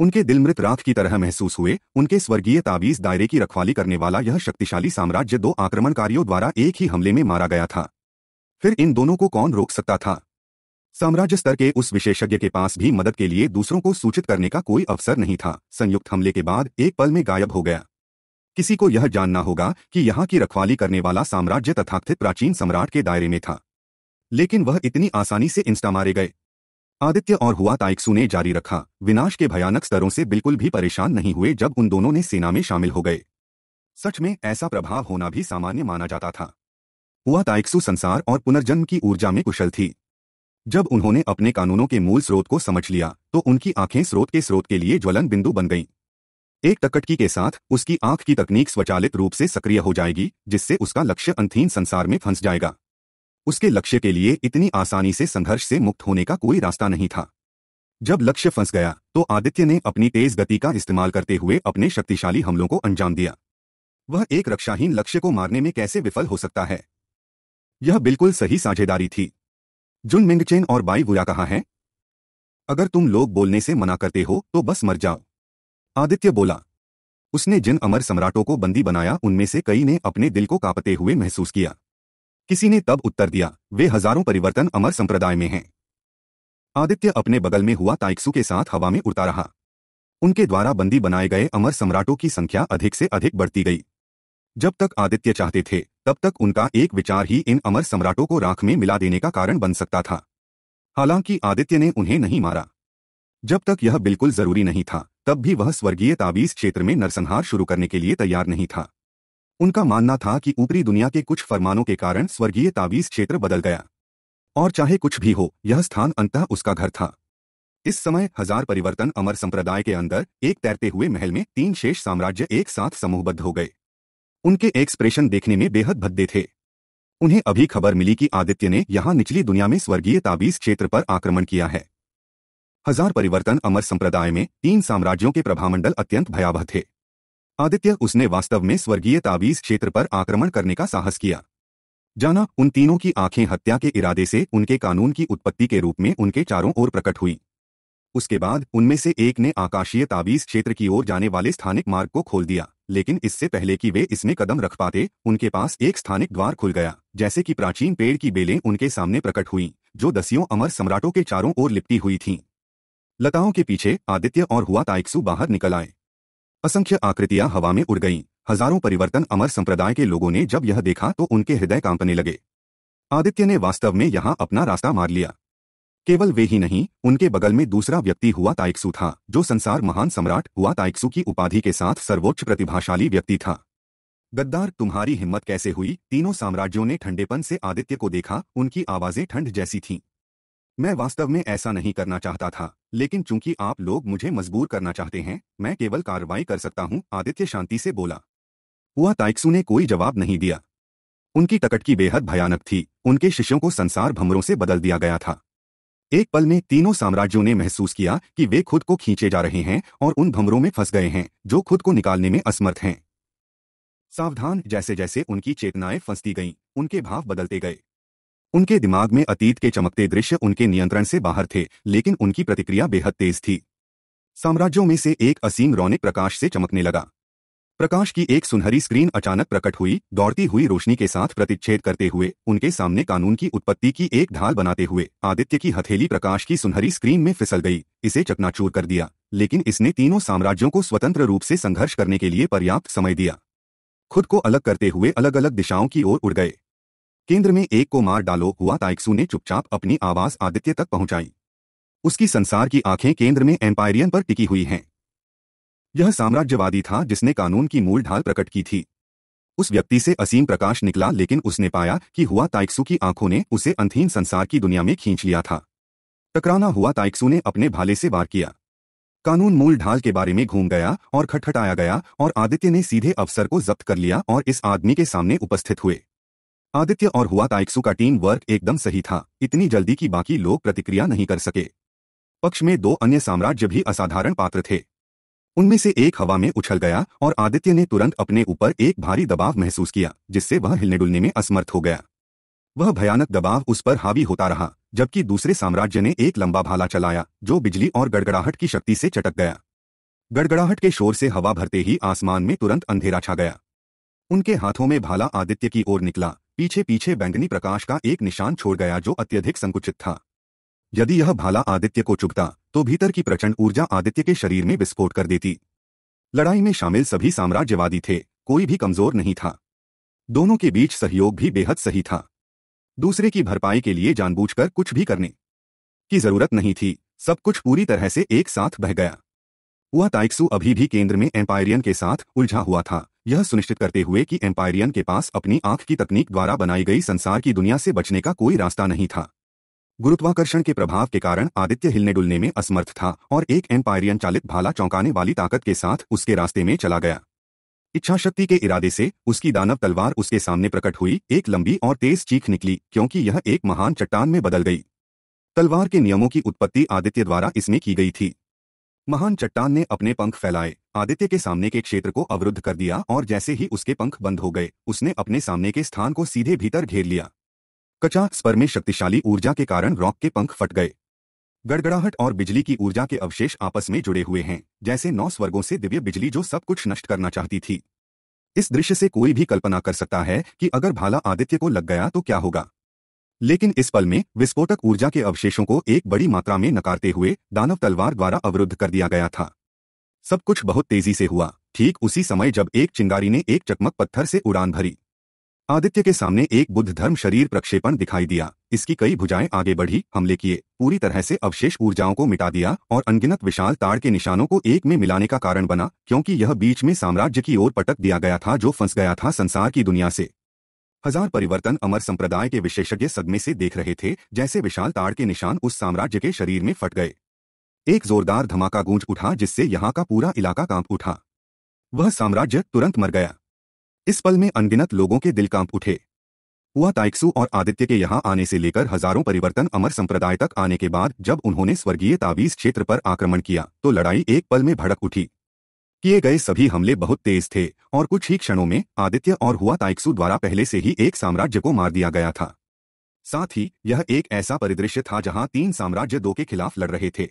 उनके दिल मृत रात की तरह महसूस हुए उनके स्वर्गीय ताबीज दायरे की रखवाली करने वाला यह शक्तिशाली साम्राज्य दो आक्रमणकारियों द्वारा एक ही हमले में मारा गया था फिर इन दोनों को कौन रोक सकता था साम्राज्य स्तर के उस विशेषज्ञ के पास भी मदद के लिए दूसरों को सूचित करने का कोई अवसर नहीं था संयुक्त हमले के बाद एक पल में गायब हो गया किसी को यह जानना होगा कि यहाँ की रखवाली करने वाला साम्राज्य तथाकथित प्राचीन सम्राट के दायरे में था लेकिन वह इतनी आसानी से इंस्टा मारे गए आदित्य और हुआ ताइक्सु ने जारी रखा विनाश के भयानक स्तरों से बिल्कुल भी परेशान नहीं हुए जब उन दोनों ने सेना में शामिल हो गए सच में ऐसा प्रभाव होना भी सामान्य माना जाता था हुआ ताइक्सु संसार और पुनर्जन्म की ऊर्जा में कुशल थी जब उन्होंने अपने कानूनों के मूल स्रोत को समझ लिया तो उनकी आंखें स्रोत के स्रोत के लिए ज्वलन बिंदु बन गईं एक टकटकी के साथ उसकी आंख की तकनीक स्वचालित रूप से सक्रिय हो जाएगी जिससे उसका लक्ष्य अंतहीन संसार में फंस जाएगा उसके लक्ष्य के लिए इतनी आसानी से संघर्ष से मुक्त होने का कोई रास्ता नहीं था जब लक्ष्य फंस गया तो आदित्य ने अपनी तेज गति का इस्तेमाल करते हुए अपने शक्तिशाली हमलों को अंजाम दिया वह एक रक्षाहीन लक्ष्य को मारने में कैसे विफल हो सकता है यह बिल्कुल सही साझेदारी थी जुन मिंगचेन और बाई बुरा कहा है अगर तुम लोग बोलने से मना करते हो तो बस मर जाओ आदित्य बोला उसने जिन अमर सम्राटों को बंदी बनाया उनमें से कई ने अपने दिल को कांपते हुए महसूस किया किसी ने तब उत्तर दिया वे हजारों परिवर्तन अमर संप्रदाय में हैं आदित्य अपने बगल में हुआ ताइक्सु के साथ हवा में उड़ता रहा उनके द्वारा बंदी बनाए गए अमर सम्राटों की संख्या अधिक से अधिक बढ़ती गई जब तक आदित्य चाहते थे तब तक उनका एक विचार ही इन अमर सम्राटों को राख में मिला देने का कारण बन सकता था हालांकि आदित्य ने उन्हें नहीं मारा जब तक यह बिल्कुल जरूरी नहीं था तब भी वह स्वर्गीय ताबीज क्षेत्र में नरसंहार शुरू करने के लिए तैयार नहीं था उनका मानना था कि ऊपरी दुनिया के कुछ फरमानों के कारण स्वर्गीय ताबीज क्षेत्र बदल गया और चाहे कुछ भी हो यह स्थान अंत उसका घर था इस समय हजार परिवर्तन अमर संप्रदाय के अंदर एक तैरते हुए महल में तीन शेष साम्राज्य एक साथ समूहबद्ध हो गए उनके एक्सप्रेशन देखने में बेहद भद्दे थे उन्हें अभी खबर मिली कि आदित्य ने यहां निचली दुनिया में स्वर्गीय ताबीज क्षेत्र पर आक्रमण किया है हजार परिवर्तन अमर संप्रदाय में तीन साम्राज्यों के प्रभामंडल अत्यंत भयावह थे आदित्य उसने वास्तव में स्वर्गीय ताबीज क्षेत्र पर आक्रमण करने का साहस किया जाना उन तीनों की आंखें हत्या के इरादे से उनके कानून की उत्पत्ति के रूप में उनके चारों ओर प्रकट हुई उसके बाद उनमें से एक ने आकाशीय ताबीज क्षेत्र की ओर जाने वाले स्थानिक मार्ग को खोल दिया लेकिन इससे पहले कि वे इसमें कदम रख पाते उनके पास एक स्थानिक द्वार खुल गया जैसे कि प्राचीन पेड़ की बेलें उनके सामने प्रकट हुई जो दसियों अमर सम्राटों के चारों ओर लिपटी हुई थीं लताओं के पीछे आदित्य और हुआ ताइक्सु बाहर निकल आए असंख्य आकृतियां हवा में उड़ गईं हजारों परिवर्तन अमर संप्रदाय के लोगों ने जब यह देखा तो उनके हृदय कांपने लगे आदित्य ने वास्तव में यहां अपना रास्ता मार लिया केवल वे ही नहीं उनके बगल में दूसरा व्यक्ति हुआ ताइक्सु था जो संसार महान सम्राट हुआ ताइक्सु की उपाधि के साथ सर्वोच्च प्रतिभाशाली व्यक्ति था गद्दार तुम्हारी हिम्मत कैसे हुई तीनों साम्राज्यों ने ठंडेपन से आदित्य को देखा उनकी आवाजें ठंड जैसी थीं मैं वास्तव में ऐसा नहीं करना चाहता था लेकिन चूंकि आप लोग मुझे मजबूर करना चाहते हैं मैं केवल कार्रवाई कर सकता हूं आदित्य शांति से बोला हुआ ताइक्सू ने कोई जवाब नहीं दिया उनकी टकटकी बेहद भयानक थी उनके शिष्यों को संसार भमरों से बदल दिया गया था एक पल में तीनों साम्राज्यों ने महसूस किया कि वे खुद को खींचे जा रहे हैं और उन भमरों में फंस गए हैं जो खुद को निकालने में असमर्थ हैं सावधान जैसे जैसे उनकी चेतनाएं फंसती गईं उनके भाव बदलते गए उनके दिमाग में अतीत के चमकते दृश्य उनके नियंत्रण से बाहर थे लेकिन उनकी प्रतिक्रिया बेहद तेज थी साम्राज्यों में से एक असीम रौनिक प्रकाश से चमकने लगा प्रकाश की एक सुनहरी स्क्रीन अचानक प्रकट हुई दौड़ती हुई रोशनी के साथ प्रतिच्छेद करते हुए उनके सामने कानून की उत्पत्ति की एक ढाल बनाते हुए आदित्य की हथेली प्रकाश की सुनहरी स्क्रीन में फिसल गई इसे चकनाचूर कर दिया लेकिन इसने तीनों साम्राज्यों को स्वतंत्र रूप से संघर्ष करने के लिए पर्याप्त समय दिया खुद को अलग करते हुए अलग अलग दिशाओं की ओर उड़ गए केंद्र में एक को मार डालो हुआ ताइक्सू ने चुपचाप अपनी आवाज आदित्य तक पहुंचाई उसकी संसार की आंखें केंद्र में एम्पायरियन पर टिकी हुई हैं यह साम्राज्यवादी था जिसने कानून की मूल ढाल प्रकट की थी उस व्यक्ति से असीम प्रकाश निकला लेकिन उसने पाया कि हुआ ताइक्सू की आंखों ने उसे अंतहीन संसार की दुनिया में खींच लिया था टकराना हुआ ताइक्सू ने अपने भाले से वार किया कानून मूल ढाल के बारे में घूम गया और खटखटाया गया और आदित्य ने सीधे अफसर को जब्त कर लिया और इस आदमी के सामने उपस्थित हुए आदित्य और हुआ ताइक्सू का टीम वर्क एकदम सही था इतनी जल्दी कि बाकी लोग प्रतिक्रिया नहीं कर सके पक्ष में दो अन्य साम्राज्य भी असाधारण पात्र थे उनमें से एक हवा में उछल गया और आदित्य ने तुरंत अपने ऊपर एक भारी दबाव महसूस किया जिससे वह हिलने डुलने में असमर्थ हो गया वह भयानक दबाव उस पर हावी होता रहा जबकि दूसरे साम्राज्य ने एक लंबा भाला चलाया जो बिजली और गड़गड़ाहट की शक्ति से चटक गया गड़गड़ाहट के शोर से हवा भरते ही आसमान में तुरंत अंधेरा छा गया उनके हाथों में भाला आदित्य की ओर निकला पीछे पीछे बैंगनी प्रकाश का एक निशान छोड़ गया जो अत्यधिक संकुचित था यदि यह भाला आदित्य को चुभता तो भीतर की प्रचंड ऊर्जा आदित्य के शरीर में विस्फोट कर देती लड़ाई में शामिल सभी साम्राज्यवादी थे कोई भी कमजोर नहीं था दोनों के बीच सहयोग भी बेहद सही था दूसरे की भरपाई के लिए जानबूझकर कुछ भी करने की जरूरत नहीं थी सब कुछ पूरी तरह से एक साथ बह गया हुआ ताइक्सू अभी भी केंद्र में एम्पायरियन के साथ उलझा हुआ था यह सुनिश्चित करते हुए कि एम्पायरियन के पास अपनी आंख की तकनीक द्वारा बनाई गई संसार की दुनिया से बचने का कोई रास्ता नहीं था गुरुत्वाकर्षण के प्रभाव के कारण आदित्य हिलने डुलने में असमर्थ था और एक एम्पायरियन चालित भाला चौंकाने वाली ताकत के साथ उसके रास्ते में चला गया इच्छाशक्ति के इरादे से उसकी दानव तलवार उसके सामने प्रकट हुई एक लंबी और तेज चीख निकली क्योंकि यह एक महान चट्टान में बदल गई तलवार के नियमों की उत्पत्ति आदित्य द्वारा इसमें की गई थी महान चट्टान ने अपने पंख फैलाए आदित्य के सामने के क्षेत्र को अवरुद्ध कर दिया और जैसे ही उसके पंख बंद हो गए उसने अपने सामने के स्थान को सीधे भीतर घेर लिया कचा स्पर में शक्तिशाली ऊर्जा के कारण रॉक के पंख फट गए गड़गड़ाहट और बिजली की ऊर्जा के अवशेष आपस में जुड़े हुए हैं जैसे नौ स्वर्गों से दिव्य बिजली जो सब कुछ नष्ट करना चाहती थी इस दृश्य से कोई भी कल्पना कर सकता है कि अगर भाला आदित्य को लग गया तो क्या होगा लेकिन इस पल में विस्फोटक ऊर्जा के अवशेषों को एक बड़ी मात्रा में नकारते हुए दानव तलवार द्वारा अवरुद्ध कर दिया गया था सब कुछ बहुत तेजी से हुआ ठीक उसी समय जब एक चिंगारी ने एक चकमक पत्थर से उड़ान भरी आदित्य के सामने एक बुद्ध धर्म शरीर प्रक्षेपण दिखाई दिया इसकी कई भुजाएं आगे बढ़ी हमले किए पूरी तरह से अवशेष ऊर्जाओं को मिटा दिया और अनगिनत विशाल ताड़ के निशानों को एक में मिलाने का कारण बना क्योंकि यह बीच में साम्राज्य की ओर पटक दिया गया था जो फंस गया था संसार की दुनिया से हजार परिवर्तन अमर संप्रदाय के विशेषज्ञ सदमे से देख रहे थे जैसे विशाल ताड़ के निशान उस साम्राज्य के शरीर में फट गए एक जोरदार धमाका गूंज उठा जिससे यहां का पूरा इलाका कांप उठा वह साम्राज्य तुरंत मर गया इस पल में अनगिनत लोगों के दिल कांप उठे हुआ ताइक्सु और आदित्य के यहां आने से लेकर हजारों परिवर्तन अमर संप्रदाय तक आने के बाद जब उन्होंने स्वर्गीय तावीज क्षेत्र पर आक्रमण किया तो लड़ाई एक पल में भड़क उठी किए गए सभी हमले बहुत तेज थे और कुछ ही क्षणों में आदित्य और हुआ ताइक्सू द्वारा पहले से ही एक साम्राज्य को मार दिया गया था साथ ही यह एक ऐसा परिदृश्य था जहां तीन साम्राज्य दो के खिलाफ लड़ रहे थे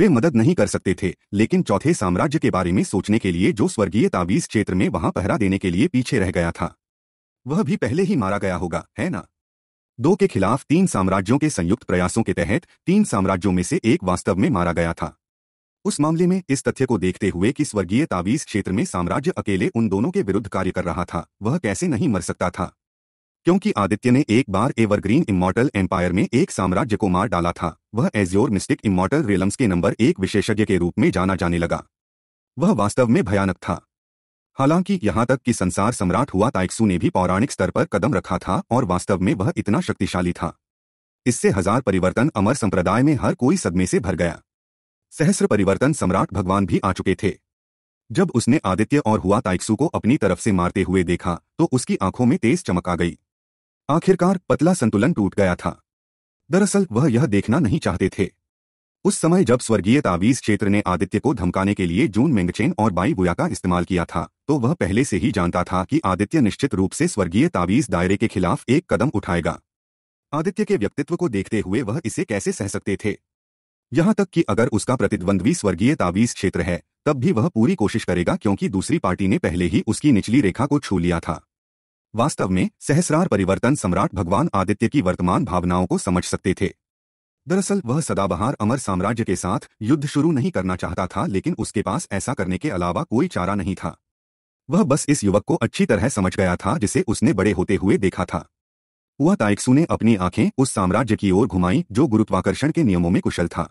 वे मदद नहीं कर सकते थे लेकिन चौथे साम्राज्य के बारे में सोचने के लिए जो स्वर्गीय तावीज क्षेत्र में वहां पहरा देने के लिए पीछे रह गया था वह भी पहले ही मारा गया होगा है ना दो के खिलाफ तीन साम्राज्यों के संयुक्त प्रयासों के तहत तीन साम्राज्यों में से एक वास्तव में मारा गया था उस मामले में इस तथ्य को देखते हुए कि स्वर्गीय तावीज क्षेत्र में साम्राज्य अकेले उन दोनों के विरुद्ध कार्य कर रहा था वह कैसे नहीं मर सकता था क्योंकि आदित्य ने एक बार एवरग्रीन इमोटल एम्पायर में एक साम्राज्य को मार डाला था वह एज्योर मिस्टिक इमोटल रेलम्स के नंबर एक विशेषज्ञ के रूप में जाना जाने लगा वह वास्तव में भयानक था हालांकि यहां तक कि संसार सम्राट हुआ ताइक्सू ने भी पौराणिक स्तर पर कदम रखा था और वास्तव में वह इतना शक्तिशाली था इससे हजार परिवर्तन अमर संप्रदाय में हर कोई सदमे से भर गया सहस्र परिवर्तन सम्राट भगवान भी आ चुके थे जब उसने आदित्य और हुआ ताइक्सू को अपनी तरफ से मारते हुए देखा तो उसकी आंखों में तेज चमक आ गई आखिरकार पतला संतुलन टूट गया था दरअसल वह यह देखना नहीं चाहते थे उस समय जब स्वर्गीय तावीज क्षेत्र ने आदित्य को धमकाने के लिए जून मेंगचेन और बाई बुया का इस्तेमाल किया था तो वह पहले से ही जानता था कि आदित्य निश्चित रूप से स्वर्गीय तावीज दायरे के खिलाफ एक कदम उठाएगा आदित्य के व्यक्तित्व को देखते हुए वह इसे कैसे सह सकते थे यहां तक कि अगर उसका प्रतिद्वंद्वी स्वर्गीय तावीज क्षेत्र है तब भी वह पूरी कोशिश करेगा क्योंकि दूसरी पार्टी ने पहले ही उसकी निचली रेखा को छू लिया था वास्तव में सहस्रार परिवर्तन सम्राट भगवान आदित्य की वर्तमान भावनाओं को समझ सकते थे दरअसल वह सदाबहार अमर साम्राज्य के साथ युद्ध शुरू नहीं करना चाहता था लेकिन उसके पास ऐसा करने के अलावा कोई चारा नहीं था वह बस इस युवक को अच्छी तरह समझ गया था जिसे उसने बड़े होते हुए देखा था हुआ ताइक्सु ने अपनी आंखें उस साम्राज्य की ओर घुमाई जो गुरुत्वाकर्षण के नियमों में कुशल था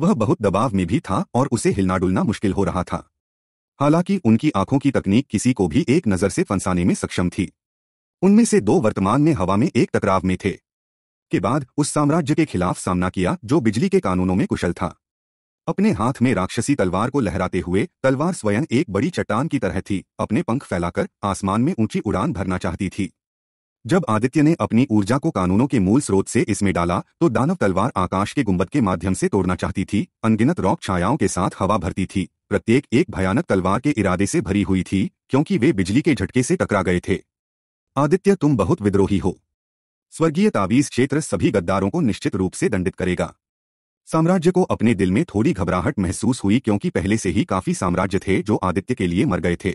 वह बहुत दबाव में भी था और उसे हिलना डुलना मुश्किल हो रहा था हालांकि उनकी आंखों की तकनीक किसी को भी एक नज़र से फंसाने में सक्षम थी उनमें से दो वर्तमान में हवा में एक टकराव में थे के बाद उस साम्राज्य के खिलाफ सामना किया जो बिजली के कानूनों में कुशल था अपने हाथ में राक्षसी तलवार को लहराते हुए तलवार स्वयं एक बड़ी चट्टान की तरह थी अपने पंख फैलाकर आसमान में ऊंची उड़ान भरना चाहती थी जब आदित्य ने अपनी ऊर्जा को कानूनों के मूल स्रोत से इसमें डाला तो दानव तलवार आकाश के गुंबद के माध्यम से तोड़ना चाहती थी अनगिनत रॉक छायाओं के साथ हवा भरती थी प्रत्येक एक भयानक तलवार के इरादे से भरी हुई थी क्योंकि वे बिजली के झटके से टकरा गए थे आदित्य तुम बहुत विद्रोही हो स्वर्गीय तावीज क्षेत्र सभी गद्दारों को निश्चित रूप से दंडित करेगा साम्राज्य को अपने दिल में थोड़ी घबराहट महसूस हुई क्योंकि पहले से ही काफी साम्राज्य थे जो आदित्य के लिए मर गए थे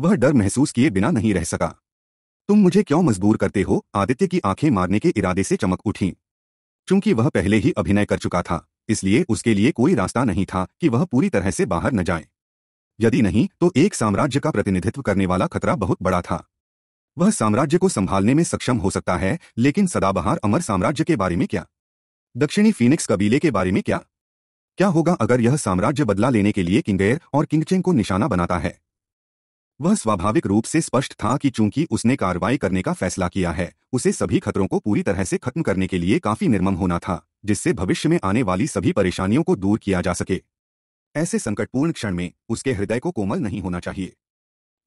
वह डर महसूस किए बिना नहीं रह सका तुम मुझे क्यों मजबूर करते हो आदित्य की आंखें मारने के इरादे से चमक उठी चूंकि वह पहले ही अभिनय कर चुका था इसलिए उसके लिए कोई रास्ता नहीं था कि वह पूरी तरह से बाहर न जाए यदि नहीं तो एक साम्राज्य का प्रतिनिधित्व करने वाला खतरा बहुत बड़ा था वह साम्राज्य को संभालने में सक्षम हो सकता है लेकिन सदाबहार अमर साम्राज्य के बारे में क्या दक्षिणी फीनिक्स कबीले के बारे में क्या क्या होगा अगर यह साम्राज्य बदला लेने के लिए किंगेर और किंगचेंग को निशाना बनाता है वह स्वाभाविक रूप से स्पष्ट था कि चूंकि उसने कार्रवाई करने का फैसला किया है उसे सभी खतरों को पूरी तरह से खत्म करने के लिए काफी निर्मम होना था जिससे भविष्य में आने वाली सभी परेशानियों को दूर किया जा सके ऐसे संकटपूर्ण क्षण में उसके हृदय को कोमल नहीं होना चाहिए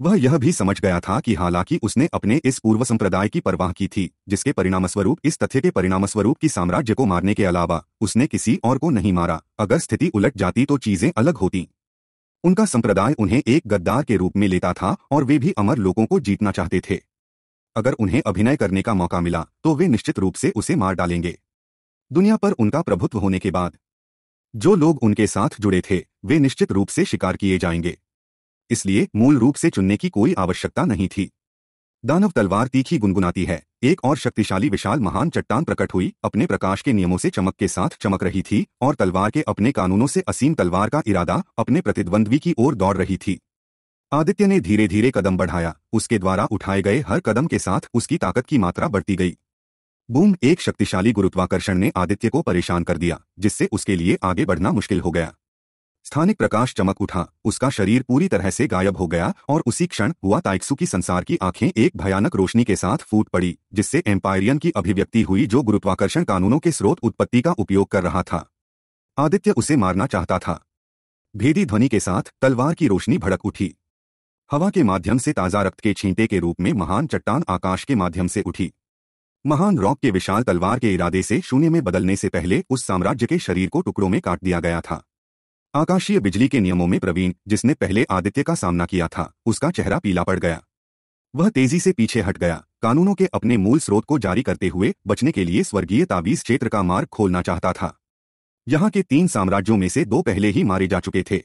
वह यह भी समझ गया था कि हालांकि उसने अपने इस पूर्व संप्रदाय की परवाह की थी जिसके परिणामस्वरूप इस तथ्य के परिणामस्वरूप की साम्राज्य को मारने के अलावा उसने किसी और को नहीं मारा अगर स्थिति उलट जाती तो चीजें अलग होती उनका संप्रदाय उन्हें एक गद्दार के रूप में लेता था और वे भी अमर लोगों को जीतना चाहते थे अगर उन्हें अभिनय करने का मौका मिला तो वे निश्चित रूप से उसे मार डालेंगे दुनिया पर उनका प्रभुत्व होने के बाद जो लोग उनके साथ जुड़े थे वे निश्चित रूप से शिकार किए जाएंगे इसलिए मूल रूप से चुनने की कोई आवश्यकता नहीं थी दानव तलवार तीखी गुनगुनाती है एक और शक्तिशाली विशाल महान चट्टान प्रकट हुई अपने प्रकाश के नियमों से चमक के साथ चमक रही थी और तलवार के अपने कानूनों से असीम तलवार का इरादा अपने प्रतिद्वंद्वी की ओर दौड़ रही थी आदित्य ने धीरे धीरे कदम बढ़ाया उसके द्वारा उठाए गए हर कदम के साथ उसकी ताकत की मात्रा बढ़ती गई बूम एक शक्तिशाली गुरुत्वाकर्षण ने आदित्य को परेशान कर दिया जिससे उसके लिए आगे बढ़ना मुश्किल हो गया स्थानिक प्रकाश चमक उठा उसका शरीर पूरी तरह से गायब हो गया और उसी क्षण हुआ ताइक्सु की संसार की आंखें एक भयानक रोशनी के साथ फूट पड़ी जिससे एम्पायरियन की अभिव्यक्ति हुई जो गुरुत्वाकर्षण कानूनों के स्रोत उत्पत्ति का उपयोग कर रहा था आदित्य उसे मारना चाहता था भेदी ध्वनि के साथ तलवार की रोशनी भड़क उठी हवा के माध्यम से ताजा रक्त के छींटे के रूप में महान चट्टान आकाश के माध्यम से उठी महान रॉक के विशाल तलवार के इरादे से शून्य में बदलने से पहले उस साम्राज्य के शरीर को टुकड़ों में काट दिया गया था आकाशीय बिजली के नियमों में प्रवीण जिसने पहले आदित्य का सामना किया था उसका चेहरा पीला पड़ गया वह तेजी से पीछे हट गया कानूनों के अपने मूल स्रोत को जारी करते हुए बचने के लिए स्वर्गीय ताबीज क्षेत्र का मार्ग खोलना चाहता था यहाँ के तीन साम्राज्यों में से दो पहले ही मारे जा चुके थे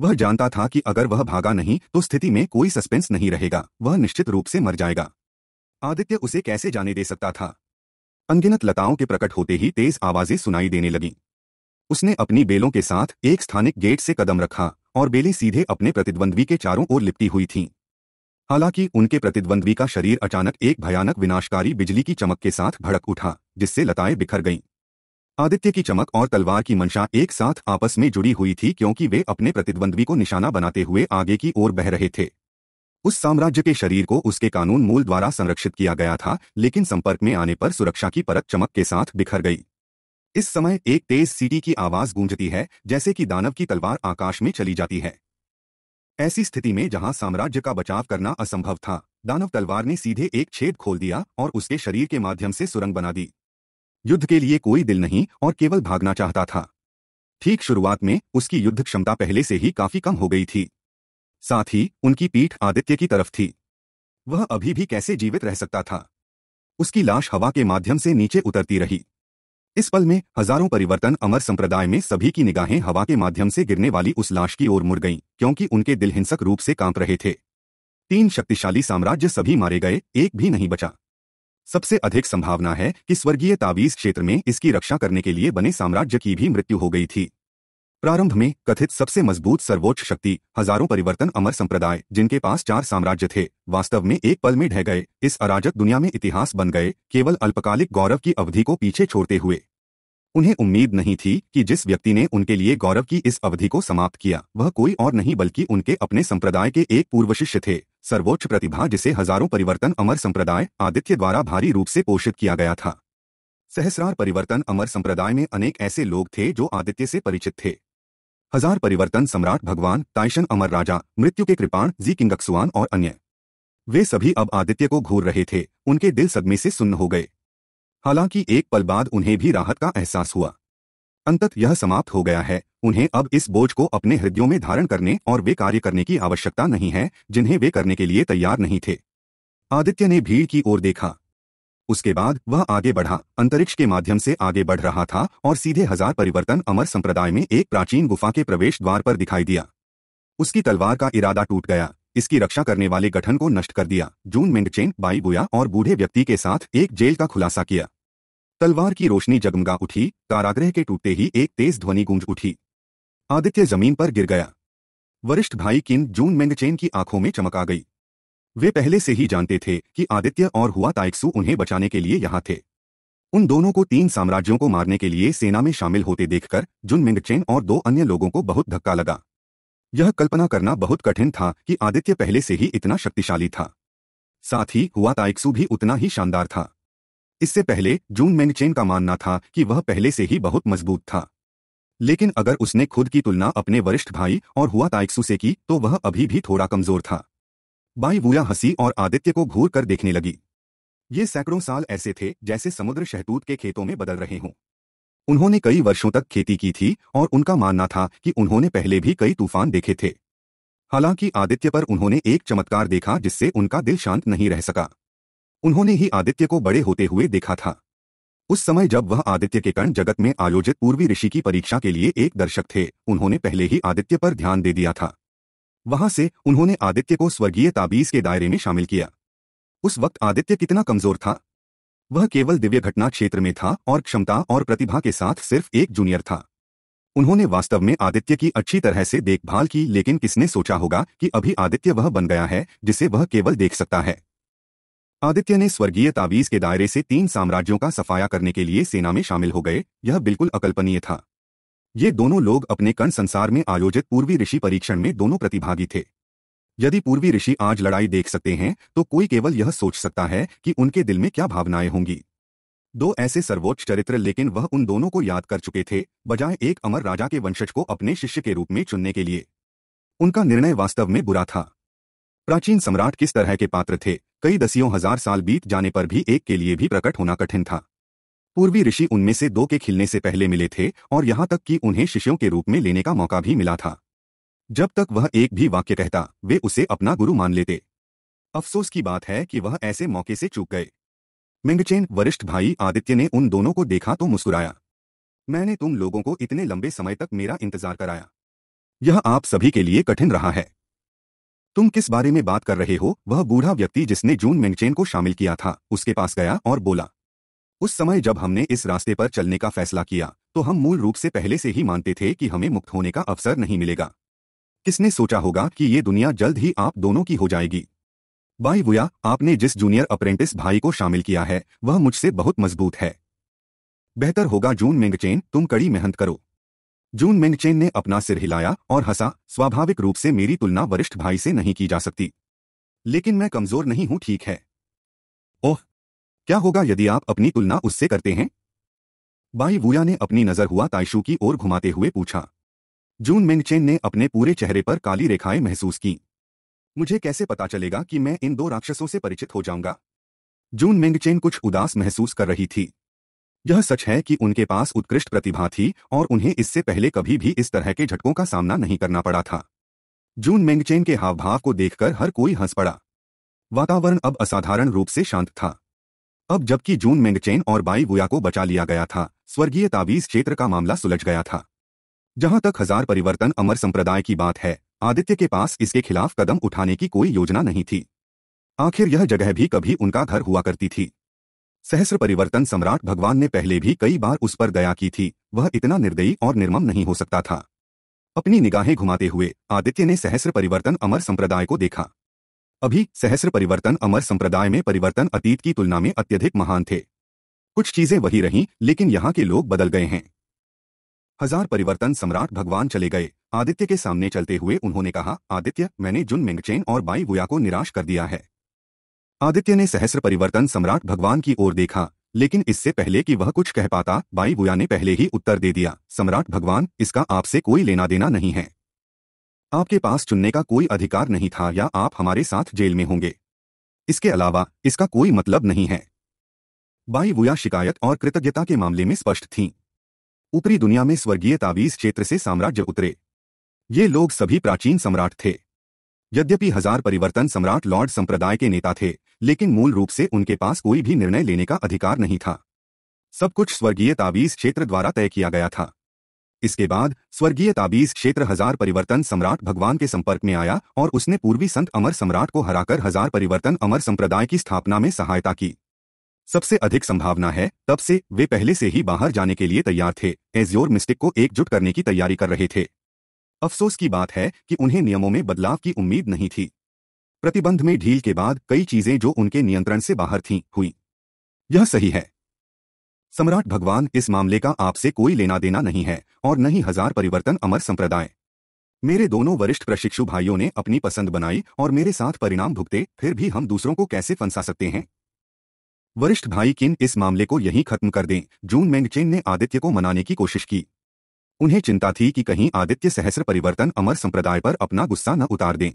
वह जानता था कि अगर वह भागा नहीं तो स्थिति में कोई सस्पेंस नहीं रहेगा वह निश्चित रूप से मर जाएगा आदित्य उसे कैसे जाने दे सकता था अनगिनत लताओं के प्रकट होते ही तेज आवाजें सुनाई देने लगीं उसने अपनी बेलों के साथ एक स्थानिक गेट से कदम रखा और बेलें सीधे अपने प्रतिद्वंद्वी के चारों ओर लिपटी हुई थीं हालांकि उनके प्रतिद्वंद्वी का शरीर अचानक एक भयानक विनाशकारी बिजली की चमक के साथ भड़क उठा जिससे लताएं बिखर गईं आदित्य की चमक और तलवार की मंशा एक साथ आपस में जुड़ी हुई थी क्योंकि वे अपने प्रतिद्वंद्वी को निशाना बनाते हुए आगे की ओर बह रहे थे उस साम्राज्य के शरीर को उसके कानून मूल द्वारा संरक्षित किया गया था लेकिन संपर्क में आने पर सुरक्षा की परत चमक के साथ बिखर गई इस समय एक तेज सीटी की आवाज गूंजती है जैसे कि दानव की तलवार आकाश में चली जाती है ऐसी स्थिति में जहां साम्राज्य का बचाव करना असंभव था दानव तलवार ने सीधे एक छेद खोल दिया और उसके शरीर के माध्यम से सुरंग बना दी युद्ध के लिए कोई दिल नहीं और केवल भागना चाहता था ठीक शुरुआत में उसकी युद्ध क्षमता पहले से ही काफी कम हो गई थी साथ ही उनकी पीठ आदित्य की तरफ थी वह अभी भी कैसे जीवित रह सकता था उसकी लाश हवा के माध्यम से नीचे उतरती रही इस पल में हजारों परिवर्तन अमर संप्रदाय में सभी की निगाहें हवा के माध्यम से गिरने वाली उस लाश की ओर मुड़ गईं क्योंकि उनके दिल हिंसक रूप से कांप रहे थे तीन शक्तिशाली साम्राज्य सभी मारे गए एक भी नहीं बचा सबसे अधिक संभावना है कि स्वर्गीय तावीज़ क्षेत्र में इसकी रक्षा करने के लिए बने साम्राज्य की भी मृत्यु हो गई थी प्रारंभ में कथित सबसे मजबूत सर्वोच्च शक्ति हजारों परिवर्तन अमर संप्रदाय जिनके पास चार साम्राज्य थे वास्तव में एक पल में ढह गए इस अराजक दुनिया में इतिहास बन गए केवल अल्पकालिक गौरव की अवधि को पीछे छोड़ते हुए उन्हें उम्मीद नहीं थी कि जिस व्यक्ति ने उनके लिए गौरव की इस अवधि को समाप्त किया वह कोई और नहीं बल्कि उनके अपने संप्रदाय के एक पूर्व शिष्य थे सर्वोच्च प्रतिभा जिसे हजारों परिवर्तन अमर संप्रदाय आदित्य द्वारा भारी रूप से पोषित किया गया था सहस्रार परिवर्तन अमर संप्रदाय में अनेक ऐसे लोग थे जो आदित्य से परिचित थे हजार परिवर्तन सम्राट भगवान ताइशन अमर राजा मृत्यु के कृपाण जी किंगक्सुआन और अन्य वे सभी अब आदित्य को घूर रहे थे उनके दिल सदमे से सुन्न हो गए हालांकि एक पल बाद उन्हें भी राहत का एहसास हुआ अंतत यह समाप्त हो गया है उन्हें अब इस बोझ को अपने हृदयों में धारण करने और वे कार्य करने की आवश्यकता नहीं है जिन्हें वे करने के लिए तैयार नहीं थे आदित्य ने भीड़ की ओर देखा उसके बाद वह आगे बढ़ा अंतरिक्ष के माध्यम से आगे बढ़ रहा था और सीधे हजार परिवर्तन अमर संप्रदाय में एक प्राचीन गुफा के प्रवेश द्वार पर दिखाई दिया उसकी तलवार का इरादा टूट गया इसकी रक्षा करने वाले गठन को नष्ट कर दिया जून मिंडचेन बाई बुया और बूढ़े व्यक्ति के साथ एक जेल का खुलासा किया तलवार की रोशनी जगमगा उठी कारागृह के टूटते ही एक तेज ध्वनि गूंज उठी आदित्य जमीन पर गिर गया वरिष्ठ भाई किन जून मेंगचेन की आंखों में चमक आ गई वे पहले से ही जानते थे कि आदित्य और हुआ ताइक्सु उन्हें बचाने के लिए यहां थे उन दोनों को तीन साम्राज्यों को मारने के लिए सेना में शामिल होते देखकर जुन मिंगचेन और दो अन्य लोगों को बहुत धक्का लगा यह कल्पना करना बहुत कठिन था कि आदित्य पहले से ही इतना शक्तिशाली था साथ ही हुआ ताइक्सु भी उतना ही शानदार था इससे पहले जून मेंगचेन का मानना था कि वह पहले से ही बहुत मजबूत था लेकिन अगर उसने खुद की तुलना अपने वरिष्ठ भाई और हुआ ताइक्सु से की तो वह अभी भी थोड़ा कमजोर था बाईवुया हंसी और आदित्य को घूर कर देखने लगी ये सैकड़ों साल ऐसे थे जैसे समुद्र शहतूत के खेतों में बदल रहे हों उन्होंने कई वर्षों तक खेती की थी और उनका मानना था कि उन्होंने पहले भी कई तूफान देखे थे हालांकि आदित्य पर उन्होंने एक चमत्कार देखा जिससे उनका दिल शांत नहीं रह सका उन्होंने ही आदित्य को बड़े होते हुए देखा था उस समय जब वह आदित्य के कर्ण जगत में आयोजित पूर्वी ऋषि की परीक्षा के लिए एक दर्शक थे उन्होंने पहले ही आदित्य पर ध्यान दे दिया था वहां से उन्होंने आदित्य को स्वर्गीय ताबीज के दायरे में शामिल किया उस वक्त आदित्य कितना कमजोर था वह केवल दिव्य घटना क्षेत्र में था और क्षमता और प्रतिभा के साथ सिर्फ एक जूनियर था उन्होंने वास्तव में आदित्य की अच्छी तरह से देखभाल की लेकिन किसने सोचा होगा कि अभी आदित्य वह बन गया है जिसे वह केवल देख सकता है आदित्य ने स्वर्गीय तावीज के दायरे से तीन साम्राज्यों का सफाया करने के लिए सेना में शामिल हो गए यह बिल्कुल अकल्पनीय था ये दोनों लोग अपने कण संसार में आयोजित पूर्वी ऋषि परीक्षण में दोनों प्रतिभागी थे यदि पूर्वी ऋषि आज लड़ाई देख सकते हैं तो कोई केवल यह सोच सकता है कि उनके दिल में क्या भावनाएं होंगी दो ऐसे सर्वोच्च चरित्र लेकिन वह उन दोनों को याद कर चुके थे बजाय एक अमर राजा के वंशज को अपने शिष्य के रूप में चुनने के लिए उनका निर्णय वास्तव में बुरा था प्राचीन सम्राट किस तरह के पात्र थे कई दसियों हजार साल बीत जाने पर भी एक के लिए भी प्रकट होना कठिन था पूर्वी ऋषि उनमें से दो के खिलने से पहले मिले थे और यहां तक कि उन्हें शिष्यों के रूप में लेने का मौका भी मिला था जब तक वह एक भी वाक्य कहता वे उसे अपना गुरु मान लेते अफसोस की बात है कि वह ऐसे मौके से चूक गए मिंगचेन वरिष्ठ भाई आदित्य ने उन दोनों को देखा तो मुस्कुराया मैंने तुम लोगों को इतने लंबे समय तक मेरा इंतजार कराया यह आप सभी के लिए कठिन रहा है तुम किस बारे में बात कर रहे हो वह बूढ़ा व्यक्ति जिसने जून मिंगचेन को शामिल किया था उसके पास गया और बोला उस समय जब हमने इस रास्ते पर चलने का फैसला किया तो हम मूल रूप से पहले से ही मानते थे कि हमें मुक्त होने का अवसर नहीं मिलेगा किसने सोचा होगा कि ये दुनिया जल्द ही आप दोनों की हो जाएगी बाई वुया आपने जिस जूनियर अप्रेंटिस भाई को शामिल किया है वह मुझसे बहुत मजबूत है बेहतर होगा जून मेंगचेन तुम कड़ी मेहनत करो जून मेंगचेन ने अपना सिर हिलाया और हंसा स्वाभाविक रूप से मेरी तुलना वरिष्ठ भाई से नहीं की जा सकती लेकिन मैं कमजोर नहीं हूं ठीक है ओह क्या होगा यदि आप अपनी तुलना उससे करते हैं बाई वूया ने अपनी नजर हुआ ताइशु की ओर घुमाते हुए पूछा जून मेंगचेन ने अपने पूरे चेहरे पर काली रेखाएं महसूस की मुझे कैसे पता चलेगा कि मैं इन दो राक्षसों से परिचित हो जाऊंगा जून मेंगचेन कुछ उदास महसूस कर रही थी यह सच है कि उनके पास उत्कृष्ट प्रतिभा थी और उन्हें इससे पहले कभी भी इस तरह के झटकों का सामना नहीं करना पड़ा था जून मेंगचेन के हावभाव को देखकर हर कोई हंस पड़ा वातावरण अब असाधारण रूप से शांत था अब जबकि जून मेंगचेन और बाई गुया को बचा लिया गया था स्वर्गीय ताबीज क्षेत्र का मामला सुलझ गया था जहां तक हजार परिवर्तन अमर संप्रदाय की बात है आदित्य के पास इसके खिलाफ कदम उठाने की कोई योजना नहीं थी आखिर यह जगह भी कभी उनका घर हुआ करती थी सहस्र परिवर्तन सम्राट भगवान ने पहले भी कई बार उस पर दया की थी वह इतना निर्दयी और निर्मम नहीं हो सकता था अपनी निगाहें घुमाते हुए आदित्य ने सहस्र परिवर्तन अमर संप्रदाय को देखा अभी सहस्र परिवर्तन अमर संप्रदाय में परिवर्तन अतीत की तुलना में अत्यधिक महान थे कुछ चीजें वही रहीं लेकिन यहाँ के लोग बदल गए हैं हजार परिवर्तन सम्राट भगवान चले गए आदित्य के सामने चलते हुए उन्होंने कहा आदित्य मैंने जुन मिंगचेन और बाई वुया को निराश कर दिया है आदित्य ने सहस्र परिवर्तन सम्राट भगवान की ओर देखा लेकिन इससे पहले कि वह कुछ कह पाता बाई वुया ने पहले ही उत्तर दे दिया सम्राट भगवान इसका आपसे कोई लेना देना नहीं है आपके पास चुनने का कोई अधिकार नहीं था या आप हमारे साथ जेल में होंगे इसके अलावा इसका कोई मतलब नहीं है बाई वुया शिकायत और कृतज्ञता के मामले में स्पष्ट थीं ऊपरी दुनिया में स्वर्गीय तावीज क्षेत्र से साम्राज्य उतरे ये लोग सभी प्राचीन सम्राट थे यद्यपि हजार परिवर्तन सम्राट लॉर्ड संप्रदाय के नेता थे लेकिन मूल रूप से उनके पास कोई भी निर्णय लेने का अधिकार नहीं था सब कुछ स्वर्गीय तावीज क्षेत्र द्वारा तय किया गया था इसके बाद स्वर्गीय ताबीज क्षेत्र हजार परिवर्तन सम्राट भगवान के संपर्क में आया और उसने पूर्वी संत अमर सम्राट को हराकर हजार परिवर्तन अमर संप्रदाय की स्थापना में सहायता की सबसे अधिक संभावना है तब से वे पहले से ही बाहर जाने के लिए तैयार थे एज्योर मिस्टिक को एकजुट करने की तैयारी कर रहे थे अफसोस की बात है कि उन्हें नियमों में बदलाव की उम्मीद नहीं थी प्रतिबंध में ढील के बाद कई चीजें जो उनके नियंत्रण से बाहर थीं हुई यह सही है सम्राट भगवान इस मामले का आपसे कोई लेना देना नहीं है और न ही हजार परिवर्तन अमर संप्रदाय मेरे दोनों वरिष्ठ प्रशिक्षु भाइयों ने अपनी पसंद बनाई और मेरे साथ परिणाम भुगते फिर भी हम दूसरों को कैसे फंसा सकते हैं वरिष्ठ भाई किन इस मामले को यहीं खत्म कर दें जून मेंगचेन ने आदित्य को मनाने की कोशिश की उन्हें चिंता थी कि कहीं आदित्य सहस्र परिवर्तन अमर संप्रदाय पर अपना गुस्सा न उतार दें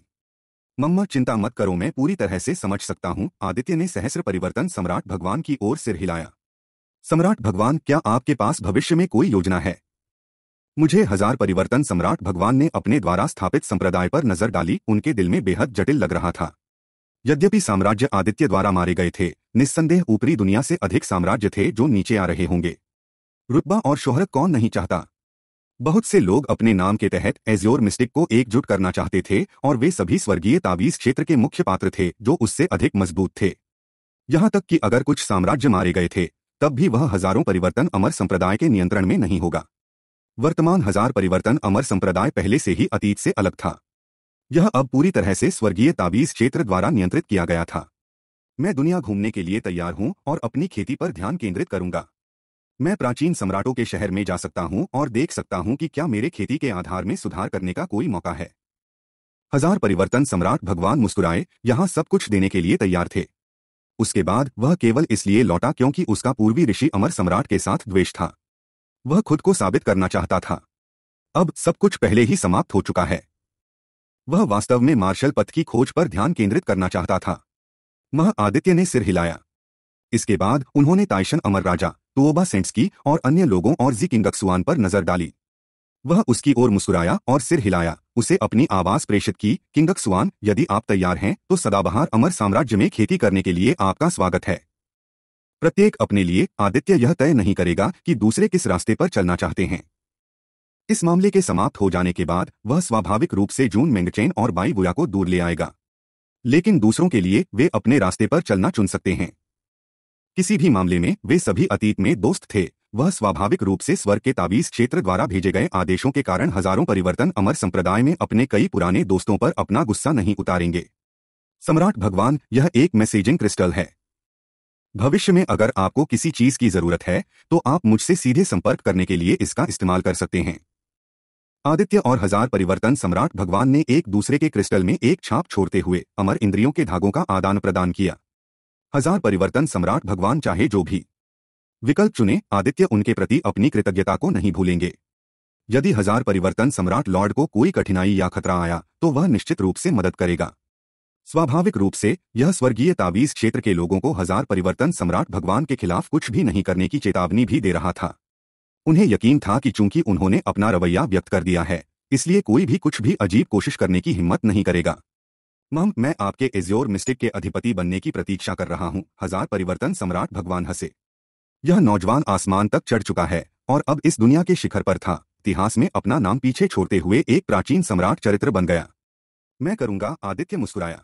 मम्मा चिंता मत करो मैं पूरी तरह से समझ सकता हूं आदित्य ने सहस्र परिवर्तन सम्राट भगवान की ओर सिर हिलाया सम्राट भगवान क्या आपके पास भविष्य में कोई योजना है मुझे हजार परिवर्तन सम्राट भगवान ने अपने द्वारा स्थापित संप्रदाय पर नजर डाली उनके दिल में बेहद जटिल लग रहा था यद्यपि साम्राज्य आदित्य द्वारा मारे गए थे निस्संदेह ऊपरी दुनिया से अधिक साम्राज्य थे जो नीचे आ रहे होंगे रुतबा और शोहरत कौन नहीं चाहता बहुत से लोग अपने नाम के तहत एज्योर मिस्टिक को एकजुट करना चाहते थे और वे सभी स्वर्गीय तावीज क्षेत्र के मुख्य पात्र थे जो उससे अधिक मजबूत थे यहां तक कि अगर कुछ साम्राज्य मारे गए थे तब भी वह हजारों परिवर्तन अमर संप्रदाय के नियंत्रण में नहीं होगा वर्तमान हजार परिवर्तन अमर संप्रदाय पहले से ही अतीत से अलग था यह अब पूरी तरह से स्वर्गीय ताबीज क्षेत्र द्वारा नियंत्रित किया गया था मैं दुनिया घूमने के लिए तैयार हूं और अपनी खेती पर ध्यान केंद्रित करूंगा मैं प्राचीन सम्राटों के शहर में जा सकता हूं और देख सकता हूं कि क्या मेरे खेती के आधार में सुधार करने का कोई मौका है हजार परिवर्तन सम्राट भगवान मुस्कुराए यहां सब कुछ देने के लिए तैयार थे उसके बाद वह केवल इसलिए लौटा क्योंकि उसका पूर्वी ऋषि अमर सम्राट के साथ द्वेष था वह खुद को साबित करना चाहता था अब सब कुछ पहले ही समाप्त हो चुका है वह वास्तव में मार्शल पथ की खोज पर ध्यान केंद्रित करना चाहता था मह आदित्य ने सिर हिलाया इसके बाद उन्होंने ताइशन अमर राजा तुओबा सेंट्स की और अन्य लोगों और जी किंगसुआन पर नजर डाली वह उसकी ओर मुस्कुराया और सिर हिलाया उसे अपनी आवाज प्रेषित की किंगक सुवान यदि आप तैयार हैं तो सदाबहार अमर साम्राज्य में खेती करने के लिए आपका स्वागत है प्रत्येक अपने लिए आदित्य यह तय नहीं करेगा कि दूसरे किस रास्ते पर चलना चाहते हैं इस मामले के समाप्त हो जाने के बाद वह स्वाभाविक रूप से जून मेंगचेन और बाई बुया को दूर ले आएगा लेकिन दूसरों के लिए वे अपने रास्ते पर चलना चुन सकते हैं किसी भी मामले में वे सभी अतीत में दोस्त थे वह स्वाभाविक रूप से स्वर के ताबीज क्षेत्र द्वारा भेजे गए आदेशों के कारण हजारों परिवर्तन अमर संप्रदाय में अपने कई पुराने दोस्तों पर अपना गुस्सा नहीं उतारेंगे सम्राट भगवान यह एक मैसेजिंग क्रिस्टल है भविष्य में अगर आपको किसी चीज की जरूरत है तो आप मुझसे सीधे संपर्क करने के लिए इसका इस्तेमाल कर सकते हैं आदित्य और हजार परिवर्तन सम्राट भगवान ने एक दूसरे के क्रिस्टल में एक छाप छोड़ते हुए अमर इंद्रियों के धागों का आदान प्रदान किया हजार परिवर्तन सम्राट भगवान चाहे जो भी विकल्प चुने आदित्य उनके प्रति अपनी कृतज्ञता को नहीं भूलेंगे यदि हजार परिवर्तन सम्राट लॉर्ड को कोई कठिनाई या खतरा आया तो वह निश्चित रूप से मदद करेगा स्वाभाविक रूप से यह स्वर्गीय ताबीज क्षेत्र के लोगों को हजार परिवर्तन सम्राट भगवान के खिलाफ कुछ भी नहीं करने की चेतावनी भी दे रहा था उन्हें यकीन था कि चूंकि उन्होंने अपना रवैया व्यक्त कर दिया है इसलिए कोई भी कुछ भी अजीब कोशिश करने की हिम्मत नहीं करेगा मम मैं आपके एज्योर मिस्टिक के अधिपति बनने की प्रतीक्षा कर रहा हूँ हजार परिवर्तन सम्राट भगवान हंसे यह नौजवान आसमान तक चढ़ चुका है और अब इस दुनिया के शिखर पर था इतिहास में अपना नाम पीछे छोड़ते हुए एक प्राचीन सम्राट चरित्र बन गया मैं करूंगा आदित्य मुस्कुराया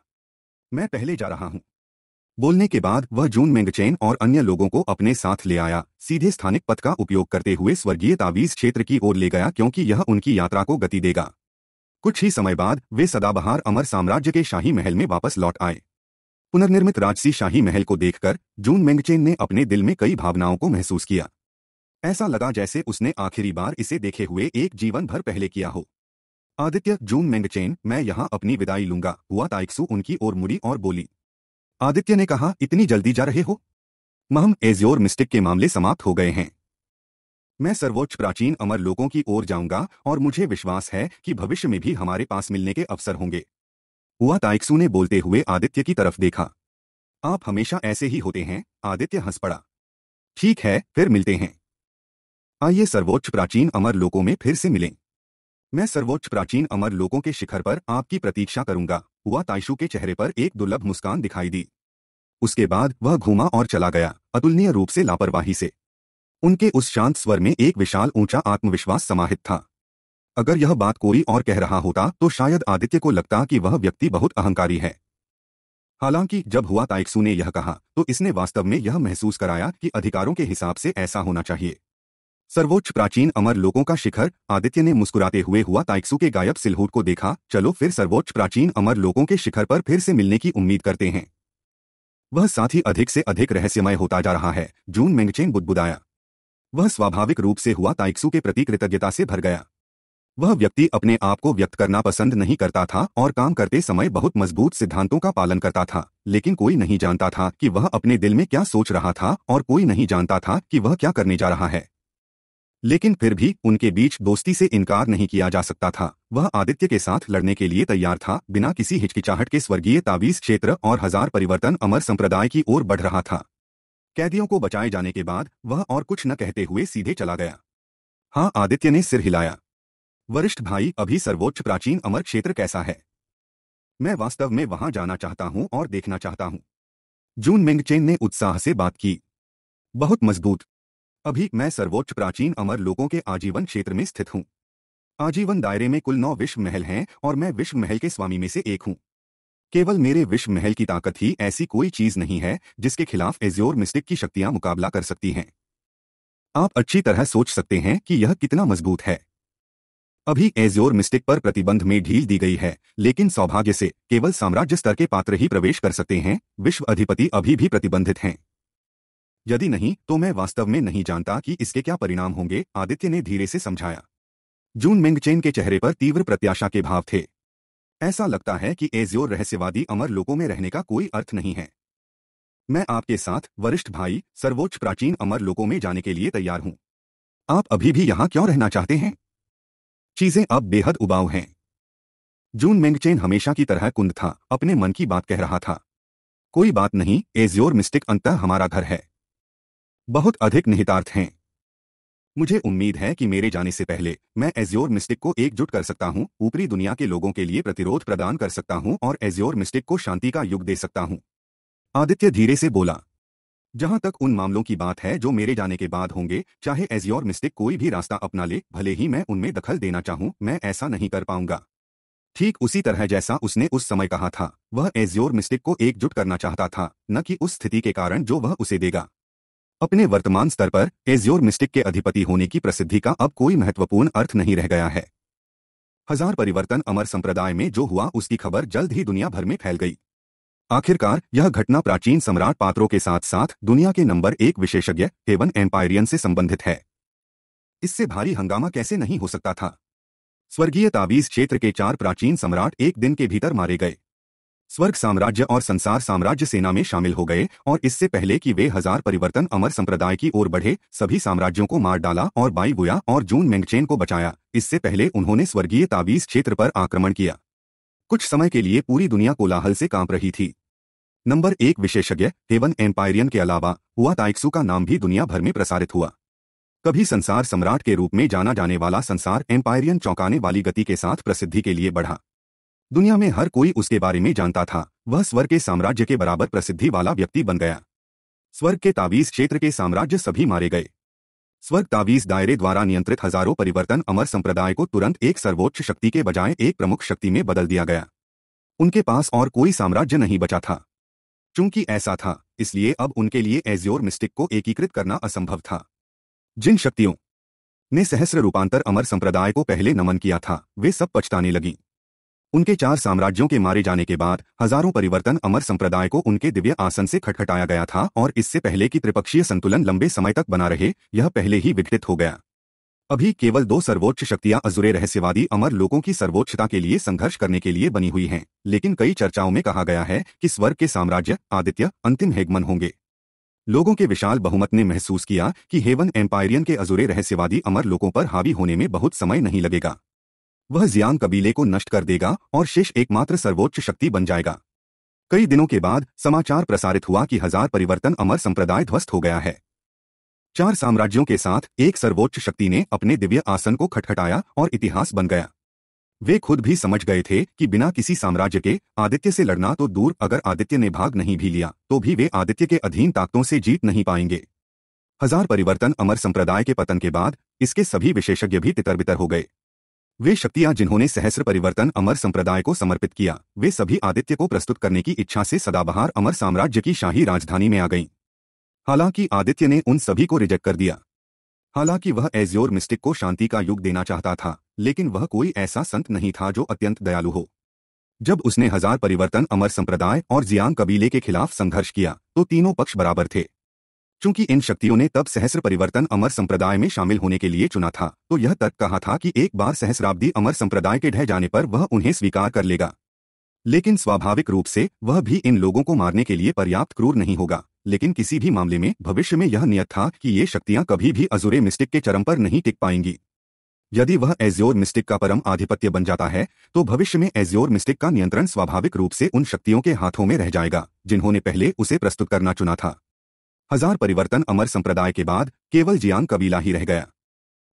मैं पहले जा रहा हूं बोलने के बाद वह जून मेंगचेन और अन्य लोगों को अपने साथ ले आया सीधे स्थानिक पथ का उपयोग करते हुए स्वर्गीय तावीज क्षेत्र की ओर ले गया क्योंकि यह उनकी यात्रा को गति देगा कुछ ही समय बाद वे सदाबहार अमर साम्राज्य के शाही महल में वापस लौट आए पुनर्निर्मित राजसी शाही महल को देखकर जून मेंगचेन ने अपने दिल में कई भावनाओं को महसूस किया ऐसा लगा जैसे उसने आखिरी बार इसे देखे हुए एक जीवन भर पहले किया हो आदित्य जून मेंगचेन मैं यहां अपनी विदाई लूंगा हुआ ताइक्सू उनकी ओर मुड़ी और बोली आदित्य ने कहा इतनी जल्दी जा रहे हो महम एज्योर मिस्टिक के मामले समाप्त हो गए हैं मैं सर्वोच्च प्राचीन अमर लोगों की ओर जाऊंगा और मुझे विश्वास है कि भविष्य में भी हमारे पास मिलने के अवसर होंगे हुआ ताइक्सू ने बोलते हुए आदित्य की तरफ देखा आप हमेशा ऐसे ही होते हैं आदित्य हंस पड़ा ठीक है फिर मिलते हैं आइए सर्वोच्च प्राचीन अमर लोकों में फिर से मिलें मैं सर्वोच्च प्राचीन अमर लोकों के शिखर पर आपकी प्रतीक्षा करूंगा हुआ ताइशु के चेहरे पर एक दुर्लभ मुस्कान दिखाई दी उसके बाद वह घूमा और चला गया अतुलनीय रूप से लापरवाही से उनके उस शांत स्वर में एक विशाल ऊंचा आत्मविश्वास समाहित था अगर यह बात कोई और कह रहा होता तो शायद आदित्य को लगता कि वह व्यक्ति बहुत अहंकारी है हालांकि जब हुआ ताइक्सू ने यह कहा तो इसने वास्तव में यह महसूस कराया कि अधिकारों के हिसाब से ऐसा होना चाहिए सर्वोच्च प्राचीन अमर लोगों का शिखर आदित्य ने मुस्कुराते हुए हुआ ताइक्सू के गायब सिलहूट को देखा चलो फिर सर्वोच्च प्राचीन अमर लोगों के शिखर पर फिर से मिलने की उम्मीद करते हैं वह साथ ही अधिक से अधिक रहस्यमय होता जा रहा है जून मेंगचेन बुदबुदाया वह स्वाभाविक रूप से हुआ ताइक्सू के प्रति कृतज्ञता से भर गया वह व्यक्ति अपने आप को व्यक्त करना पसंद नहीं करता था और काम करते समय बहुत मजबूत सिद्धांतों का पालन करता था लेकिन कोई नहीं जानता था कि वह अपने दिल में क्या सोच रहा था और कोई नहीं जानता था कि वह क्या करने जा रहा है लेकिन फिर भी उनके बीच दोस्ती से इनकार नहीं किया जा सकता था वह आदित्य के साथ लड़ने के लिए तैयार था बिना किसी हिचकिचाहट के स्वर्गीय तावीज क्षेत्र और हजार परिवर्तन अमर संप्रदाय की ओर बढ़ रहा था कैदियों को बचाए जाने के बाद वह और कुछ न कहते हुए सीधे चला गया हाँ आदित्य ने सिर हिलाया वरिष्ठ भाई अभी सर्वोच्च प्राचीन अमर क्षेत्र कैसा है मैं वास्तव में वहां जाना चाहता हूं और देखना चाहता हूं जून मिंगचेन ने उत्साह से बात की बहुत मजबूत अभी मैं सर्वोच्च प्राचीन अमर लोगों के आजीवन क्षेत्र में स्थित हूं आजीवन दायरे में कुल नौ विश्व महल हैं और मैं विश्व महल के स्वामी में से एक हूं केवल मेरे विश्व महल की ताकत ही ऐसी कोई चीज नहीं है जिसके खिलाफ एज्योर मिस्टिक की शक्तियां मुकाबला कर सकती हैं आप अच्छी तरह सोच सकते हैं कि यह कितना मजबूत है अभी एज्योर मिस्टिक पर प्रतिबंध में ढील दी गई है लेकिन सौभाग्य से केवल साम्राज्य स्तर के पात्र ही प्रवेश कर सकते हैं विश्व अधिपति अभी भी प्रतिबंधित हैं यदि नहीं तो मैं वास्तव में नहीं जानता कि इसके क्या परिणाम होंगे आदित्य ने धीरे से समझाया जून मिंगचेन के चेहरे पर तीव्र प्रत्याशा के भाव थे ऐसा लगता है कि एज्योर रहस्यवादी अमर लोगों में रहने का कोई अर्थ नहीं है मैं आपके साथ वरिष्ठ भाई सर्वोच्च प्राचीन अमर लोगों में जाने के लिए तैयार हूं आप अभी भी यहां क्यों रहना चाहते हैं चीजें अब बेहद उबाऊ हैं जून मेंगचेन हमेशा की तरह कुंद था अपने मन की बात कह रहा था कोई बात नहीं एज योर अंत हमारा घर है बहुत अधिक निहितार्थ हैं मुझे उम्मीद है कि मेरे जाने से पहले मैं एज्योर मिस्टिक को एकजुट कर सकता हूं, ऊपरी दुनिया के लोगों के लिए प्रतिरोध प्रदान कर सकता हूं और एज्योर मिस्टिक को शांति का युग दे सकता हूं। आदित्य धीरे से बोला जहां तक उन मामलों की बात है जो मेरे जाने के बाद होंगे चाहे योर मिस्टिक कोई भी रास्ता अपना ले भले ही मैं उनमें दखल देना चाहूं मैं ऐसा नहीं कर पाऊंगा ठीक उसी तरह जैसा उसने उस समय कहा था वह एज्योर मिस्टिक को एकजुट करना चाहता था न कि उस स्थिति के कारण जो वह उसे देगा अपने वर्तमान स्तर पर एज्योर मिस्टिक के अधिपति होने की प्रसिद्धि का अब कोई महत्वपूर्ण अर्थ नहीं रह गया है हजार परिवर्तन अमर संप्रदाय में जो हुआ उसकी खबर जल्द ही दुनिया भर में फैल गई आखिरकार यह घटना प्राचीन सम्राट पात्रों के साथ साथ दुनिया के नंबर एक विशेषज्ञ हेवन एम्पायरियन से संबंधित है इससे भारी हंगामा कैसे नहीं हो सकता था स्वर्गीय ताबीज क्षेत्र के चार प्राचीन सम्राट एक दिन के भीतर मारे गए स्वर्ग साम्राज्य और संसार साम्राज्य सेना में शामिल हो गए और इससे पहले कि वे हजार परिवर्तन अमर संप्रदाय की ओर बढ़े सभी साम्राज्यों को मार डाला और बाई बुया और जून मेंगचेन को बचाया इससे पहले उन्होंने स्वर्गीय ताबीज क्षेत्र पर आक्रमण किया कुछ समय के लिए पूरी दुनिया कोलाहल से कांप रही थी नंबर एक विशेषज्ञ हेवन एम्पायरियन के अलावा हुआ ताइक्सू का नाम भी दुनिया भर में प्रसारित हुआ कभी संसार सम्राट के रूप में जाना जाने वाला संसार एम्पायरियन चौंकाने वाली गति के साथ प्रसिद्धि के लिए बढ़ा दुनिया में हर कोई उसके बारे में जानता था वह स्वर्ग के साम्राज्य के बराबर प्रसिद्धि वाला व्यक्ति बन गया स्वर्ग के तावीज क्षेत्र के साम्राज्य सभी मारे गए स्वर्ग तावीज दायरे द्वारा नियंत्रित हजारों परिवर्तन अमर संप्रदाय को तुरंत एक सर्वोच्च शक्ति के बजाय एक प्रमुख शक्ति में बदल दिया गया उनके पास और कोई साम्राज्य नहीं बचा था चूंकि ऐसा था इसलिए अब उनके लिए एज्योर मिस्टिक को एकीकृत करना असंभव था जिन शक्तियों ने सहस्र रूपांतर अमर संप्रदाय को पहले नमन किया था वे सब पछताने लगी उनके चार साम्राज्यों के मारे जाने के बाद हजारों परिवर्तन अमर संप्रदाय को उनके दिव्य आसन से खटखटाया गया था और इससे पहले कि त्रिपक्षीय संतुलन लंबे समय तक बना रहे यह पहले ही विघटित हो गया अभी केवल दो सर्वोच्च शक्तियां अजुरे रहस्यवादी अमर लोगों की सर्वोच्चता के लिए संघर्ष करने के लिए बनी हुई हैं लेकिन कई चर्चाओं में कहा गया है कि स्वर्ग के साम्राज्य आदित्य अंतिम हेगमन होंगे लोगों के विशाल बहुमत ने महसूस किया कि हेवन एम्पायरियन के अजुरे रहस्यवादी अमर लोगों पर हावी होने में बहुत समय नहीं लगेगा वह जियांग कबीले को नष्ट कर देगा और शेष एकमात्र सर्वोच्च शक्ति बन जाएगा कई दिनों के बाद समाचार प्रसारित हुआ कि हजार परिवर्तन अमर संप्रदाय ध्वस्त हो गया है चार साम्राज्यों के साथ एक सर्वोच्च शक्ति ने अपने दिव्य आसन को खटखटाया और इतिहास बन गया वे खुद भी समझ गए थे कि बिना किसी साम्राज्य के आदित्य से लड़ना तो दूर अगर आदित्य ने भाग नहीं भी लिया तो भी वे आदित्य के अधीन ताकतों से जीत नहीं पाएंगे हजार परिवर्तन अमर संप्रदाय के पतन के बाद इसके सभी विशेषज्ञ भी तितरबितर हो गए वे शक्तियां जिन्होंने सहस्र परिवर्तन अमर संप्रदाय को समर्पित किया वे सभी आदित्य को प्रस्तुत करने की इच्छा से सदाबहार अमर साम्राज्य की शाही राजधानी में आ गईं हालांकि आदित्य ने उन सभी को रिजेक्ट कर दिया हालांकि वह एज्योर मिस्टिक को शांति का युग देना चाहता था लेकिन वह कोई ऐसा संत नहीं था जो अत्यंत दयालु हो जब उसने हजार परिवर्तन अमर संप्रदाय और जियांग कबीले के खिलाफ संघर्ष किया तो तीनों पक्ष बराबर थे चूंकि इन शक्तियों ने तब सहस्र परिवर्तन अमर संप्रदाय में शामिल होने के लिए चुना था तो यह तर्क कहा था कि एक बार सहस्राब्दी अमर संप्रदाय के ढह जाने पर वह उन्हें स्वीकार कर लेगा लेकिन स्वाभाविक रूप से वह भी इन लोगों को मारने के लिए पर्याप्त क्रूर नहीं होगा लेकिन किसी भी मामले में भविष्य में यह नियत था कि ये शक्तियां कभी भी अजूरे मिस्टिक के चरम पर नहीं टिक पाएंगी यदि वह एज्योर मिस्टिक का परम आधिपत्य बन जाता है तो भविष्य में एज्योर मिस्टिक का नियंत्रण स्वाभाविक रूप से उन शक्तियों के हाथों में रह जाएगा जिन्होंने पहले उसे प्रस्तुत करना चुना था हजार परिवर्तन अमर संप्रदाय के बाद केवल जियांग कबीला ही रह गया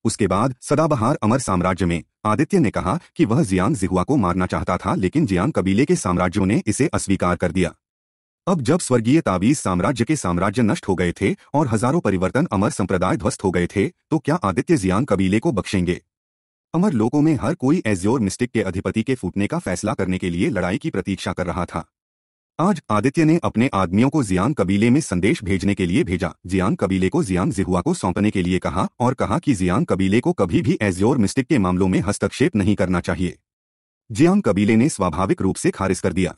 उसके बाद सदाबहार अमर साम्राज्य में आदित्य ने कहा कि वह जियांग जिहुआ को मारना चाहता था लेकिन जियांग कबीले के साम्राज्यों ने इसे अस्वीकार कर दिया अब जब स्वर्गीय ताबीज साम्राज्य के साम्राज्य नष्ट हो गए थे और हजारों परिवर्तन अमर संप्रदाय ध्वस्त हो गए थे तो क्या आदित्य जियान कबीले को बख्शेंगे अमर लोगों में हर कोई एज्योर मिस्टिक के अधिपति के फूटने का फैसला करने के लिए लड़ाई की प्रतीक्षा कर रहा था आज आदित्य ने अपने आदमियों को जियांग कबीले में संदेश भेजने के लिए भेजा जियान कबीले को जियांग जिहुआ को सौंपने के लिए कहा और कहा कि जियांग कबीले को कभी भी एज्योर मिस्टिक के मामलों में हस्तक्षेप नहीं करना चाहिए जियांग कबीले ने स्वाभाविक रूप से खारिज कर दिया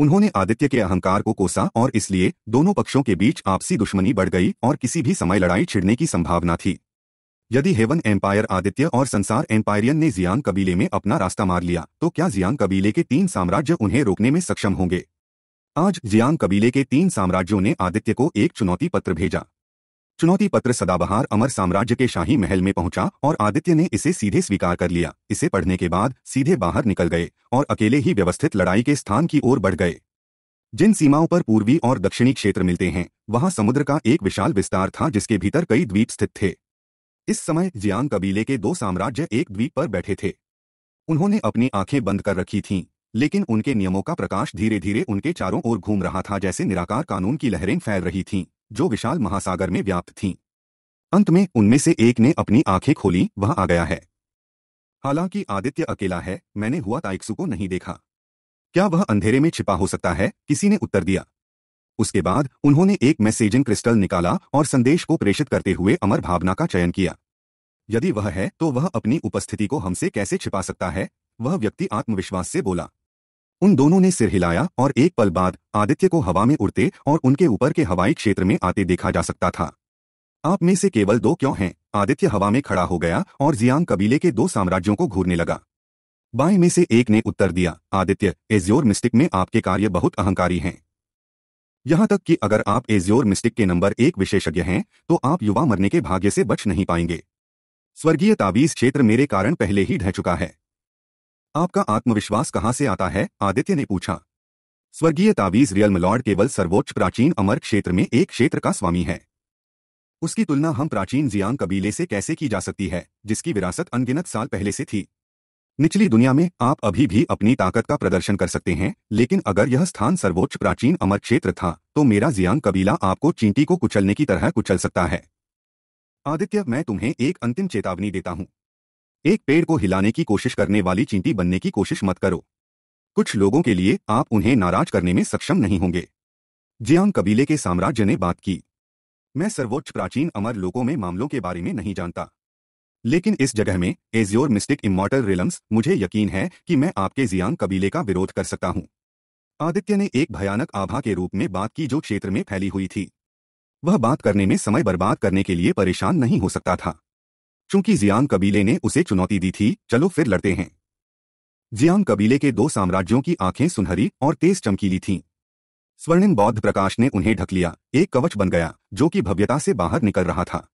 उन्होंने आदित्य के अहंकार को कोसा और इसलिए दोनों पक्षों के बीच आपसी दुश्मनी बढ़ गई और किसी भी समय लड़ाई छिड़ने की संभावना थी यदि हेवन एम्पायर आदित्य और संसार एम्पायरियन ने जियांग कबीले में अपना रास्ता मार लिया तो क्या जियांग कबीले के तीन साम्राज्य उन्हें रोकने में सक्षम होंगे आज जियांग कबीले के तीन साम्राज्यों ने आदित्य को एक चुनौती पत्र भेजा चुनौती पत्र सदाबहार अमर साम्राज्य के शाही महल में पहुंचा और आदित्य ने इसे सीधे स्वीकार कर लिया इसे पढ़ने के बाद सीधे बाहर निकल गए और अकेले ही व्यवस्थित लड़ाई के स्थान की ओर बढ़ गए जिन सीमाओं पर पूर्वी और दक्षिणी क्षेत्र मिलते हैं वहां समुद्र का एक विशाल विस्तार था जिसके भीतर कई द्वीप स्थित थे इस समय जियांग कबीले के दो साम्राज्य एक द्वीप पर बैठे थे उन्होंने अपनी आंखें बंद कर रखी थीं, लेकिन उनके नियमों का प्रकाश धीरे धीरे उनके चारों ओर घूम रहा था जैसे निराकार कानून की लहरें फैल रही थीं। जो विशाल महासागर में व्याप्त थीं अंत में उनमें से एक ने अपनी आंखें खोली वह आ गया है हालांकि आदित्य अकेला है मैंने हुआ ताइक्सु को नहीं देखा क्या वह अंधेरे में छिपा हो सकता है किसी ने उत्तर दिया उसके बाद उन्होंने एक मैसेजिंग क्रिस्टल निकाला और संदेश को प्रेषित करते हुए अमर भावना का चयन किया यदि वह है तो वह अपनी उपस्थिति को हमसे कैसे छिपा सकता है वह व्यक्ति आत्मविश्वास से बोला उन दोनों ने सिर हिलाया और एक पल बाद आदित्य को हवा में उड़ते और उनके ऊपर के हवाई क्षेत्र में आते देखा जा सकता था आप में से केवल दो क्यों हैं आदित्य हवा में खड़ा हो गया और जियांग कबीले के दो साम्राज्यों को घूरने लगा बाएं में से एक ने उत्तर दिया आदित्य एज्योर मिस्टिक में आपके कार्य बहुत अहंकारी हैं यहां तक कि अगर आप एज्योर मिस्टिक के नंबर एक विशेषज्ञ हैं तो आप युवा मरने के भाग्य से बच नहीं पाएंगे स्वर्गीय ताबीज क्षेत्र मेरे कारण पहले ही ढह चुका है आपका आत्मविश्वास कहां से आता है आदित्य ने पूछा स्वर्गीय तावीज रियल मलॉर्ड केवल सर्वोच्च प्राचीन अमर क्षेत्र में एक क्षेत्र का स्वामी है उसकी तुलना हम प्राचीन जियांग कबीले से कैसे की जा सकती है जिसकी विरासत अनगिनत साल पहले से थी निचली दुनिया में आप अभी भी अपनी ताकत का प्रदर्शन कर सकते हैं लेकिन अगर यह स्थान सर्वोच्च प्राचीन अमर क्षेत्र था तो मेरा जियांग कबीला आपको चींटी को कुचलने की तरह कुचल सकता है आदित्य मैं तुम्हें एक अंतिम चेतावनी देता हूं एक पेड़ को हिलाने की कोशिश करने वाली चींटी बनने की कोशिश मत करो कुछ लोगों के लिए आप उन्हें नाराज करने में सक्षम नहीं होंगे जियांग कबीले के साम्राज्य ने बात की मैं सर्वोच्च प्राचीन अमर लोगों में मामलों के बारे में नहीं जानता लेकिन इस जगह में एज्योर मिस्टिक इमोटल रिलम्स मुझे यकीन है कि मैं आपके जियांग कबीले का विरोध कर सकता हूं आदित्य ने एक भयानक आभा के रूप में बात की जो क्षेत्र में फैली हुई थी वह बात करने में समय बर्बाद करने के लिए परेशान नहीं हो सकता था चूंकि जियांग कबीले ने उसे चुनौती दी थी चलो फिर लड़ते हैं जियांग कबीले के दो साम्राज्यों की आंखें सुनहरी और तेज चमकीली थीं स्वर्णिम बौद्ध प्रकाश ने उन्हें ढक लिया एक कवच बन गया जो कि भव्यता से बाहर निकल रहा था